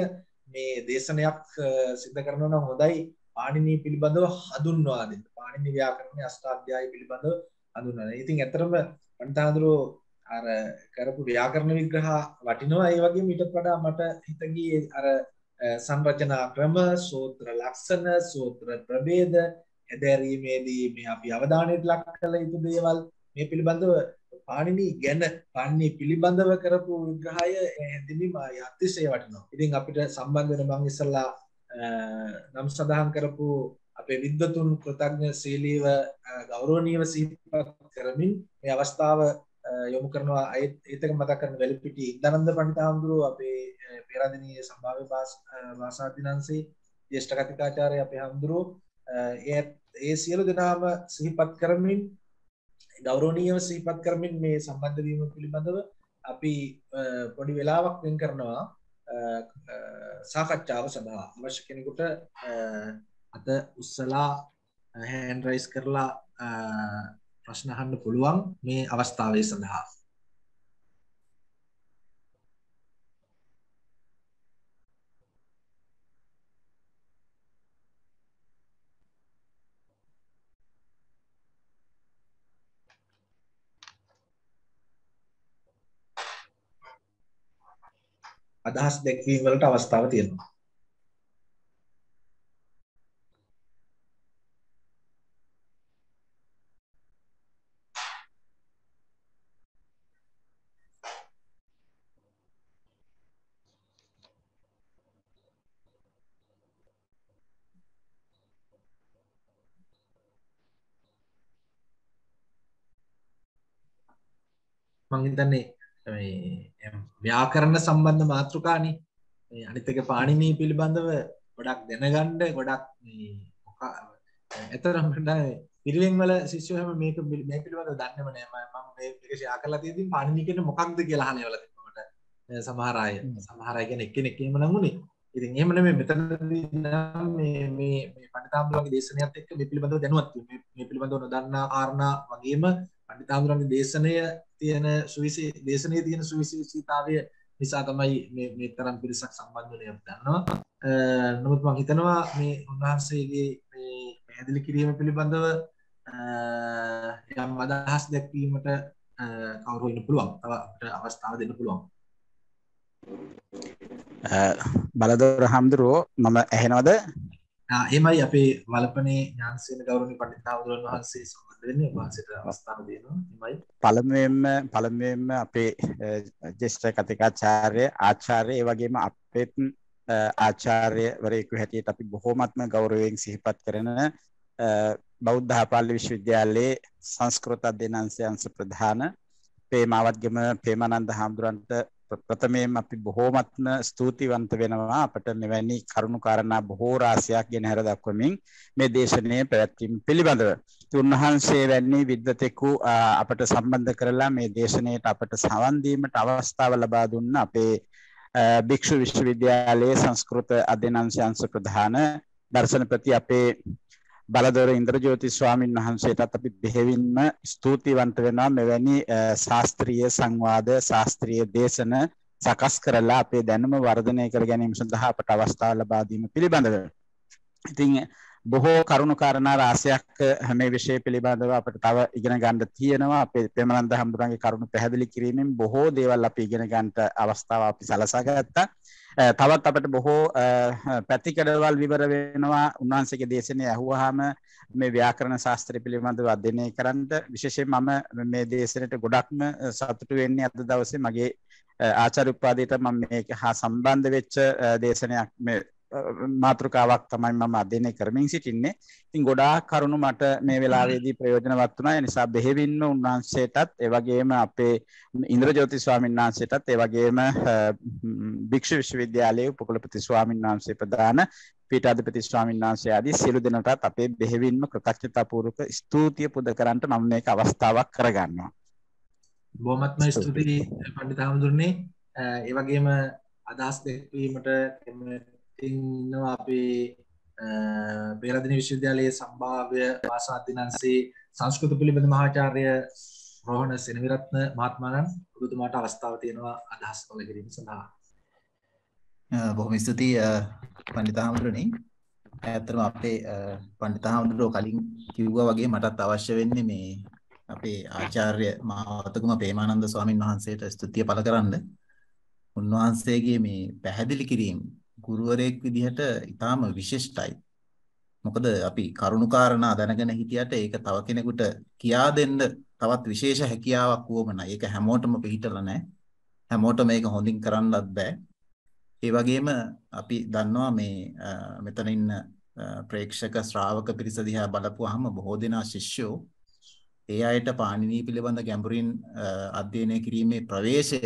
මේ දේශනයක් සිදු කරනවා නම් හොඳයි පාණිනී පිළිබඳව හඳුන්වා දෙන්න. පාණිනී ව්‍යාකරණයේ අෂ්ටාධ්‍යායී පිළිබඳව හඳුන්වනවා. ඉතින් ඇතරම වන්තාදුරු අර කරපු ව්‍යාකරණ විග්‍රහ වටිනවා ඒ වගේ මිට වඩා මට හිතගිය අර සංරචනා ක්‍රම සූත්‍ර ලක්ෂණ සූත්‍ර ප්‍රබේද ඇදැරීමේදී මේ අපි අවධානයට ලක් කළ යුතු දේවල් මේ පිළිබඳව පාණිනී ගැන පන්නේ පිළිබඳව කරපු විග්‍රහය හැඳිනීම අතිශය වටිනවා. ඉතින් අපිට සම්බන්ධ වෙන මම ඉස්සලා නම් සඳහන් කරපු අපේ විද්වතුන් කෘතඥ ශීලීව ගෞරවනීයව සිහිපත් කරමින් මේ අවස්ථාව යොමු කරනවා අයත් ඒතක මතක් කරන වැලිපිටි ඉන්දනන්ද පණ්ඩිත හාමුදුරුව අපේ පේරාදෙණියේ සම්භාව්‍ය භාෂාධිනංශේ ජ්‍යෙෂ්ඨ කතිකාචාර්ය අපේ හාමුදුරුව ඒ ඒ සියලු දෙනාම සිහිපත් කරමින් ගෞරවනීයව සිහිපත් කරමින් මේ සම්බන්ධ වීම පිළිබඳව අපි පොඩි වෙලාවක් වෙන් කරනවා සාකච්ඡාව සඳහා අවශ්‍ය කෙනෙකුට අත උස්සලා හෑන්ඩ් රයිස් කරලා ප්‍රශ්න අහන්න පුළුවන් මේ අවස්ථාවේ සඳහා. අදහස් දැක්වීම වලට අවස්ථාව තියෙනවා. මංහිතන්නේ ව්‍යාකරණ සම්බන්ධ මාතෘකානි අනිතක පාණිනී පිළිබඳව ගොඩක් දෙනගණ්ඩ ගොඩක් ඇතරමට පිරිවෙන්වල සිිෂයහම මේක මේ පිළිබඳ දන්නම නෑම ශා කරලා තිීදී පාණිකට මොකක්ද කියලාහන වලට සමහරය සමහරයගෙන එක්කෙනෙක් කියීම නමුණේ ඉති එමන මේ මෙතන පනතාම්ලගේ දේශනයක් එක් පිළිබඳව දැනුවත් පිළිබඳව නොදන්නා ආරණා වගේම අපිතාමුරන්ගේ දේශනය තියෙන සුවිසි දේශනය තියෙන සුවිශේෂීතාවය නිසා තමයි මේ තරම් පිරිසක් සම්බන්ධනය දන්නවා නමුත් මං හිතනවා මේ උන්වහන්සේගේ පැහැදිලි කිරීම පිළිබඳව යම් අදහස් දැක්වීමට කවුරු ඉන්න පුළුවන් තව අවස්ථාව දෙන්න පුළුවන් බලදොර හාමුදුරුවෝ මම ඇහෙනවද එමයි අපේ වලපනේ ඥාන්සේන ගෞරවනීය පණ්ඩිත හාමුදුරුවන් වහන්සේ දෙන්නේ වහන්සේට අවස්ථාව දෙනවා. එමයි පළමුවෙන්ම පළමුවෙන්ම අපේ ජේෂ්ඨ කතිකාචාර්ය ආචාර්ය ඒ වගේම අපෙත් ආචාර්යවරයෙකු හැටියට අපි බොහොමත්ම ගෞරවයෙන් සිහිපත් කරන බෞද්ධ ආපාලි විශ්වවිද්‍යාලයේ සංස්කෘත අධ්‍යනාංශය අංශ ප්‍රධාන පේමාවත්ගම පේමානන්ද හාමුදුරන්ට ප්‍රථමයෙන් අපි බොහෝමත්ම ස්තුතිවන්ත වෙනවා අපට මෙවැනි කරුණු කාරණා බොහෝ රාශියක් ගෙන හැර දක්වමින් මේ දේශනය පැවැත්වීම පිළිබඳව උන්වහන්සේ වැන්නේ විද්වතෙකු අපට සම්බන්ධ කරලා මේ දේශනාවට අපට සවන් දීමට අවස්ථාව ලබා දුන්න අපේ භික්ෂු විශ්වවිද්‍යාලයේ සංස්කෘත අධ්‍යනාංශ ප්‍රධාන දර්ශනපති අපේ බලදොර ඉන්ද්‍රජෝති ස්වාමින් වහන්සේටත් අපි බෙහෙවින්ම ස්තුතිවන්ත වෙනවා මෙවැනි ශාස්ත්‍රීය සංවාද ශාස්ත්‍රීය දේශන සකස් කරලා අපේ දැනුම වර්ධනය කර ගැනීම සඳහා අපට අවස්ථාව ලබා දීම පිළිබඳව ඉතින් බොහෝ කරුණු කාරණා රාශියක් මේ විෂය පිළිබඳව අපිට තව ඉගෙන ගන්න තියෙනවා. අපේ ප්‍රේමනන්ද හඳුරගේ කරුණු පැහැදිලි කිරීමෙන් බොහෝ දේවල් අපි ඉගෙන ගන්නට අවස්ථාව අපි සලසා ගත්තා. තවත් අපිට බොහෝ පැතිකඩවල් විවර වෙනවා. උන්වහන්සේගේ දේශනේ ඇහුවාම මේ ව්‍යාකරණ ශාස්ත්‍රය පිළිබඳව අධ්‍යයනය කරන්න විශේෂයෙන් මම මේ දේශනෙට ගොඩක්ම සතුටු වෙන්නේ අද දවසේ මගේ ආචාර්ය උපාධියට මම මේක හා සම්බන්ධ වෙච්ච දේශනයක් මේ මාතෘකාවක් තමයි මම අධ්‍යයනය කරමින් සිටින්නේ. ඉතින් ගොඩාක් කරුණු මට මේ වෙලාවේදී ප්‍රයෝජනවත් වුණා. ඒ නිසා බෙහෙවින්ම උන්වහන්සේටත් ඒ වගේම අපේ ඉන්ද්‍රජෝති ස්වාමීන් වහන්සේටත් ඒ වගේම භික්ෂු විශ්වවිද්‍යාලයේ උපකුලපති ස්වාමීන් වහන්සේ ප්‍රදාන පීඨාධිපති ස්වාමීන් වහන්සේ ආදී සියලු දෙනාටත් අපේ බෙහෙවින්ම කෘතඥතාපූර්වක ස්තුතිය පුද කරන්නට මම මේක අවස්ථාවක් කරගන්නවා. බොහොමත්ම ස්තුතියි පණ්ඩිත හාමුදුරනේ. ඒ වගේම අදහස් දෙවීමට ඉන්නවා අපේ බේරදින විශ්වවිද්‍යාලයේ සම්භාව්‍ය පාසාධ්‍යනන්සේ සංස්කෘත පිළිබඳ මහාචාර්ය රෝහණ සෙනවිරත්න මහත්මාණන් ඔබතුමාට අවස්ථාව තියෙනවා අදහස් පළ කිරීම සඳහා. බොහොම ස්තුතියි පණ්ඩිතාහාමුදුරනේ. ඇත්තටම අපේ පණ්ඩිතාහාමුදුරෝ කලින් කිව්වා වගේ මටත් අවශ්‍ය වෙන්නේ මේ අපේ ආචාර්ය මාවතගම ප්‍රේමානන්ද ස්වාමින් වහන්සේට ස්තුතිය පළ කරන්න. උන්වහන්සේගේ මේ පැහැදිලි කිරීම ගුරුවරයෙක් විදිහට ඊටාම විශිෂ්ටයි. මොකද අපි කරුණුකාරණා දැනගෙන හිටියට ඒක තව කෙනෙකුට කියා දෙන්න තවත් විශේෂ හැකියාවක් වුවමනයි. ඒක හැමෝටම පිළිහිටලා නැහැ. හැමෝටම මේක හොඳින් කරන්නවත් බෑ. ඒ වගේම අපි දන්නවා මේ මෙතන ඉන්න ප්‍රේක්ෂක ශ්‍රාවක පිරිස දිහා බලපුවාම බොහෝ දෙනා ශිෂ්‍යෝ ඒ අයට පාණිනී පිළිබඳ ගැඹුරින් අධ්‍යයනය කිරීමේ ප්‍රවේශය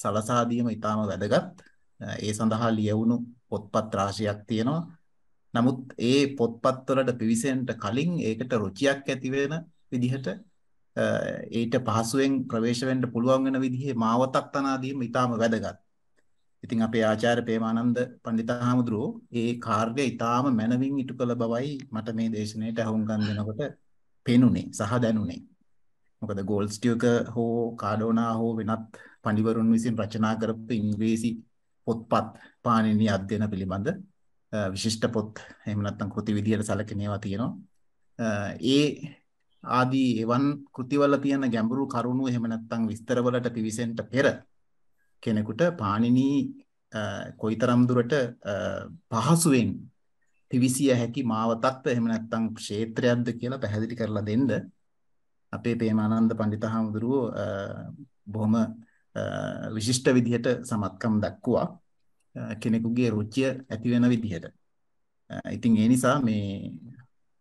සලසා දීම ඉතාම වැදගත්. ඒ සඳහා ලියවුණු පොත්පත් රාශියක් තියෙනවා. නමුත් ඒ පොත්පත් වලට පිවිසෙන්න කලින් ඒකට රුචියක් ඇති වෙන විදිහට ඊට පහසුවෙන් ප්‍රවේශ වෙන්න පුළුවන් වෙන විදිහේ මාවතක් තනාදීම ඊටාම වැදගත්. ඉතින් අපේ ආචාර්ය ප්‍රේමානන්ද පණ්ඩිතාහාමුදුරුවෝ ඒ කාර්යය ඊටාම මනවින් ඉටු කළ බවයි මට මේ දේශනාවට අහුම්කම් දෙනකොට පෙනුනේ සහ දැනුනේ. මොකද ගෝල්ඩ්ස්ටියුක හෝ කාඩෝනා හෝ වෙනත් පඬිවරුන් විසින් රචනා කරපු ඉංග්‍රීසි පොත්පත් පාණිනී අධ්‍යයන පිළිබඳ විශිෂ්ට පොත් එහෙම නැත්නම් කෘති විදියට සැලකෙන ඒවා තියෙනවා. ඒ ආදී එවන් කෘතිවල තියෙන ගැඹුරු කරුණු එහෙම නැත්නම් විස්තරවලට පිවිසෙන්න පෙර කෙනෙකුට පාණිනී කොයිතරම් දුරට පහසුවෙන් පිවිසිය හැකි මාවතක්ද එහෙම නැත්නම් ක්ෂේත්‍රයක්ද කියලා පැහැදිලි කරලා දෙන්න අපේ ප්‍රේමානන්ද පණ්ඩිත හාමුදුරුවෝ බොහොම විශිෂ්ට විදිහට සමත්කම් දක්වුවා කෙනෙකුගේ රුචිය ඇති වෙන විදිහට. ඉතින් ඒ නිසා මේ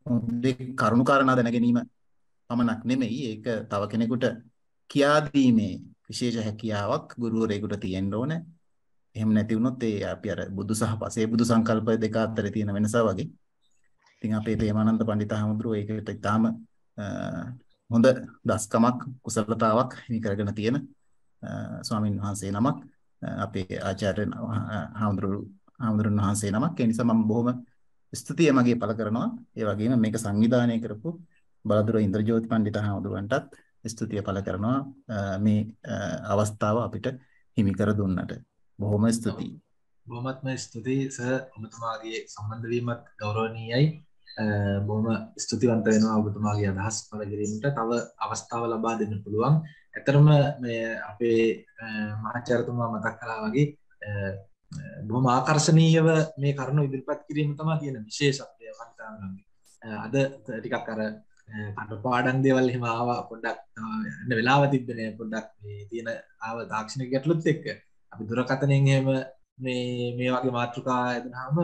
හොඳේ කරුණු කාරණා දැන ගැනීම පමණක් නෙමෙයි ඒක තව කෙනෙකුට කියා දීමේ විශේෂ හැකියාවක් ගුරුවරයෙකුට තියෙන්න ඕන. එහෙම නැති වුණොත් ඒ අපි අර බුදු සහ පසේ බුදු සංකල්ප දෙක අතර තියෙන වෙනස වගේ. ඉතින් අපේ ප්‍රේමානන්ද පණ්ඩිතහමඳුරෝ ඒකට ඉතාම හොඳ දස්කමක් කුසලතාවක් හිමි කරගෙන තියෙන ස්වාමින් වහන්සේ නමක් අපේ ආචාර්ය හාමුදුරු හාමුදුරුන් වහන්සේ නමක් ඒ නිසා මම බොහොම ස්තුතිය මගේ පළ කරනවා ඒ වගේම මේක සංවිධානය කරපු බලදුර ඉන්ද්‍රජෝති පණ්ඩිත හාමුදුරුවන්ටත් ස්තුතිය පළ කරනවා මේ අවස්ථාව අපිට හිමි කර දුන්නට බොහොම ස්තුතියි බොහොමත්ම ස්තුතියි සර් ඔබතුමාගේ සම්බන්ධ වීමත් ගෞරවණීයයි බොහොම ස්තුතිවන්ත වෙනවා ඔබතුමාගේ අදහස් පළ කිරීමට තව අවස්ථාව ලබා දෙන්න පුළුවන් ඇතරම අපේ මාචරතුමා මතක් කලා වගේ බොහම ආකර්ශනීයව මේ කරුණු ඉදිරිපත් කිරීම තමා තියෙන විශේෂත්වය වතාගේ අද ටිකක් අර පට පාඩන් දෙවල් හෙමාව පොඩ්ඩක් එන්න වෙලාව තිබෙනය පොඩ්ඩක් තියෙන ආව තාක්ෂණ ගැටලුත් එක්ක අපි දුරකතනයෙන් හෙම මේ මේ වගේ මාතෘකා ඇදනහම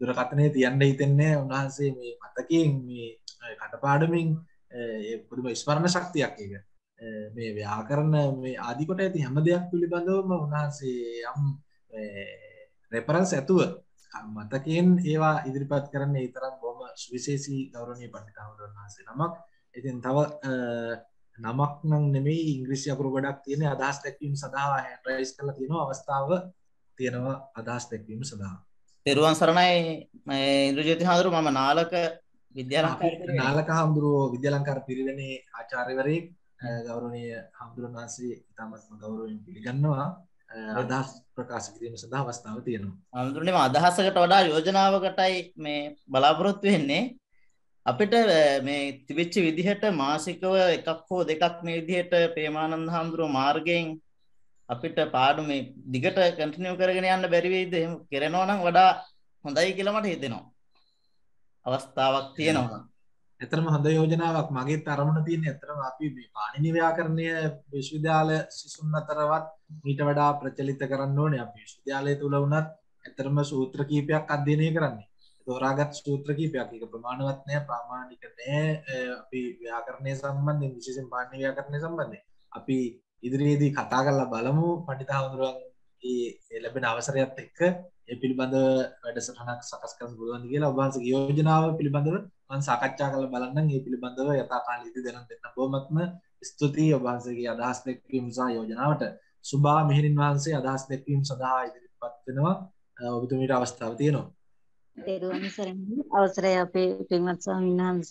දුරකතනය තියන්න හිතෙන්නේ උන්වහන්සේ මේ මතකින් මේ කටපාඩමින් පුදුම ස්මරණ ශක්තියක් එක මේ ව්‍යාකරණ මේ ආදිකොට ඇති හැම දෙයක් පිළිබඳවම උන්වහන්සේ යම් රෙපරන්ස් ඇතුව මතකයෙන් ඒවා ඉදිරිපත් කරන්න ඒ තරම් බොහොම සුවිශේෂී ගෞරවනීය පඬිතුමන් වහන්සේ නමක්. ඉතින් තව නමක් නම් නෙමෙයි ඉංග්‍රීසි අකුරු ගොඩක් තියෙන අදහස් දැක්වීම සඳහා හෑන්ඩ්‍රයිස් කරලා තියෙනවා අවස්ථාව තියෙනවා අදහස් දැක්වීම සඳහා. පෙරුවන් සරණයි ඉන්ද්‍රජීති හඳුරු මම නාලක විද්‍යාලංකාර නාලක හඳුරුව විද්‍යාලංකාර පිරිවෙනේ ආචාර්යවරයෙක් ගෞරණය හමුදුරන් වහන්සේ ඉතාමත්ම ගෞරුවෙන් පිළිගන්නවා අදහස් ප්‍රකාශ කිරීම සඳහා අවස්ථාව තියෙනවා හමුදුරනම අදහසකට වඩා යෝජනාවකටයි මේ බලාපොරොත්තු වෙන්නේ අපිට මේ තිබිච්ච විදිහට මාසිකව එකක් හෝ දෙකක් මේ විදිහට ප්‍රේමානන්ද හාමුදුරුව මාර්ගයෙන් අපිට පාඩු මේ දිගට කන්ටිනියු කරගෙන යන්න බැරි වෙයිද එහෙම කරනවා නම් වඩා හොඳයි කියලා මට හිතෙනවා අවස්ථාවක් තියෙනවා ඇතරම හොඳ යෝජනාවක් මගේ තරමුණ තියෙන ඇතරම අපි මේ පාණිනි ව්‍යාකරණය විශ්වවිද්‍යාල සිසුන් අතරවත් මීට වඩා ප්‍රචලිත කරන්න ඕනේ අපි විශ්වවිද්‍යාලය තුල වුණත් ඇතරම සූත්‍ර කීපයක් අධ්‍යයනය කරන්නේ තෝරාගත් සූත්‍ර කීපයක් ඒක ප්‍රමාණවත් නැහැ ප්‍රාමාණික නැහැ අපි ව්‍යාකරණය සම්බන්ධයෙන් විශේෂයෙන් පාණිනි ව්‍යාකරණය සම්බන්ධයෙන් අපි ඉදිරියේදී කතා කරලා බලමු පඬිතුමා ලැබෙන අවසරයත් එක්ක ඒ පිළිබඳව වැඩසටහනක් සකස් කරන්න පුළුවන් කියලා ඔබ වහන්සේගේ යෝජනාව පිළිබඳව මන් සාකච්ඡා කළ බලන්න ඒ පිළිබඳව යථකාලීති දැන දෙන්න බොමත්ම ස්තුතියි ඔබහන්සගේ අදහස් දෙක්වීම සහ යෝජනාවට සුභා මිහිරින් වහන්සේ අදහස් දෙක්වීම සඳහා ඉදිරිපත් වෙනවා ඔබතුමීට අවස්ථාව තියෙනවා අවසරය අපේ පින්වත් ස්වාමීන් වහන්ස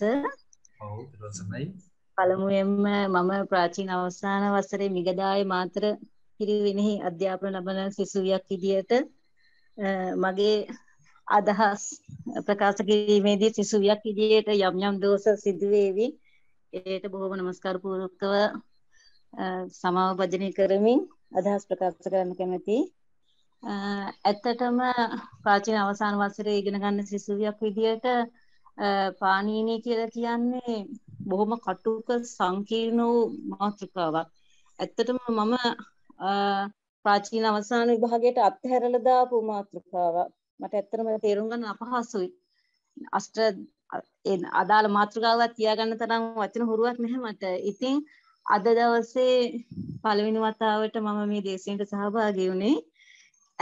පළමුුවෙන්ම මම ප්‍රාචීන අවසාන වසරේ මිගදාය මාතර පිරිවෙනෙහි අධ්‍යාපන ලබන සිසුවියක් විදියට මගේ අදහස් ප්‍රකාශ කිරීමේදී සිසුවියක් විදිහට යම් යම් දෝෂ සිදු වේවි. ඒට බොහොම নমස්කාර පූර්වකව සමාව භජනය කරමින් අදහස් ප්‍රකාශ කරන්න කැමැතියි. ඇත්තටම ප්‍රාචීන අවසාන වසරේ ඉගෙන ගන්න සිසුවියක් විදිහට පාණීනී කියලා කියන්නේ බොහොම කටුක සංකීර්ණ වූ මාතෘකාවක්. ඇත්තටම මම ප්‍රාචීන අවසාන විභාගයට අත්හැරලා දාපු මාතෘකාවක්. මට ඇත්තටම තේරුම් ගන්න අපහසුයි. අෂ්ට ඒ අදාළ මාතෘකාවක් තියාගන්න තරම් වචන හුරුවක් නැහැ මට. ඉතින් අද දවසේ පළවෙනි වතාවට මම මේ දේශනෙට සහභාගී වුණේ.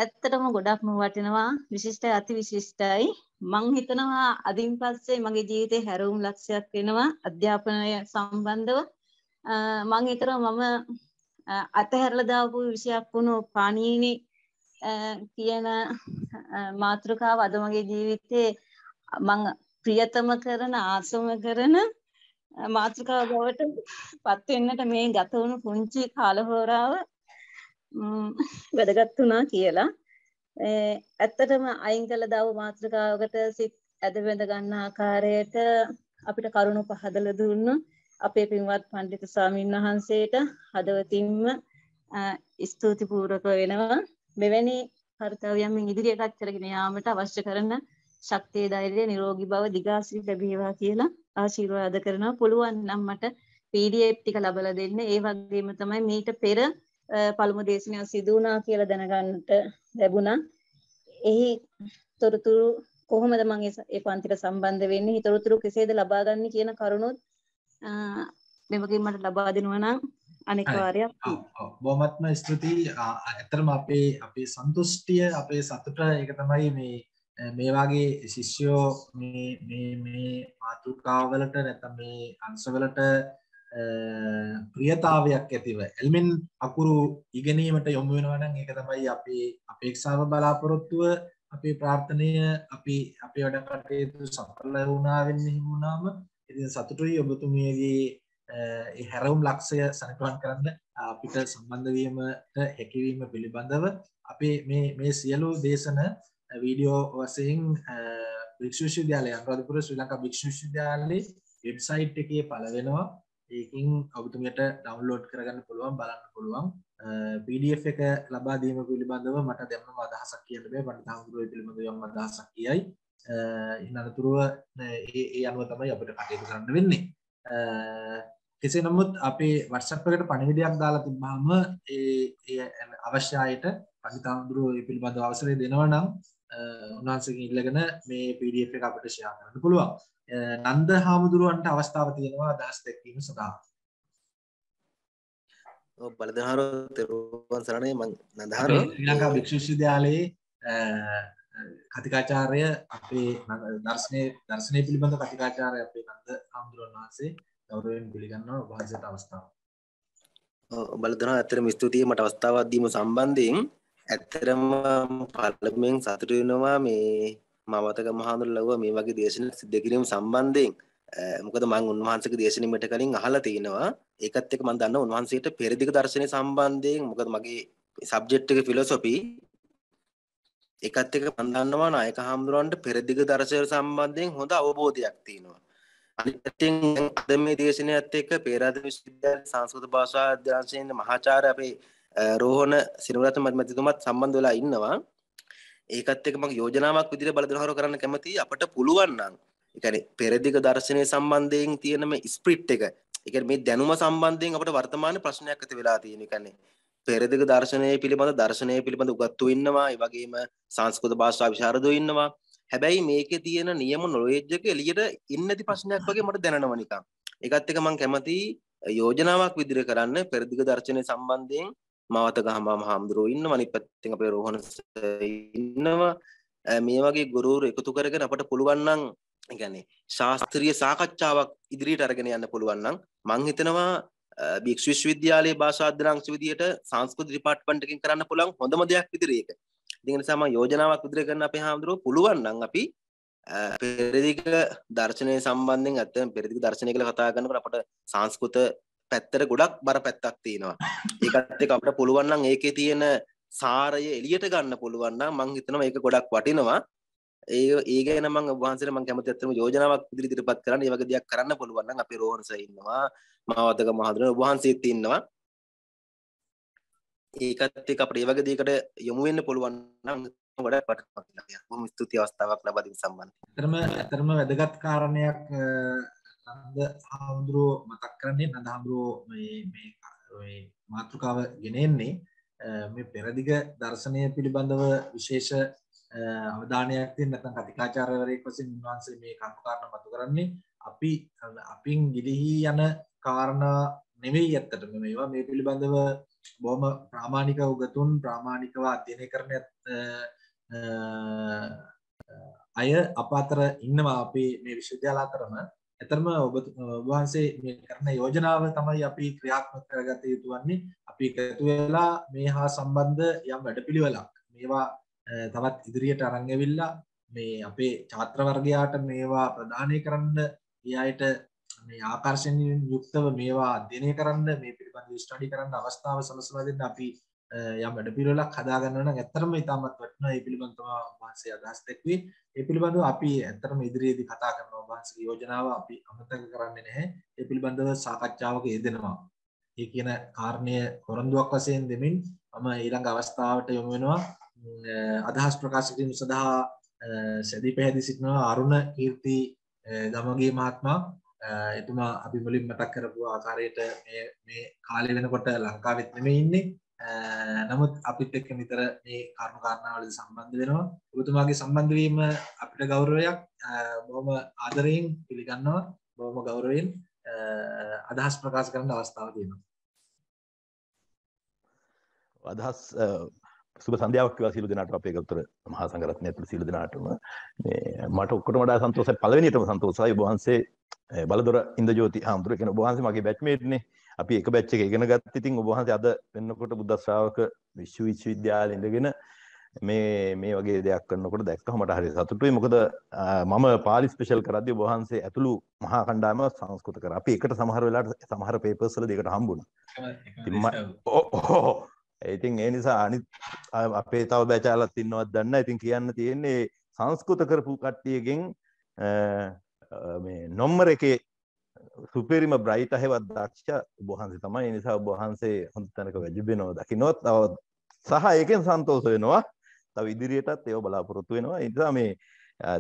ඇත්තටම ගොඩක්ම වටිනවා විශිෂ්ටයි අති විශිෂ්ටයි. මං හිතනවා අදින් පස්සේ මගේ ජීවිතේ හැරවුම් ලක්ෂයක් වෙනවා අධ්‍යාපනය සම්බන්ධව. මං හිතනවා මම අතහැරලා දාපු විෂයක් වුණු පාණීනේ කියන මාතෘකාව අද මගේ ජීවිතේ මම ප්‍රියතම කරන ආසම කරන මාතෘකාව බවට පත් වෙන්නට මේ ගත වුණු පුංචි කාලහෝරාව වැදගත් වුණා කියලා. ඇත්තටම අයින් කළ දව මාතෘකාවකට සිත් ඇද බැඳ ගන්න ආකාරයට අපිට කරුණු පහදලා දුන්න අපේ පින්වත් පඬිතු ස්වාමීන් වහන්සේට හදවතින්ම ස්තුතිපූර්වක වෙනවා. මෙවැනි කාර්යයන් ඉදිරියටත් කරගෙන යාමට අවශ්‍ය කරන ශක්තිය ධෛර්යය නිරෝගී බව දිගාසිරි ලැබේවා කියලා ආශිර්වාද කරනවා පුළුවන් නම් මට PDF ටික ලබලා දෙන්න ඒ වගේම තමයි මීට පෙර පළමු දේශනාව සිදු වුණා කියලා දැනගන්නට ලැබුණා එහි තොරතුරු කොහොමද මම ඒ පන්තිට සම්බන්ධ වෙන්නේ? ඊතරතුරු කෙසේද ලබා ගන්න කියන කරුණොත් අ මේ වගේ මට ලබා දෙනවා නම් අනිකවාරය බොමත්ම ස්තුතියි ඇතරම අපේ අපේ සන්තුෂ්ටිය අපේ සතුට එක තමයි මේ මේවාගේ ශිෂ්‍යෝ මේ මාතෘකාවලට නැතම් මේ අංශවලට ප්‍රියතාවයක් ඇතිව එල්මෙන් අකුරු ඉගෙනීමට යොමු වෙනවනම් ඒක තමයි අපේ අපේක්ෂාව බලාපොරොත්තුව අපේ ප්‍රාර්ථනය අපි අපේ වැඩ කටයුතු සඵල වුණා වෙන්න හිමුණාම ඉතින් සතුටුයි ඔබතුමියගේ ඒ හැරවුම් ලක්ෂය සනකලන් කරන්න අපිට සම්බන්ධවීමට හැකිවීම පිළිබඳව අපි මේ සියලු දේශන වීඩියෝ වසයෙන් භික්ෂෂවිද්‍යාලය අන්රධපුර ශ්‍රී ලංකා භික්ෂෂවිද්‍යාලයේ වෙබ්සයිට් එකේ පලවෙනවා ඒකින් ඔබතුමයට ඩවන්ලෝඩ් කරගන්න පුළුවන් බලන්න පුළුවන් PDF එක ලබා දීම පිළිබඳව මට දැම්ම අදහසක් කියන්න බෑ පණ්ඩිත හඳුරුවේ පිළිබඳව යම් අදහසක් කියයි ඉන් අනතුරුව ඒ අනුව තමයි අපිට කටයුතු කරන්න වෙන්නේ කෙසේ නමුත් අපේ වටසප්පකට පණිවිඩයක් දාලා තිබ්බාම ඒ අවශ්‍ය අයට පතිතාඳුරෝ ඒ පිළිබඳව අවසරය දෙනවා නම් උන්වහන්සේගෙන් ඉල්ලගෙන මේ PDF එක අපිට ෂෙයා කරන්න පුළුවන්. නන්ද හාමුදුරුවන්ට අවස්ථාව තියෙනවා අදහස් දැක්වීම සඳහා. ඔව් බලධාරෝ තෙරුවන් සරණයි මම නන්දහාරෝ ශ්‍රී ලංකා විශ්වවිද්‍යාලයේ කතිකාචාරය අපේ දර්ශනය දර්ශනය පිළිබඳ කතිකාචාරය අපේ නන්ද හාමුදුරුවන් වහන්සේ ගෞරවයෙන් පිළිගන්නවා වහන්සේට අවස්ථාව. බලතන ඇතරම ස්තුතියි මට අවස්ථාවක් දීම සම්බන්ධයෙන් ඇත්තරම පළමුවෙන් සතුටු වෙනවා මේ මමතක මහඳුරලව මේ වගේ දේශන සිද්ධ කිරීම සම්බන්ධයෙන් මොකද මං උන්වහන්සේගේ දේශනෙමට කලින් අහලා තිනවා ඒකත් එක්ක මම දන්නවා උන්වහන්සේට පෙරදිග දර්ශනය සම්බන්ධයෙන් මොකද මගේ සබ්ජෙක්ට් එක ෆිලොසොෆි ඒකත් එක්ක මම දන්නවා නායක හාමුදුරන්ට පෙරදිග දර්ශන සම්බන්ධයෙන් හොඳ අවබෝධයක් තියෙනවා. අනිත් පැත්තෙන් අද මේ දේශනාවත් එක්ක පේරාද විශ්වවිද්‍යාලයේ සංස්කෘත භාෂා අධ්‍යාපනයේ මහාචාර්ය අපේ රෝහණ සිනවරත් මැතිතුමත් සම්බන්ධ වෙලා ඉන්නවා. ඒකත් එක්ක මම යෝජනාවක් විදිහට බලදහර කරන්න කැමතියි අපට පුළුවන් නම්. ඒ කියන්නේ පෙරදිග දර්ශනයේ සම්බන්ධයෙන් තියෙන මේ ස්ප්‍රිට් එක. ඒ කියන්නේ මේ දැනුම සම්බන්ධයෙන් අපිට වර්තමාන ප්‍රශ්නයක් ඇති වෙලා තියෙන. ඒ කියන්නේ පෙරදිග දර්ශනය පිළිබඳ දර්ශනය පිළිබඳ උගත්තු ඉන්නවා වගේම සංස්කෘත භාෂා විශාරදෝ ඉන්නවා හැබැයි මේකේ තියෙන නියම නොලෙජ් එක එළියට එන්නේ නැති ප්‍රශ්නයක් වගේ මට දැනෙනවා නිකන්. ඒකත් එක්ක මම කැමති යෝජනාවක් විදිහට කරන්න පෙරදිග දර්ශනය සම්බන්ධයෙන් මාවත ගහමාම හාමුදුරුවෝ ඉන්නවා අනිත් පැත්තෙන් අපේ රෝහණ ඉන්නවා මේ වගේ ගුරුවරු එකතු කරගෙන අපට පුළුවන් නම් ඒ කියන්නේ ශාස්ත්‍රීය සාකච්ඡාවක් ඉදිරියට අරගෙන යන්න පුළුවන් නම් මම හිතනවා භික්ෂ විශ්වවිද්‍යාලයේ භාෂාධ්‍යනාංශ විදියට සංස්කෘති ඩිපාර්ට්මන්ට් එකෙන් කරන්න පුළුවන් හොඳම දෙයක් විදිහට ඒක. ඉතින් ඒ නිසා මම යෝජනාවක් විදිහට කරන අපේ හාමුදුරුවෝ පුළුවන් නම් අපි පෙරදිග දර්ශනය සම්බන්ධයෙන් ඇත්තම පෙරදිග දර්ශනය කියලා කතා කරනකොට අපට සංස්කෘත පැත්තට ගොඩක් බර පැත්තක් තියෙනවා. ඒකත් එක්ක අපිට පුළුවන් නම් ඒකේ තියෙන සාරය එළියට ගන්න පුළුවන් නම් මම හිතනවා ඒක ගොඩක් වටිනවා. ඒ ඒ ගැන මම වහන්සේට මම කැමති ඇත්තම යෝජනාවක් ඉදිරියට ඉදිරිපත් කරන්න. මේ වගේ දෙයක් කරන්න පුළුවන් නම් අපේ රෝහන් සර් ඉන්නවා. මාවතක මහඳුන වහන්සේත් ඉන්නවා. ඒකත් එක්ක අපිට මේ වගේ දෙයකට යොමු වෙන්න පුළුවන් නම් ගොඩක් වටිනවා කියලා. බොහොම ස්තුති අවස්ථාවක් ලබා දීම සම්බන්ධයෙන්. ඇත්තම ඇත්තම වැදගත් කාරණයක් නන්ද හඳුරෝ මතක් කරන්නේ නන්ද හඳුරෝ මේ මේ මේ මාතෘකාව ගෙන එන්නේ මේ පෙරදිග දර්ශනය පිළිබඳව විශේෂ අවධානයක් තියෙන නැත්නම් කතිකාචාර්යවරයෙක් වශයෙන් උන්වහන්සේ මේ කරුණු කාරණා මතු කරන්නේ අපි අපින් ගිලිහි යන කාරණා නෙවෙයි ඇත්තටම මේවා මේ පිළිබඳව බොහොම ප්‍රාමාණික උගතුන් ප්‍රාමාණිකව අධ්‍යයනය කරන අය අප අතර ඉන්නවා අපේ මේ විශ්වවිද්‍යාල අතරම ඇතරම ඔබ වහන්සේ මේ කරන යෝජනාව තමයි අපි ක්‍රියාත්මක කරගත යුතු වන්නේ අපි එකතු වෙලා මේ හා සම්බන්ධ යම් වැඩපිළිවෙලක් මේවා තවත් ඉදිරියට අරංගවිල්ලා මේ අපේ චාත්‍රවර්ගයාට මේවා ප්‍රධානය කරන්න එයායට මේ ආකර්ශණයෙන් යුක්තව මේවා අධ්‍යනය කරන්න මේ පිළිබඳ ස්ටඩි කරන්න අවස්ථාව සලසලා දෙන්න අපි යම් වැඩ පිළිවෙලක් හදාගන්න නම් ඇත්තටම ඉතාමත් වටිනවා මේ පිළිබඳව වහන්සේ අදහස් දැක්වේ. මේ පිළිබඳව අපි ඇත්තටම ඉදිරියේදී කතා කරනවා වහන්සේගේ යෝජනාව අපි අමතක කරන්නේ නැහැ. මේ පිළිබඳව සාකච්ඡාවක යෙදෙනවා. ඒ කියන කාරණය කොරන්දුවක් වශයෙන් දෙමින් මම ඊළඟ අවස්ථාවට යොමු වෙනවා. අදහස් ප්‍රකාශ කිරීම සඳහා සැදී පැහැදි සිටිනවා අරුණ කීර්ති ගමගේ මහත්මා එතුමා අපි මුලින් මතක් කරපු ආකාරයට මේ මේ කාලේ වෙනකොට ලංකාවෙත් නෙමෙයි ඉන්නේ. නමුත් අපිත් එක්ක නිතර මේ කර්ම කාරණාවලදී සම්බන්ධ වෙනවා. ඔබතුමාගේ සම්බන්ධ වීම අපිට ගෞරවයක්. බොහොම ආදරයෙන් පිළිගන්නවා. බොහොම ගෞරවයෙන් අදහස් ප්‍රකාශ කරන්න අවස්ථාව දෙනවා. අදහස් සුබ සන්ධ්‍යාවක් කියලා සියලු දෙනාටම අපේ ගෞතර මහා සංඝරත්නය ඇතුළු සියලු දෙනාටම මේ මට ඔක්කොටම වඩා සන්තෝෂයි පළවෙනියටම සන්තෝෂයි ඔබ වහන්සේ බලදොර ඉන්දජෝති හාමුදුරුවෝ කියන ඔබ වහන්සේ මගේ බැච්මේට්නේ අපි එක බැච් එක ඉගෙන ගත්ත ඉතින් ඔබ වහන්සේ අද වෙන්නකොට බුද්ධ ශ්‍රාවක විශ්වවිද්‍යාලේ ඉඳගෙන මේ මේ වගේ දෙයක් කරනකොට දැක්කම මට හරි සතුටුයි මොකද මම පාලි ස්පෙෂල් කරද්දී ඔබ වහන්සේ ඇතුළු මහා කණ්ඩායම සංස්කෘත කරා. අපි එකට සමහර වෙලාවට සමහර පේපර්ස් වල දෙකට හම්බුණා. ඉතින් මම ඉතින් ඒ නිසා අනි අපේ තව බැචාලත් ඉන්නවත් දන්න ඉතින් කියන්න තියෙන්නේ සංස්කෘත කරපු කට්ටියගෙන් නොම්මර එකේ සුපිරිම බ්‍රයිට අහෙවත් දක්ෂ බොහන්සේ තමයි නිසා බොහන්සේ හොඳ තැනක වැජිබෙනව දකිනොත් තව සහ ඒකෙන් සන්තෝස වෙනවා තව ඉදිරියටත් ඒව බලාපොරොත්තු වෙනවා නිසා මේ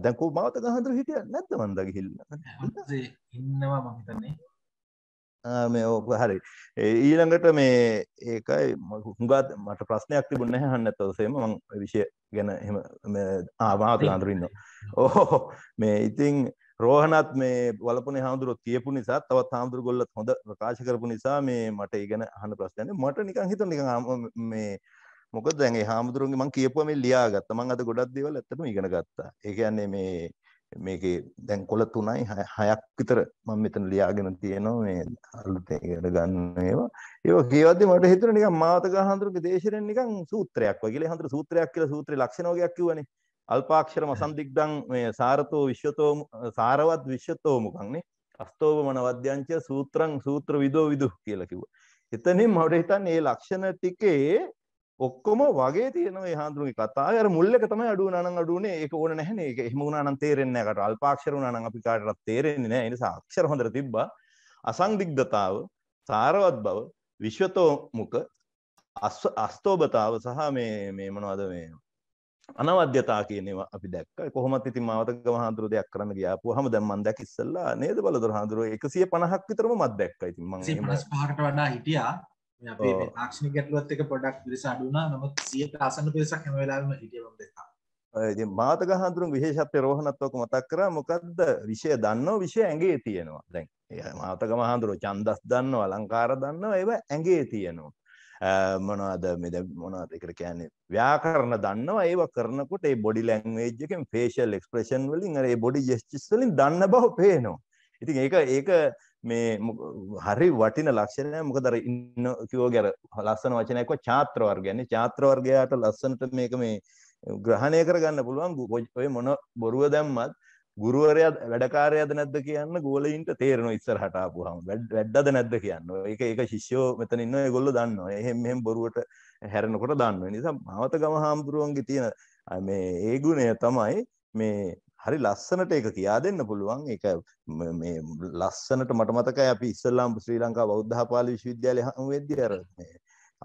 දැන්කෝ මවත ගහන්දර හිටිය නැත්තමන්දගහිල්ල ඉන්නවා මහිතන්නේ මේ ඕක හරි ඊළඟට මේ ඒකයි හුඟත් මට ප්‍රශ්නයක් තිබුණ නැහැ හන්න ඇත්තවසේම මං විෂය ගැන එහෙම ආවාතු අඳුරින්න ඕ මේ ඉතින් රෝහණත් මේ වලපන හාමුදුරුව තියපු නිසා තවත් හාමුදුරු ගොල්ලත් හොඳ ප්‍රකාශ කරපු නිසා මේ මට ඒගැන හන්න ප්‍රශ්නයන මට නිකං හිත නික මේ මොක දැන් හාමුදුරුන්ගේ මං කියපුම ලියා ගත්ත මං අත ගොඩක් දෙවල් ඇතම ඉගෙන ගත්තා ඒකන්නේ මේ මේකේ දැන් කොළ 3යි 6ක් විතර මම මෙතන ලියාගෙන තියෙනවා මේ අලුතෙන් ඉගෙන ගන්න ඒවා. ඒවා කියවද්දි මට හිතුණා නිකන් මාතකා හඳුරුගේ දේශනෙන් නිකන් සූත්‍රයක් වගේ. හඳුරු සූත්‍රයක් කියලා සූත්‍රේ ලක්ෂණ වගේක් කිව්වනේ. අල්පාක්ෂර මසන්දිග්ඩං මේ සාරතෝ විශ්වතෝ සාරවත් විශ්වතෝ මුකන්නේ. අස්තෝව මනවද්‍යංච සූත්‍රං සූත්‍ර විදෝ විදු කියලා කිව්වා. එතනින් මට හිතන්නේ මේ ලක්ෂණ ටිකේ ඔක්කොම වගේ තියෙනවා මේ හාමුදුරුවන්ගේ කතාව. අර මුල් එක තමයි අඩු වුණා නම් අඩු වුණේ. ඒක ඕන නැහැනේ. ඒක එහෙම වුණා නම් තේරෙන්නේ නැහැ. කට අල්පාක්ෂර වුණා නම් අපි කාටවත් තේරෙන්නේ නැහැ. ඒ නිසා අක්ෂර හොඳට තිබ්බා. අසංදිග්ධතාව, සාරවත් බව, විශ්වතෝමුක, අස්තෝබතාව සහ මේ මේ මොනවද මේ අනවද්‍යතා කියන ඒවා අපි දැක්කා. කොහොමත් ඉතින් මාවතගම හාමුදුරුවෝ දෙයක් කරන්න ගියාපුවාම දැන් මම දැක්ක ඉස්සෙල්ලා නේද බලතර හාමුදුරුවෝ 150ක් විතරම මත් දැක්කා. ඉතින් මම 155කට වඩා හිටියා. අපේ තාක්ෂණ ගැටලුවත් එක පොඩක් පිරිස අඩුනා නමුත් සියට අසන්න පිරිසක් හැම වෙලාවෙම හිටියම දෙකා. ඉතින් මාතක හඳුරුන් විශේෂත්වය රෝහණත්වක මතක් කරා මොකද්ද විෂය දන්නව විෂය ඇඟේ තියෙනවා. දැන් මාතක මහඳුරෝ ඡන්දස් දන්නව අලංකාර දන්නව ඒව ඇඟේ තියෙනවා. මොනවද මෙද මොනවද ඒකට කියන්නේ ව්‍යාකරණ දන්නවා ඒව කරනකොට ඒ බොඩි ලැන්ග්වේජ් එකෙන් ෆේෂල් එක්ස්ප්‍රෙෂන් වලින් අර ඒ බොඩි ජෙස්චර්ස් වලින් දන්න බව පේනවා. ඉතින් ඒක ඒක මේ හරි වටින ලක්ෂණය මොකද අර ඉන්න කිව්වෝ ගැර ලස්සන වචනයක් වා ඡාත්‍ර වර්ගයන්නේ ඡාත්‍ර වර්ගයාට ලස්සනට මේක මේ ග්‍රහණය කරගන්න පුළුවන් ඔය මොන බොරුව දැම්මත් ගුරුවරයා වැඩකාරයද නැද්ද කියන්න ගෝලයින්ට තේරෙනවා ඉස්සරහට ආපුවාම වැඩද නැද්ද කියන්න. ඒක ඒක ශිෂ්‍යෝ මෙතන ඉන්න ඒගොල්ලෝ දන්නවා. එහෙම මෙහෙම බොරුවට හැරෙනකොට දන්නවා. ඒ නිසා මාවත ගම හාමුදුරුවන්ගේ තියෙන මේ ඒ ගුණය තමයි මේ හරි ලස්සනට ඒක කියා දෙන්න පුළුවන් ඒක මේ ලස්සනට මට මතකයි අපි ඉස්සල්ලාම් ශ්‍රී ලංකා බෞද්ධහපාලි විශ්වවිද්‍යාලය හමු වෙද්දී අර මේ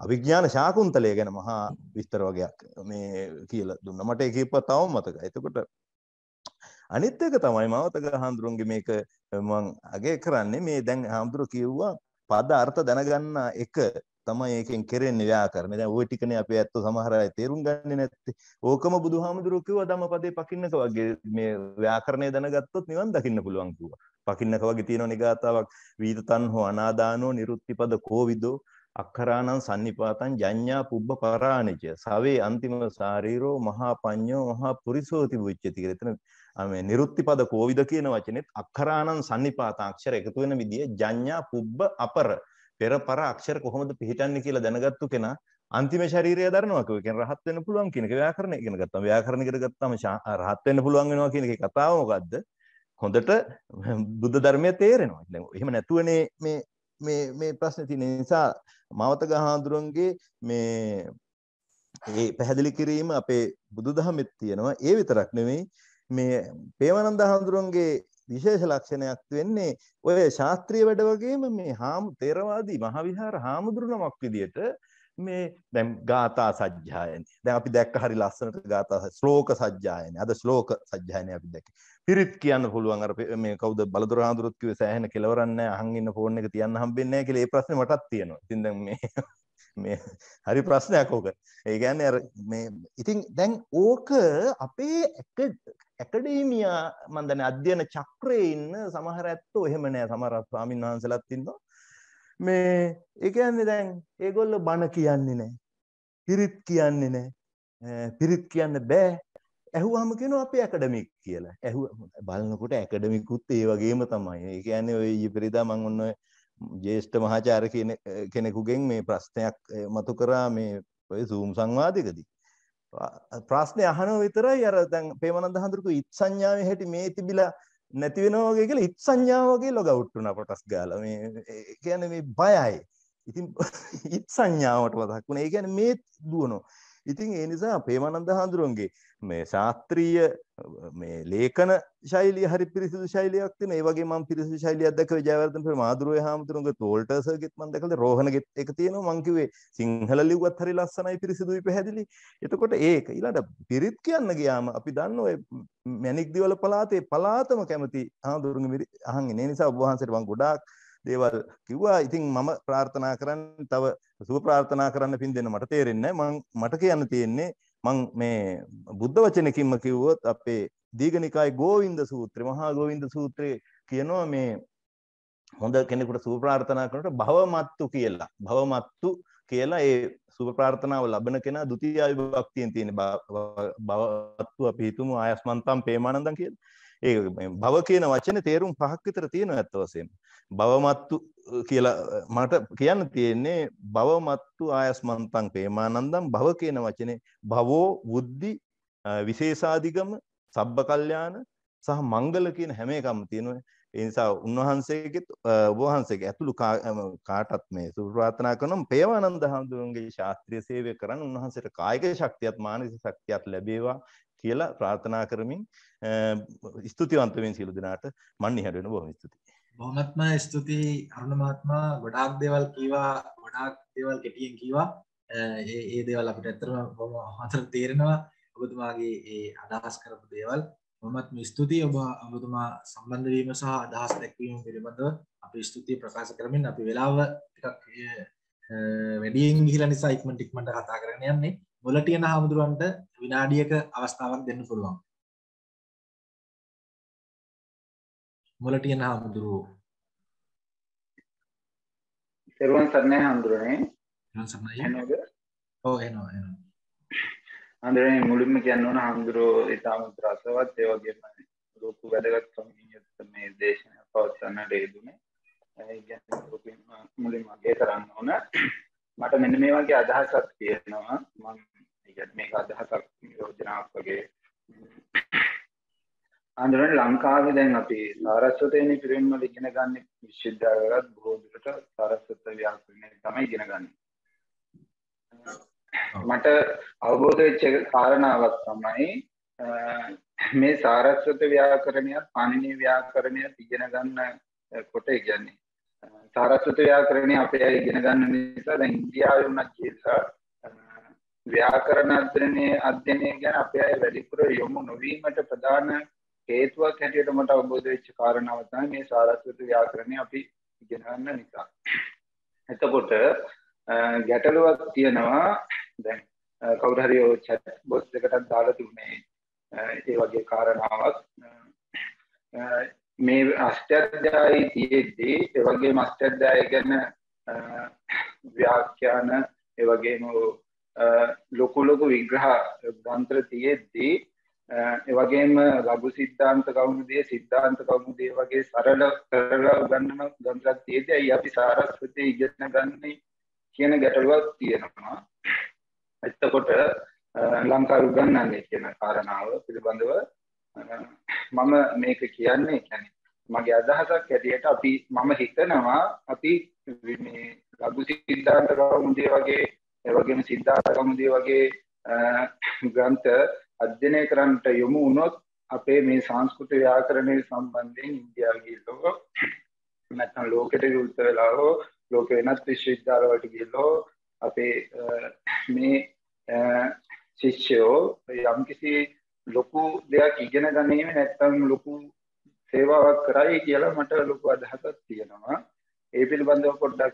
අවිඥාන ශාකුන්තලය ගැන මහා විස්තර වගේක් මේ කියලා දුන්න මට ඒක ඉප්ප තවම මතකයි එතකොට අනිත් එක තමයි මවතක හාමුදුරුවන්ගේ මේක මම අගය කරන්නේ මේ දැන් හාමුදුරුව කිව්වා පද අර්ථ දැනගන්න එක තමයි ඒකෙන් කරෙන්නේ ව්‍යාකරණය. දැන් ওই ටිකනේ අපි ඇත්තෝ සමහර අය තේරුම් ගන්නේ නැත්තේ. ඕකම බුදුහාමුදුරුවෝ කිව්වා ධම්මපදේ පකින්නක වගේ මේ ව්‍යාකරණය දැනගත්තොත් නිවන් දකින්න පුළුවන් කිව්වා. පකින්නක වගේ තියෙනවනේ ගාතාවක්. වීතතන්හෝ අනාදානෝ නිරුත්තිපද කෝවිදෝ අක්කරාණං සන්නිපාතං ජඤ්ඤා පුබ්බ පරාණිච. සවේ අන්තිම ශාරීරෝ මහා පඤ්ඤෝ මහා පුරිසෝති බුච්චති කියලා. එතන මේ නිරුත්තිපද කෝවිද කියන වචනේත් අක්කරාණං සන්නිපාත අක්ෂර එකතු වෙන විදිය ජඤ්ඤා පුබ්බ අපර පෙර පර අක්ෂර කොහොමද පිහිටන්නේ කියලා දැනගත්තු කෙනා අන්තිම ශරීරය දරනවා කියෝ. ඒ කියන්නේ රහත් වෙන්න පුළුවන් කියන එක ව්‍යාකරණ ඉගෙන ගත්තාම ව්‍යාකරණ ඉගෙන ගත්තාම රහත් වෙන්න පුළුවන් වෙනවා කියන එකේ කතාව මොකද්ද? හොඳට බුද්ධ ධර්මය තේරෙනවා. දැන් එහෙම නැතුවනේ මේ මේ මේ ප්‍රශ්නේ තියෙන නිසා මවත ගහඳුරන්ගේ මේ ඒ පැහැදිලි කිරීම අපේ බුදුදහමෙත් තියෙනවා. ඒ විතරක් නෙමෙයි මේ පේමනන්ද හඳුරන්ගේ විශේෂ ලක්ෂණයක් වෙන්නේ ඔය ශාස්ත්‍රීය වැඩ වගේම මේ හාම් තේරවාදී මහවිහාර හාමුදුරුවමක් විදියට මේ දැන් ගාථා සජ්ජායනය. දැන් අපි දැක්ක හරි ලස්සනට ගාථා ශ්ලෝක සජ්ජායනය. අද ශ්ලෝක සජ්ජායනය අපි දැක්කේ. පිරිත් කියන්න පුළුවන් අර මේ කවුද බලදොර හාමුදුරුවෝ කිව්වේ සෑහෙන කෙලවරක් නැහැ. අහන් ඉන්න ෆෝන් එක තියන්න හම්බෙන්නේ නැහැ කියලා ඒ ප්‍රශ්නේ මටත් තියෙනවා. ඉතින් දැන් මේ මේ හරි ප්‍රශ්නයක් ඕක ඒගැන්න මේ ඉතින් දැන් ඕක අපේ ඇකඩේමියා මන්දන අධ්‍යයන චක්‍රය ඉන්න සමහර ඇත්තෝ එහෙම නෑ සමරත් ස්වාමින් වහන්සලත්තින්නවා මේ ඒකන්නේ දැන් ඒගොල්ල බණ කියන්නේ නෑ පිරිත් කියන්නේ නෑ පිරිත් කියන්න බෑ ඇහුවාම කියන අපේ ඇකඩමික් කියලා ඇහුව බලනකොට ඇකඩමිකුත් ඒ වගේම තමයි ඒ කියන්නේ ඔය ඊපෙරිදා මම ඔන්න ජේෂ්ඨ මහාචාර කෙනෙකුගෙන් මේ ප්‍රශ්නයක් මතු කරා මේ ඔය සූම් සංවාධකදී. ප්‍රශ්නය අහන විතරයි අර දැන් පේමනන්ද හඳුරකු ඉත් සංඥාව හැටි මේ තිබිලා නැතිවෙනවාගේ කියලා ඉත් සංඥාවගේ ලොග උට්ටුන පොටස් ගාල මේ කියන මේ බයයි. ඉතින් ඉත් සංඥාවට වදක් වුණ ඒ ගැන මේ දුවනෝ. ඉතින් ඒ නිසා පේමනන්ද හඳුරුවන්ගේ මේ ශාස්ත්‍රීය මේ ලේඛන ශෛලිය හරි පිරිසිදු ශෛලියක් තියෙන. ඒ වගේ මම පිරිසිදු ශෛලියක් දැක්කේ ජයවර්ධන පෙර මාදුරුවේ හාමුදුරුවන්ගේ තෝල්ටර්සර්ගෙත් මම දැකලා රෝහණගෙත් එක තියෙනවා. මං කිව්වේ සිංහල ලිව්වත් හරි ලස්සනයි පිරිසිදුයි පැහැදිලි. එතකොට ඒක ඊළඟ පිරිත් කියන්න ගියාම අපි දන්න ඔය මැණික් දිවල පළාතේ පළාතම කැමති හාමුදුරුවන්ගේ අහන්නේ. ඒ නිසා ඔබ වහන්සේට මම ගොඩාක් දේවල් කිව්වා. ඉතින් මම ප්‍රාර්ථනා කරන්නේ තව සුබ ප්‍රාර්ථනා කරන්න පින් දෙන්න මට තේරෙන්නේ නැහැ. මට කියන්න තියෙන්නේ මං මේ බුද්ධ වචනකින්ම කිව්වොත් අපේ දීගනිකායි ගෝවින්ද සූත්‍රය මහා ගෝවින්ද සූත්‍රය කියනවා මේ හොඳ කෙනෙකුට සුභ ප්‍රාර්ථනා කරනට භවමත්තු කියලා භවමත්තු කියලා ඒ සුභ ප්‍රාර්ථනාව ලබන කෙනා ද්විතීය විභක්තියෙන් තියෙන භවත්තු අපි හිතමු ආයස්මන්තම් ප්‍රේමානන්දම් කියලා. ඒ භව කියන වචනේ තේරුම් පහක් විතර තියෙනවා ඇත්ත වශයෙන්ම. භවමත්තු කියලා මට කියන්න තියෙන්නේ භවමත්තු ආයස්මන්තං ප්‍රේමානන්දම් භව කියන වචනේ භවෝ බුද්ධි විශේෂාදිගම සබ්බකල්යාණ සහ මංගල කියන හැම එකක්ම තියෙනවා. ඒ නිසා උන්වහන්සේගේ ඔබ වහන්සේගේ ඇතුළු කාටත් මේ සුර ප්‍රාර්ථනා කරනවා ප්‍රේමානන්ද හඳුන්ගේ ශාස්ත්‍රීය සේවය කරන් උන්වහන්සේට කායික ශක්තියත් මානසික ශක්තියත් ලැබේවා කියලා ප්‍රාර්ථනා කරමින් ස්තුතිවන්තවෙන් සියලු දෙනාට මන් ඉහැරෙන බොහොම ස්තුතියි. බොහොමත්ම ස්තුතියි අරුණ මහත්මයා ගොඩාක් දේවල් කීවා ගොඩාක් දේවල් කෙටියෙන් කීවා ඒ ඒ දේවල් අපිට ඇත්තටම බොහොම හතර තේරෙනවා ඔබතුමාගේ ඒ අදහස් කරපු දේවල් බොහොමත්ම ස්තුතියි ඔබ ඔබතුමා සම්බන්ධ වීම සහ අදහස් දැක්වීම පිළිබඳව අපි ස්තුතිය ප්‍රකාශ කරමින් අපි වෙලාව ටිකක් වැඩියෙන් ගිහිලා නිසා ඉක්මනට ඉක්මනට කතා කරගෙන යන්නේ මොලටියන හාමුදුරුවන්ට විනාඩියක අවස්ථාවක් දෙන්න පුළුවන්. මොලටියන හාමුදුරුවෝ. තෙරුවන් සරණයි හාමුදුරනේ. තෙරුවන් සරණයි. එනවද? ඔව් එනවා එනවා. හාමුදුරනේ මුලින්ම කියන්න ඕන හාමුදුරුවෝ ඉතාම රසවත් ඒ වගේම ලොකු වැදගත් කමියුත් මේ දේශනාව පවත්වන්නට ලැබුණේ. ඒ කියන්නේ මුලින්ම අගය කරන්න ඕන. මට මෙන්න මේ වගේ අදහසක් තියෙනවා මම මේක අදහසක් යෝජනාවක් වගේ ආන්දරන ලංකාවේ දැන් අපි සාරස්වතේනි පිරිවෙන්ම ඉගෙන ගන්න විශ්වවිද්‍යාලවලත් බොහෝ දුරට සාරස්වත ව්‍යාකරණය තමයි ඉගෙන ගන්න. මට අවබෝධ වෙච්ච කාරණාවක් තමයි මේ සාරස්වත ව්‍යාකරණය පාණිනී ව්‍යාකරණය ඉගෙන ගන්න කොට කියන්නේ සාරස්වත ව්‍යාකරණය අපේ අය ඉගෙන ගන්න නිසා දැන් ඉන්දියාවේ වුණත් කියලා ව්‍යාකරණ අධ්‍යයනය අධ්‍යයනය ගැන අපේ අය වැඩිපුර යොමු නොවීමට ප්‍රධාන හේතුවක් හැටියට මට අවබෝධ වෙච්ච කාරණාව තමයි මේ සාරස්වත ව්‍යාකරණය අපි ඉගෙන ගන්න නිසා. එතකොට ගැටලුවක් තියෙනවා දැන් කවුරු හරි ඔය chat box එකකට දාලා තිබුණේ ඒ වගේ කාරණාවක් මේ අෂ්ටාධ්‍යායී තියෙද්දී ඒ වගේම අෂ්ටාධ්‍යාය ගැන ව්‍යාඛ්‍යාන ඒ වගේම ලොකු ලොකු විග්‍රහ ග්‍රන්ථ තියෙද්දී ඒ වගේම ලඝු සිද්ධාන්ත කවුමුදේ සිද්ධාන්ත කවුමුදේ වගේ සරල කරලා ගන්නන ග්‍රන්ථයක් තියෙද්දී අයි අපි සාරස්වතේ ඉගෙන ගන්න කියන ගැටලුවක් තියෙනවා එතකොට ලංකාව උගන්වන්නේ කියන කාරණාව පිළිබඳව මම මේක කියන්නේ يعني මගේ අදහසක් ඇටියට අපි මම හිතනවා අපි මේ ලඝු සිද්ධාන්ත කෞමුදී වගේ ඒ වගේම සිද්ධාන්ත කෞමුදී වගේ ග්‍රන්ථ අධ්‍යයනය කරන්නට යොමු වුණොත් අපේ මේ සංස්කෘත ව්‍යාකරණය සම්බන්ධයෙන් ඉන්දියාවේ ලෝක නැත්නම් ලෝකෙට විවෘත වෙලා හෝ ලෝක වෙනත් විශ්වවිද්‍යාල වලට ගිහලා අපේ මේ ශිෂ්‍යෝ යම්කිසි ලොකු දෙයක් ඉගෙන ගනීම නැත්තම් ලොකු සේවාවක් කරයි කියලා මට ලොකු අදහසක් තියෙනවා ඒ පිළිබඳව පොඩ්ඩක්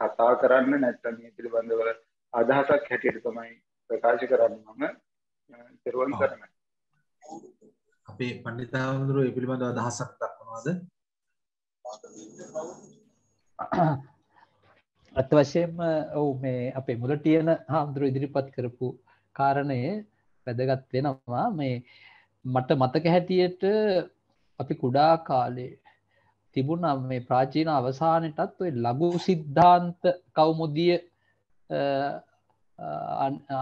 කතා කරන්න නැත්තම් මේ පිළිබඳව අදහසක් හැටියට තමයි ප්‍රකාශ කරන්නේ මම දරුවන් කරන්නේ අපේ පණ්ඩිතාවඳුර ඒ පිළිබඳව අදහසක් දක්වනවාද අත්වශයෙන්ම ඔවු මේ අපේ මුලටියන හාමුදුරුව ඉදිරිපත් කරපු කාරණයේ වැදගත් වෙනවා මේ මට මතක හැටියට අපි කුඩා කාලේ තිබුණ මේ ප්‍රාචීන අවසානයටත් ඔය ලඝු සිද්ධාන්ත කවුමුදිය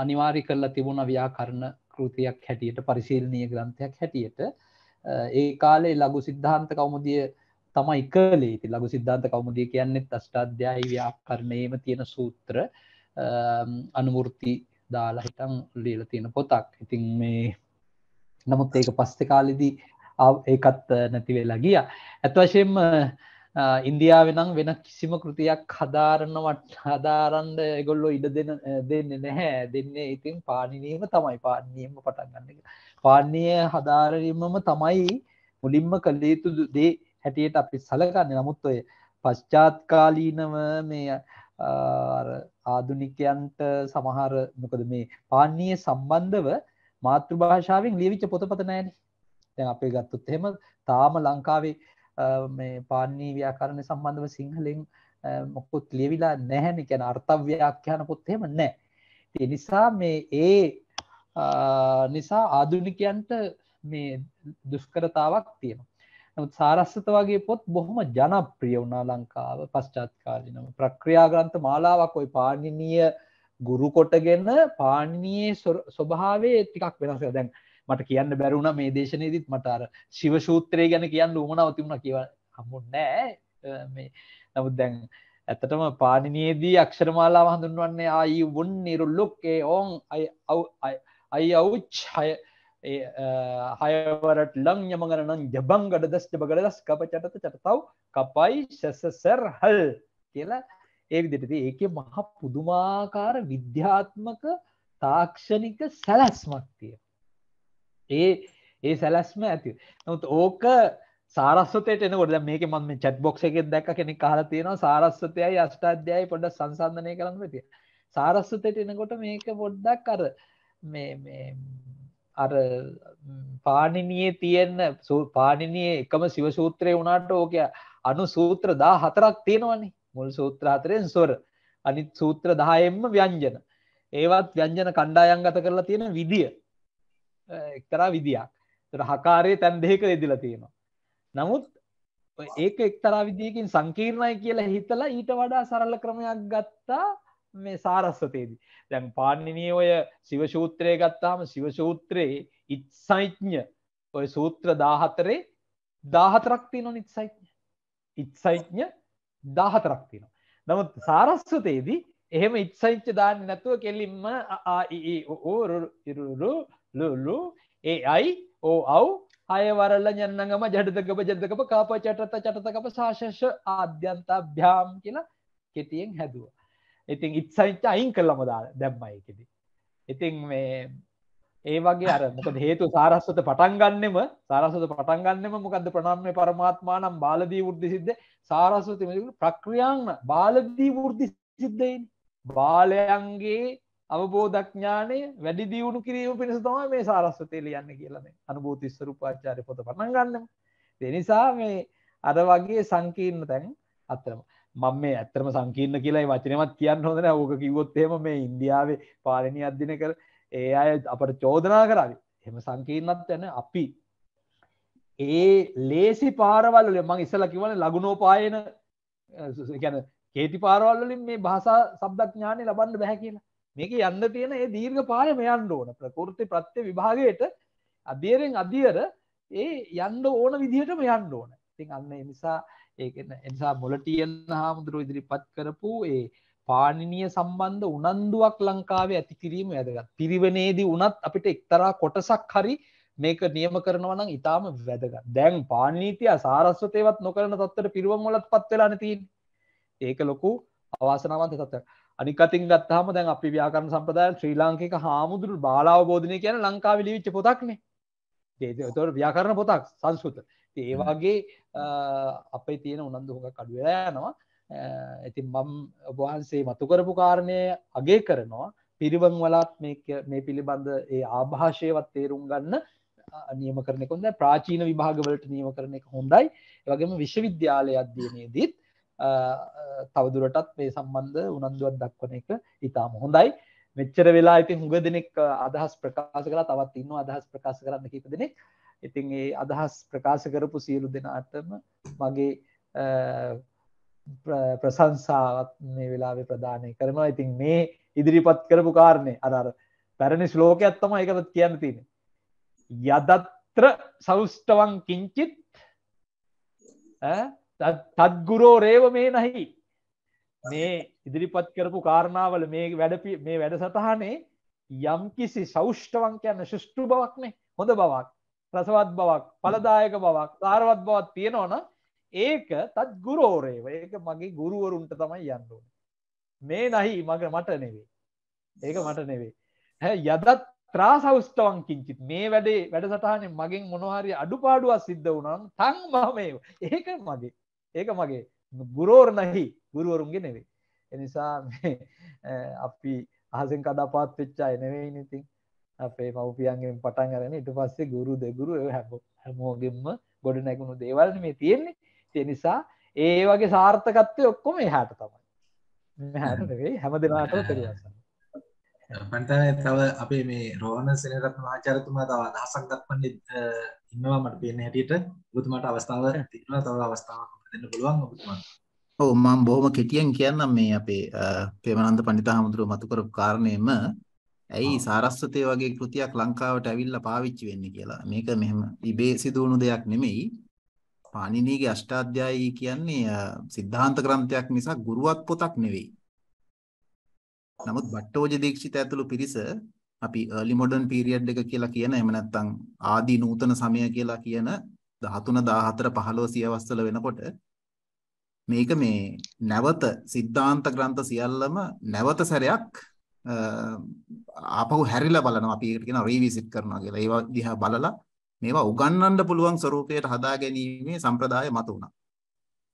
අනිවාරි කරලා තිබුණ ව්‍යාකරණ කෘතියක් හැටියට පරිශීල්නය ග්‍රන්ථයක් හැටියට ඒ කාලේ ලඝු සිද්ධාන්ත කවමුදිය තමයි කලේ ති ලඝු සිද්ධාන්ත කවමුදිය කියන්නෙත් අෂ්ටාධ්‍යායි ව්‍යාකරණයම තියෙන සූත්‍ර අනුවෘති දාලා හිටන් ලියල තියෙන පොතක් ඉතින් මේ නමුත් ඒක පස්ත කාලෙදී ඒකත් නැති වෙලා ගිය ඇත්වශයෙන්ම ඉන්දියාවෙනම් වෙන කිසිම කෘතියක් හදාරන්නවට හදාරන්ඩ එගොල්ලො ඉඩ දෙන දෙන්න නැහැ දෙන්නේ ඉතින් පානිනීම තමයි පානියම පටන්ගන්න පාන්නය හදාරීමම තමයි මුලින්ම කළ යුතු දේ හැටියට අපි සලකන්න නමුත් ඔය පශ්චාත්කාලීනව මේ ආදුනිකයන්ට සමහර මොකද මේ පාන්නීය සම්බන්ධව මාතෘභාෂාවෙන් ලියවිච්ච පොතපත නෑනේ. දැන් අපේ ගත්තොත් එහෙම තාම ලංකාවේ මේ පාන්නී ව්‍යාකරණ සම්බන්ධව සිංහලෙන් මොකොත් ලියවිලා නැහැනේ. කියන්නේ අර්ථව්‍යාඛ්‍යාන පොත් එහෙම නැහැ. ඒ නිසා මේ ඒ නිසා ආදුනිකයන්ට මේ දුෂ්කරතාවක් තියෙනවා. නමුත් සාරස්වත වගේ පොත් බොහොම ජනප්‍රිය වුණා ලංකාව පශ්චාත්කාලීනව ප්‍රක්‍රියා ග්‍රන්ථ මාලාවක් ඔයි පාණිනීය ගුරු කොටගෙන පාණිනියේ ස්වභාවේ ටිකක් වෙනස් දැන් මට කියන්න බැරුණ මේ දේශනයේදීත් මට අර ශිව සූත්‍රය ගැන කියන්න උමනාව තිබුණා කියලා හම්බුන්නේ මේ නමුත් දැන් ඇත්තටම පාණිනියේදී අක්ෂරමාලාව හඳුන්වන්නේ ආයි වුන් නිරුල්ලුක් ඒ ඕන් අය අවුච් හයවරට ලං යමගරනන් ජබං ගඩදස් ජබගඩදස් කප චටත චටතාව කපයි සැසසැර්හල් කියලා ඒ විදිටති ඒක මහ පුදුමාකාර විද්‍යාත්මක තාක්ෂණික සැලැස්මක්තිය. ඒ ඒ සැලැස්ම ඇති නොත් ඕක සාරස්වතයට එනකොට මේක මම චැට් බොක්ෂ එකෙන් දැක්ක කෙනෙක් කාලා තියෙනවා සාරස්වතයයි අෂ්ටාධ්‍යයයි පොඩ සංසන්ධනය කරන්න වෙතිය. සාරස්වතයට එනකොට මේක පොඩ්ඩක් අර මේ අර පාණිනියේ තියෙන පාණිනියේ එකම සිව සූත්‍රේ වුණාට ඕක අනු සූත්‍ර 14ක් තියෙනවනේ. මුල් සූත්‍ර හතරෙන් ස්වර. අනිත් සූත්‍ර 10ෙන්ම ව්‍යංජන. ඒවත් ව්‍යංජන කණ්ඩායම්ගත කරලා තියෙන විදිය. එක්තරා විදියක්. ඒතර හකාරයේ තැන් දෙකක දෙදලා තියෙනවා. නමුත් ඒක එක්තරා විදියකින් සංකීර්ණයි කියලා හිතලා ඊට වඩා සරල ක්‍රමයක් ගත්තා මේ සාරස්වතයේදී. දැන් පාණිනී ඔය ශිවශූත්‍රය ගත්තාම ශිවශූත්‍රයේ ඉත්සයිඥ ඔය සූත්‍ර දාහතරේ දාහතරක්තියන නිත්සයිඥ. ඉත්සයිඥ දාහතරක්තියනවා. නමුත් සාරස්වතයේදී එහෙම ඉත්සංච දාන්න නැතුව කෙලින්ම ඕරුරුලුලු ඒ අයි ඕ අව් අයවරල්ල ජන්නගම ජඩදකප ජදකප කාප චටත චටතකප සාශෂ ආධ්‍යන්තා භ්‍යාම් කියලා කෙටියෙන් හැදවා. ඉතින් ඉත්සයිට අයින් කල්ලම දා දැම්මයිකෙද ඉතින් මේ ඒ වගේ අර මොකද හේතු සාරස්වත පටන්ගන්නෙම සාරස්වත පටන්ගන්නෙම මොකද ප්‍රනාම්ය පරමාත්මානම් බාලදී වෘද්ධි සිද්ධ සාරස්වති ප්‍රක්‍රියන්න බාලදී වෘද්ධි සිද්ධයින් බාලයන්ගේ අවබෝධඥානය වැඩි දියුණු කිරීම පිණිස තම මේ සාරස්වතේ ලියන්න කියලන අනුභූතිස්වරූපාචාරය පොත පටන්ගන්නම දෙනිසා මේ අද වගේ සංකීර්ණ තැන් අත්තරම මම මේ ඇත්තරම සංකීර්ණ කියලායි වචනමත් කියන්න හොඳන ඕක කිවොත්තේම මේ ඉන්දියාවේ පාලනි අධ්‍යන කර ඒ අය අපට චෝදනා කරාව එම සංකීර්ණත් යැන අපි ඒ ලේසි පාරවල්ල මං ඉස්සල කිවන ලගුණෝපායන ගැන කේටි පාරවල්ලින් මේ භාසා සබ්දඥානය ලබන්න බැහැ කියලා මේක යන්න තියෙන ඒ දීර්ඝ පාරම යන්න ඕන ප්‍රකෘති ප්‍රත්‍ය විභාගයට අධියරෙන් අධියර ඒ යන්න ඕන විදිහටම යන්න ඕන ඉතින් අන්න නිසා ඒක එනිසා මොලටියන් හාමුදුරුව ඉදිරිපත් කරපු ඒ පාණිනිය සම්බන්ධ උනන්දුවක් ලංකාවේ ඇති කිරීම වැදගත්. පිරිවෙනේදී වුණත් අපිට එක්තරා කොටසක් හරි මේක නියම කරනවා නම් ඊටාම වැදගත්. දැන් පාණිනීතිය සාරස්වතේවත් නොකරන තත්ත්වයට පිරිවම් වලටපත් වෙලානේ තියෙන්නේ. ඒක ලොකු අවාසනාවන්ත තත්ත්වයක්. අනික් අතින් ගත්තාම දැන් අපි ව්‍යාකරණ සම්ප්‍රදායෙන් ශ්‍රී ලාංකික හාමුදුරු බාලාවබෝධනය කියන ලංකාවේ ලියවිච්ච පොතක්නේ. ඒතකොට ව්‍යාකරණ පොතක් සංස්කෘත. ඒ වගේ අපේ තියෙන උනන්දු හොඟ කඩුවෙලා යනවා ඇති මම් ඔබහන්සේ මතු කරපු කාරණය අගේ කරනවා පිරිවන් වලත් මේ පිළිබඳ ඒ ආභාෂයවත් තේරුම් ගන්න නියම කරන කොඳ ප්‍රාචීන විභාගවලට නියම කරන එක හොඳයි වගේම විශ්වවිද්‍යාලය අධ්‍යයනයේදීත් තවදුරටත් මේ සම්බන්ධ උනන්දුවත් දක්වන එක ඉතාම හොඳයි මෙච්චර වෙලා ඉති හුඟ දෙනෙක් අදහස් ප්‍රකාශ කලා තවත් ඉන්න අදහස් ප්‍රකාශ කරන්න කීප දෙනෙක් ඉතින් ඒ අදහස් ප්‍රකාශ කරපු සියලු දෙනාටම මගේ ප්‍රසංසාවත් මේ වෙලාවේ ප්‍රධානය කරනවා ඉතින් මේ ඉදිරිපත් කරපු කාරණය අරර පැරණි ශ්ලෝකයක් තම එකපත් කියන්න තියෙන යදත්‍ර සෞෂ්ටවන් කිංචිත් තත්ගුරෝ රේව මේ නහි මේ ඉදිරිපත් කරපු කාරණාවල මේ වැඩ මේ වැඩ සටහනේ යම්කිසි සෞෂ්ටවන් කියන්න ශිෂ්ටු බවක්නේ හොඳ බවක් රසවත් බවක් පලදායක බවක් සාරවත් බවත් තියෙනවන ඒක තත් ගුරෝරේව ඒක මගේ ගුරුවරුන්ට තමයි යන්නුවන මේ නහි මග මට නෙවේ ඒක මට නෙවේ යදත් ත්‍රාසෞෂ්ටවන් කිංචිත් මේ වැඩේ වැඩ සටහන මගෙන් මොනහරි අඩුපාඩුවක් සිද්ධ වුනම් තං මහමේ ඒක මගේ ඒක මගේ ගුරෝර් නහි ගුරුවරුන්ගේ නෙවේ එනිසා අපි අහසෙන් කඩාපාත් වෙච්චා එනෙවෙයි ඉතින් අපේ මව්පියන්ගෙන් පටන් අරගෙන ඊට පස්සේ ගුරු දෙගුරු හැමෝගෙම ගොඩ නැගුණු දේවල් මේ තියෙන්නේ. ඒ නිසා ඒ වගේ සාර්ථකත්වය ඔක්කොම එහාට තමයි. මෙහාට නෙවෙයි හැම දිනකටම පරිවසන. මන්තන තව අපේ මේ රෝහණ සෙනරත් මහාචාර්යතුමා තව අදහසක් දක්වන්නේ ඉන්නවා මට පේන හැටියට ඔබතුමාට අවස්ථාව තියෙනවා තව අවස්ථාවක් දෙන්න පුළුවන් ඔබතුමාට. ඔව් මම බොහොම කෙටියෙන් කියන්නම් මේ අපේ ප්‍රේමනන්ද පණ්ඩිත හමුදුරුව මතු කරපු කාරණේම ඇයි සාරස්වතේ වගේ කෘතියක් ලංකාවට ඇවිල්ලා පාවිච්චි වෙන්නේ කියලා. මේක මෙහෙම ඉබේ සිදුවුණු දෙයක් නෙමෙයි. පාණිනීගේ අෂ්ටාධ්‍යායී කියන්නේ සිද්ධාන්ත ග්‍රන්ථයක් මිසක් ගුරුවත් පොතක් නෙවෙයි. නමුත් බට්ටෝජ දීක්ෂිත ඇතුළු පිරිස අපි early modern period එක කියලා කියන එහෙම නැත්නම් ආදි නූතන සමය කියලා කියන 13 14 15 සියවස්වල වෙනකොට මේක මේ නැවත සිද්ධාන්ත ග්‍රන්ථ සියල්ලම නැවත සැරයක් ආපහු හැරිලා බලනවා අපි ඒකට කියනවා රීවිසිට් කරනවා කියලා. ඒවා දිහා බලලා මේවා උගන්වන්න පුළුවන් ස්වරූපයට හදා ගැනීමේ සම්ප්‍රදාය මත උනා.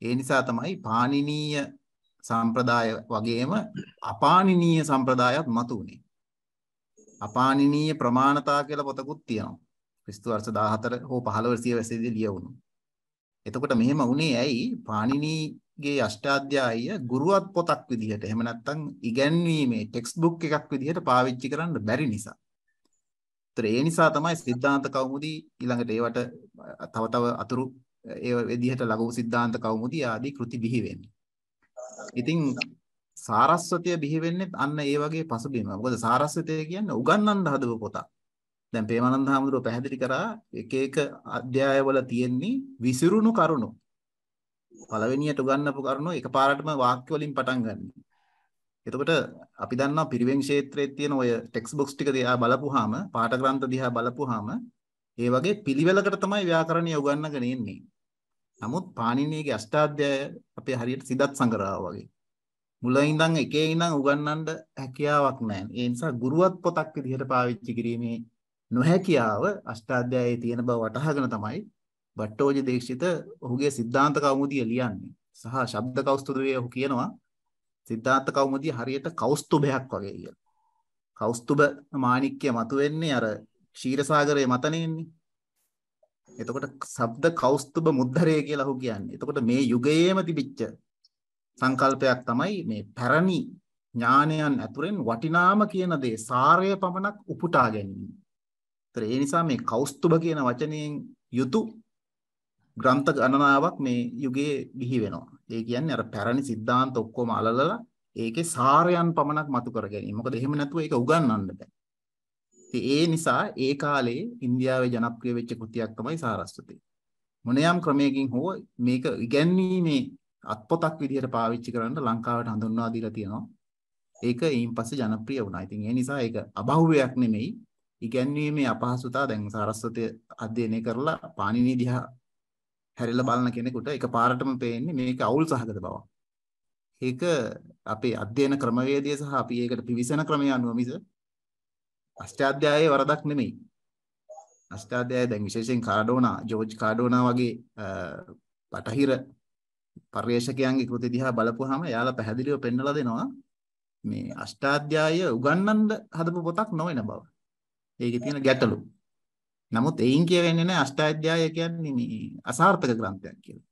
ඒ නිසා තමයි පාණිනීය සම්ප්‍රදාය වගේම අපාණිනීය සම්ප්‍රදායත් මත උනේ. අපාණිනීය ප්‍රමාණතා කියලා පොතකුත් තියෙනවා. ක්‍රිස්තු වර්ෂ 14 හෝ 15 සිය වැසේදී ලියවුණු. එතකොට මෙහෙම උනේ ඇයි? පාණිනී ගේ අෂ්ටාධ්‍යායය ගුරුවත් පොතක් විදිහට එහෙම නැත්නම් ඉගැන්වීමේ ටෙක්ස්ට් බුක් එකක් විදිහට පාවිච්චි කරන්න බැරි නිසා. ඒතර ඒ නිසා තමයි සිද්ධාන්ත කෞමුදී ඊළඟට ඒවට තව තව අතුරු ඒ විදිහට ලඝු සිද්ධාන්ත කෞමුදී ආදී කෘති බිහි වෙන්නේ. ඉතින් සාරස්වතය බිහි වෙන්නේ අන්න ඒ වගේ පසුබිම. මොකද සාරස්වතය කියන්නේ උගන්වන්න හදව පොතක්. දැන් ප්‍රේමානන්ද හාමුදුරුවෝ පැහැදිලි කරා එක එක අධ්‍යායවල තියෙන්නේ විසිරුණු කරුණු පළවෙනියට උගන්වපු කරුණු එකපාරටම වාක්‍ය වලින් පටන් ගන්න. එතකොට අපි දන්නවා පිරිවෙන් ක්ෂේත්‍රයේ තියෙන ඔය ටෙක්ස්ට් බොක්ස් ටික දිහා බලපුවාම පාඨ ග්‍රන්ථ දිහා බලපුවාම ඒ වගේ පිළිවෙලකට තමයි ව්‍යාකරණය උගන්වගෙන ඉන්නේ. නමුත් පාණිනීයගේ අෂ්ටාධ්‍යාය අපේ හරියට සිදත් සංග්‍රහව වගේ. මුල ඉඳන් එකේ ඉඳන් උගන්වන්න හැකියාවක් නැහැ. ඒ නිසා ගුරුවත් පොතක් විදිහට පාවිච්චි කිරීමේ නොහැකියාව අෂ්ටාධ්‍යායයේ තියෙන බව වටහාගෙන තමයි බට්ටෝජි දේක්ෂිත ඔහුගේ සිද්ධාන්ත කෞමුදිය ලියන්නේ සහ ශබ්ද කෞස්තුභයේ ඔහු කියනවා සිද්ධාන්ත කෞමුදිය හරියට කෞස්තුභයක් වගේ කියලා. කෞස්තුභ මාණික්‍ය මතුවෙන්නේ අර ක්ෂීරසාගරයේ මතනෙන්නේ. එතකොට ශබ්ද කෞස්තුභ මුද්දරය කියලා ඔහු කියන්නේ. එතකොට මේ යුගයේම තිබිච්ච සංකල්පයක් තමයි මේ පැරණි ඥානයන් ඇතුරෙන් වටිනාම කියන දේ සාරය පමණක් උපුටා ගැනීම. ඒතර ඒ නිසා මේ කෞස්තුභ කියන වචනයෙන් යුතු ග්‍රන්ථ ගණනාවක් මේ යුගයේ ගිහි වෙනවා. ඒ කියන්නේ අර පැරණි સિદ્ધාන්ත ඔක්කොම අලලලා ඒකේ සාරයන් පමණක් මතු කර ගැනීම. මොකද එහෙම නැතුව ඒක උගන්වන්න බෑ. ඒ නිසා ඒ කාලේ ඉන්දියාවේ ජනප්‍රිය වෙච්ච කෘතියක් තමයි සාරස්වතී. මොනියම් ක්‍රමයකින් හෝ මේක ඉගැන්වීමේ අත්පොතක් විදිහට පාවිච්චි කරන්න ලංකාවට හඳුන්වා දීලා තියෙනවා. ඒක ඊයින් පස්සේ ජනප්‍රිය වුණා. ඉතින් ඒ නිසා ඒක අභෞවයක් නෙමෙයි. ඉගැන්වීමේ අපහසුතාව දැන් සාරස්වතී අධ්‍යයනය කරලා පාණිනී දිහා හැරිලා බලන කෙනෙකුට එකපාරටම පේන්නේ මේක අවුල් සහගත බවක්. ඒක අපේ අධ්‍යයන ක්‍රමවේදය සහ අපි ඒකට පිවිසෙන ක්‍රමය අනුව මිස අෂ්ටාධ්‍යායයේ වරදක් නෙමෙයි. අෂ්ටාධ්‍යාය දැන් විශේෂයෙන් කාඩෝනා, ජෝර්ජ් කාඩෝනා වගේ බටහිර පර්යේෂකයන්ගේ කෘති දිහා බලපුවාම එයාලා පැහැදිලිව පෙන්නලා දෙනවා මේ අෂ්ටාධ්‍යාය උගන්වන්න හදපු පොතක් නොවන බව. ඒකේ තියෙන ගැටලු. නමුත් එයින් කියවෙන්නේ නැහැ අෂ්ටාධ්‍යාය කියන්නේ මේ අසාර්ථක ග්‍රන්ථයක් කියලා.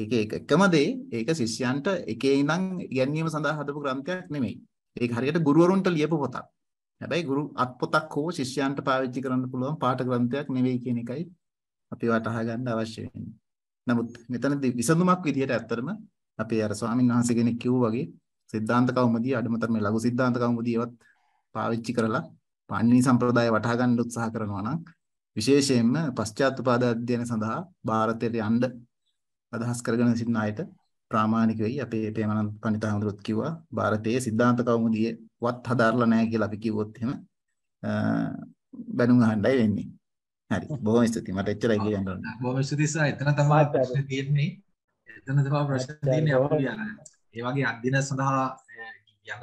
ඒක ඒක එකම දේ ඒක ශිෂ්‍යයන්ට එකේ ඉඳන් ඉගැන්වීම සඳහා හදපු ග්‍රන්ථයක් නෙමෙයි. ඒක හරියට ගුරුවරුන්ට ලියපු පොතක්. හැබැයි ගුරු අත් පොතක් හෝ ශිෂ්‍යයන්ට පාවිච්චි කරන්න පුළුවන් පාඨ ග්‍රන්ථයක් නෙවෙයි කියන එකයි අපි වටහා ගන්න අවශ්‍ය වෙන්නේ. නමුත් මෙතනදී විසඳුමක් විදියට ඇත්තටම අපි අර ස්වාමීන් වහන්සේ කෙනෙක් කිව්වා වගේ සිද්ධාන්ත කවුමුදී අඩුමතර මේ ලඝු සිද්ධාන්ත කවුමුදී ඒවත් පාවිච්චි කරලා පාණිනී සම්ප්‍රදාය වටහා ගන්න උත්සාහ කරනවා නම් විශේෂයෙන්ම පශ්චාත්පාද අධ්‍යයන සඳහා ಭಾರತයට යන්න අදහස් කරගෙන සිටින අයට ප්‍රාමාණික වෙයි අපේ ප්‍රේමානන්ද පණිතාඳුරුත් කිව්වා ಭಾರತයේ සිද්ධාන්ත කවුමුදියවත් හදාarලා නැහැ කියලා අපි කිව්වොත් එහෙම බැනුම් අහන්නයි වෙන්නේ. හරි. බොහොම ස්තුතියි. මට එච්චරයි කියන්න ඕන. බොහොම ස්තුතියි සර්. එතන තමයි ප්‍රශ්නේ තියෙන්නේ. එතන තමයි ප්‍රශ්නේ තියෙන්නේ අපේ යන. ඒ වගේ අධ්‍යයන සඳහා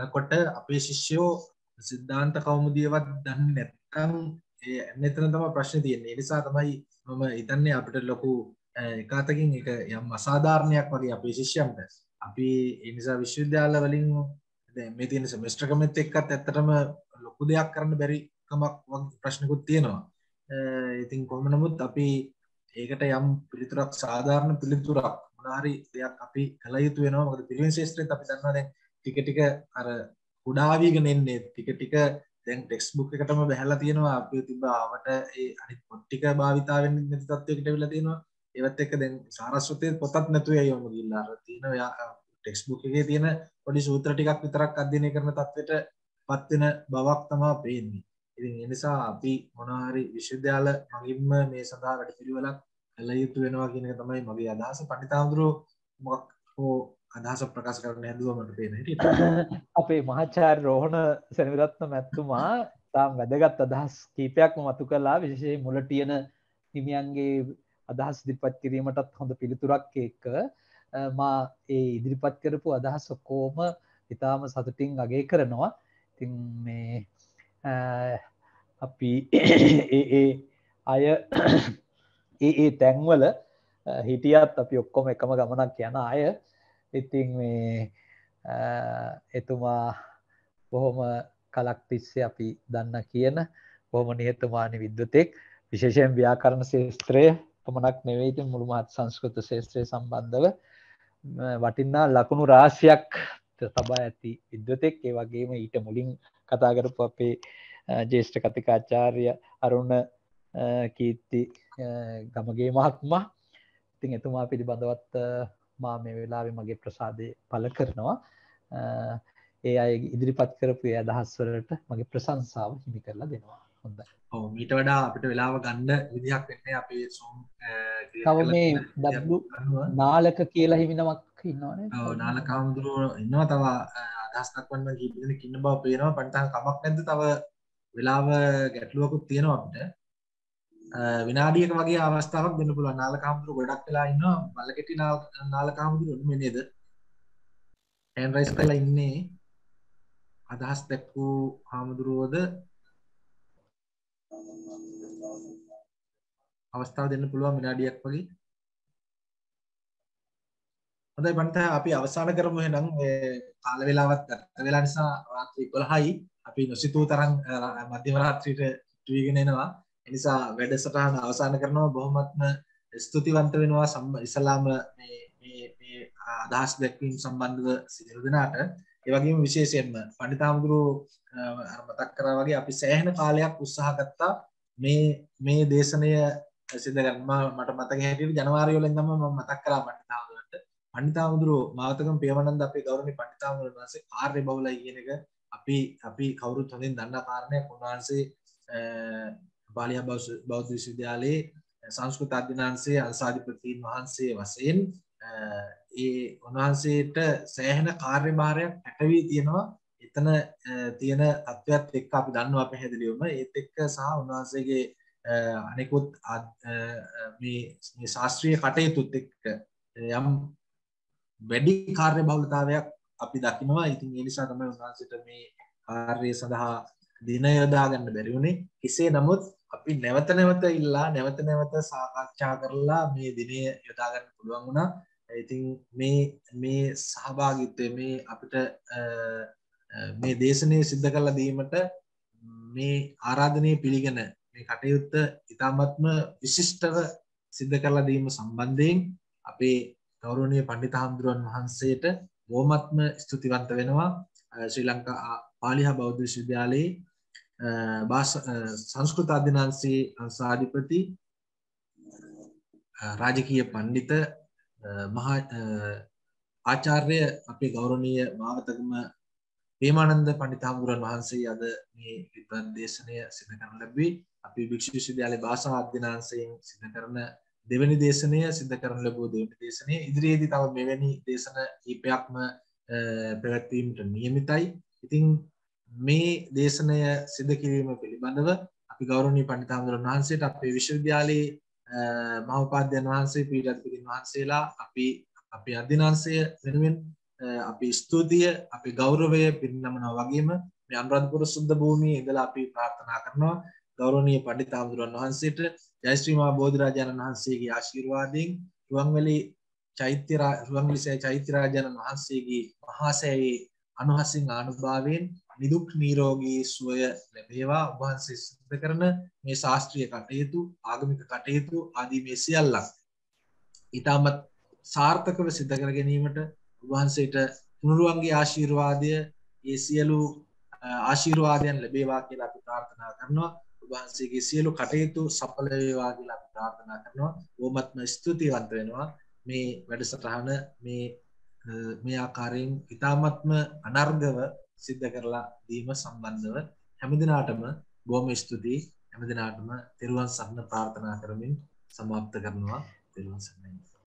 යනකොට අපේ ශිෂ්‍යෝ සිද්ධාන්ත කවමුදියවත් දන්න නැත්තං මෙතන තම ප්‍රශ්න තියන්නේ නිසා තමයි මම ඉතන්නේ අපිට ලොකු එකතකින් එක යම් අසාධාරණයක් වගේ අපේ ශිෂ්‍යන්ට අපි එනිසා විශ්වවිද්‍යාල වලින් මේ තියෙන සෙමිස්ටර් කමෙත් එක්කත් ඇත්තටම ලොකු දෙයක් කරන්න බැරි කමක් ප්‍රශ්නකුත් තියෙනවා ඉතින් කොහොම නමුත් අපි ඒකට යම් පිළිතුරක් සාධාරණ පිළිතුරක් මොනාහරි දෙයක් අපි කළ යුතු වෙනවා මොකද පිරිවෙන් ශේෂ්ත්‍රයේත් අපි දන්නවා දැන් ටික ටික අර උඩාවීගෙන එන්නේ ටික ටික දැන් ටෙක්ස් බුක් එකටම බැහැලා තියෙනවා අපි තිබ්බ ආවට ඒ අනිත් පොත් ටික භාවිතා වෙන්නේ නැති තත්වයකට වෙලා තියෙනවා ඒවත් එක්ක දැන් සාරස්වතේ පොතක් නැතුව යයි වුණ ගිල්ලා අර තියෙන ටෙක්ස් බුක් එකේ තියෙන පොඩි සූත්‍ර ටිකක් විතරක් අධ්‍යයනය කරන තත්වයට පත් වෙන බවක් තමයි පේන්නේ ඉතින් ඒ නිසා අපි මොනවා හරි විශ්වවිද්‍යාල මගින්ම මේ සඳහා වැඩපිළිවෙලක් කළ යුතු වෙනවා කියන එක තමයි මගේ අදහස පඬිතුමා මොකක් හෝ අදහස ප්‍රකාශ කරන්න හැදුවමට පේන අපේ මහාචාර් රෝහණ සැනිවිරත්න මැත්තුමා තාම් වැදගත් අදහස් කීපයක්ම මතු කලා විශෂයේ මුලටියන හිමියන්ගේ අදහස් දිරිපත් කිරීමටත් හොඳ පිළිතුරක් එක්ක මා ඒ ඉදිරිපත් කරපු අදහස් ඔක්කෝම ඉතාම සතුටින් අගේ කරනවා ඉතින් මේ අපි ඒ අය ඒ ඒ තැන්වල හිටියත් අපි ඔක්කොම එකම ගමනක් යන අය ඉතින් මේ එතුමා බොහොම කලක් තිස්සේ අපි දන්න කියන බොහොම නිහතමානී විද්වතෙක් විශේෂයෙන් ව්‍යාකරණ ශාස්ත්‍රය පමණක් නෙවෙයි ඉතින් මුළු මහත් සංස්කෘත ශාස්ත්‍රය සම්බන්ධව වටිනා ලකුණු රාශියක් තබා ඇති විද්වතෙක් ඒ වගේම ඊට මුලින් කතා කරපු අපේ ජේෂ්ඨ කතිකාචාර්ය අරුණ කීර්ති ගමගේ මහත්මයා ඉතින් එතුමා පිළිබඳවත් මා මේ වෙලාවේ මගේ ප්‍රසාදය පළ කරනවා ඒ අය ඉදිරිපත් කරපු අදහස්වලට මගේ ප්‍රශංසාව හිමි කරලා දෙනවා හොඳ ඔව මීට වඩා අපිට වෙලාව ගන්න විදිහක් වෙන්නේ අපේ සෝම් තව මේ නාලක කියලා හිමිනමක් ඉන්නවානේ නාලක හාමුදුරුව ඉන්නවා තව අදහස්නක් වන්න ගීපදන කින්න බව පේනවා පටහ කමක් නැද තව වෙලාව ගැටලුවකුත් තියෙනවා අපට විනාඩියක වගේ අවස්ථාවක් දෙන්න පුළුවන් නාලකාම්පුරු ගොඩක් වෙලා ඉන්නවා මල්ලකෙටි නාලකාම්පුරු ඔන්න මේ නේද හෑන්ඩ් රයිස් කරලා ඉන්නේ අදහස් දැක්වූ හාමුදුරුවෝද අවස්ථාව දෙන්න පුළුවන් විනාඩියක් වගේ හොඳයි බන්ත අපි අවසාන කරමු එහෙනම් ඒ කාල වේලාවත් ගත වෙලා නිසා රාත්‍රී 11යි අපි නොසිතූ තරම් මධ්‍යම රාත්‍රීට ටීවිගෙන එනවා එනිසා වැඩසටහන අවසාන කරනවා බොහොමත්ම ස්තුතිවන්ත වෙනවා සම්බ ඉසලාම අදහස් දැක්වීම් සම්බන්ධව සිදු දෙනාට ඒවගේම විශේෂයෙන්ම පණිතාමුදුරු මතක් කරා වගේ අපි සෑහෙන කාලයක් උත්සාහ ගත්තා මේ මේ දේශනය සිදු කරන්න මට මතක හැටියට ජනවාරි වලින් තමයි මම මතක් කරා පණිතාමුදුරන්ට පණිතාමුදුරු මාවතකම් ප්‍රේමනන්ද අපේ ගෞරවනීය පණිතාමුදුරන් වහන්සේ කාර්ය බහුලයි කියන එක අපි අපි කවුරුත් හොඳින් දන්නා කාරණයක් උන්වහන්සේ පාලිය බෞද්ධ විශ්වවිද්‍යාලයේ සංස්කෘත අධ්‍යනාංශයේ අංශාධිපතීන් වහන්සේ වශයෙන් ඒ උන්වහන්සේට සෑහෙන කාර්යභාරයක් පැටවී තියෙනවා එතන තියෙන අත්වයත් එක්ක අපි දන්නවා පැහැදිලිවම ඒත් එක්ක සහ උන්වහන්සේගේ අනෙකුත් මේ ශාස්ත්‍රීය කටයුතුත් එක්ක යම් වැඩි කාර්ය බහුලතාවයක් අපි දකිනවා ඉතින් ඒ නිසා තමයි උන්වහන්සේට මේ කාර්යය සඳහා දින යොදා ගන්න බැරි වුණේ කෙසේ නමුත් අපි නැවත නැවත ඉල්ලා නැවත නැවත සාකච්ඡා කරලා මේ දිනය යොදාගන්න පුළුවන් වුණා ඉතින් මේ මේ සහභාගිත්වය මේ අපිට මේ දේශනය සිද්ධ කල දීමට මේ ආරාධනය පිළිගෙන මේ කටයුත්ත ඉතාමත්ම විශිෂ්ටව සිද්ධ කරලා දීම සම්බන්ධයෙන් අපේ ගෞරවනය පණ්ඩිත හාමුදුරුවන් වහන්සේට බෝමත්ම ස්තුතිවන්ත වෙනවා ශ්‍රී ලංකා පාලිහා බෞද්ධ විශ්වවිද්‍යාලයේ සංස්කෘත අධ්‍යනාන්සේ අංසාධිපති රාජකීය පණ්ඩිත මහා ආචාර්ය අපේ ගෞරවනීය මාවතගම ප්‍රේමානන්ද පණ්ඩිත හාමුදුරන් වහන්සේ අද මේ විද්වත් දේශනය සිදු කරන ලැබුවේ අපි භික්ෂු විශ්වවිද්‍යාලයේ භාෂා අධ්‍යනාංශයෙන් සිදු කරන දෙවැනි දේශනය සිදු කරන ලැබුව දෙවැනි දේශනය ඉදිරියේදී තව මෙවැනි දේශන කීපයක්ම පැවැත්වීමට නියමිතයි. ඉතින් මේ දේශනය සිද කිරීම පිළිබඳව අපි ගෞරුණී පණිතාමුදුරන් වහන්සේට අපේ විශ්වවිද්‍යාලයේ මහපාද්‍යන් වහන්සේ පීඩත්පතින් වහන්සේලා අපි අපේ අධිනාන්සය වෙනුවෙන් අපි ස්තුතිය අපි ගෞරවය පිරිනමනවා වගේම මේ අනුරාධපුර සුද්ධ භූමියේ ඉඳලා අපි ප්‍රාර්ථනා කරනවා ගෞරවනීය පණ්ඩිතාමුදුරන් වහන්සේට ජයශ්‍රී මහා බෝධිරාජාණන් වහන්සේගේ ආශිර්වාදයෙන් රුවන්වැලි චෛත්‍ය රුවන්වැලි සෑය චෛත්‍ය රාජාණන් වහන්සේගේ මහා සෑයේ අනුහසින් ආනුභාවයෙන් නිදුක් නීරෝගී සුවය ලැබේවා උවහන්සේ සිද්ධ කරන මේ ශාස්ත්‍රීය කටයුතු ආගමික කටයුතු ආදී මේ සියල්ලක් ඊටමත් සාර්ථකව සිද්ධ කර ගැනීමට උවහන්සේට තුනුරුවන්ගේ ආශිර්වාදය ඒ සියලු ආශිර්වාදයන් ලැබේවා කියලා අපි ප්‍රාර්ථනා කරනවා උවහන්සේගේ සියලු කටයුතු සඵල වේවා කියලා අපි ප්‍රාර්ථනා කරනවා බොහොමත්ම ස්තුතිවන්ත වෙනවා මේ වැඩසටහන මේ මේ ආකාරයෙන් ඊටාත්ම අනර්ගව සිද්ධ කරලා දීම සම්බන්ධව හැමදිනාටම බොහොම ස්තුතියි හැමදිනාටම තෙරුවන් සරණ ප්‍රාර්ථනා කරමින් සමාප්ත කරනවා තෙරුවන් සරණයි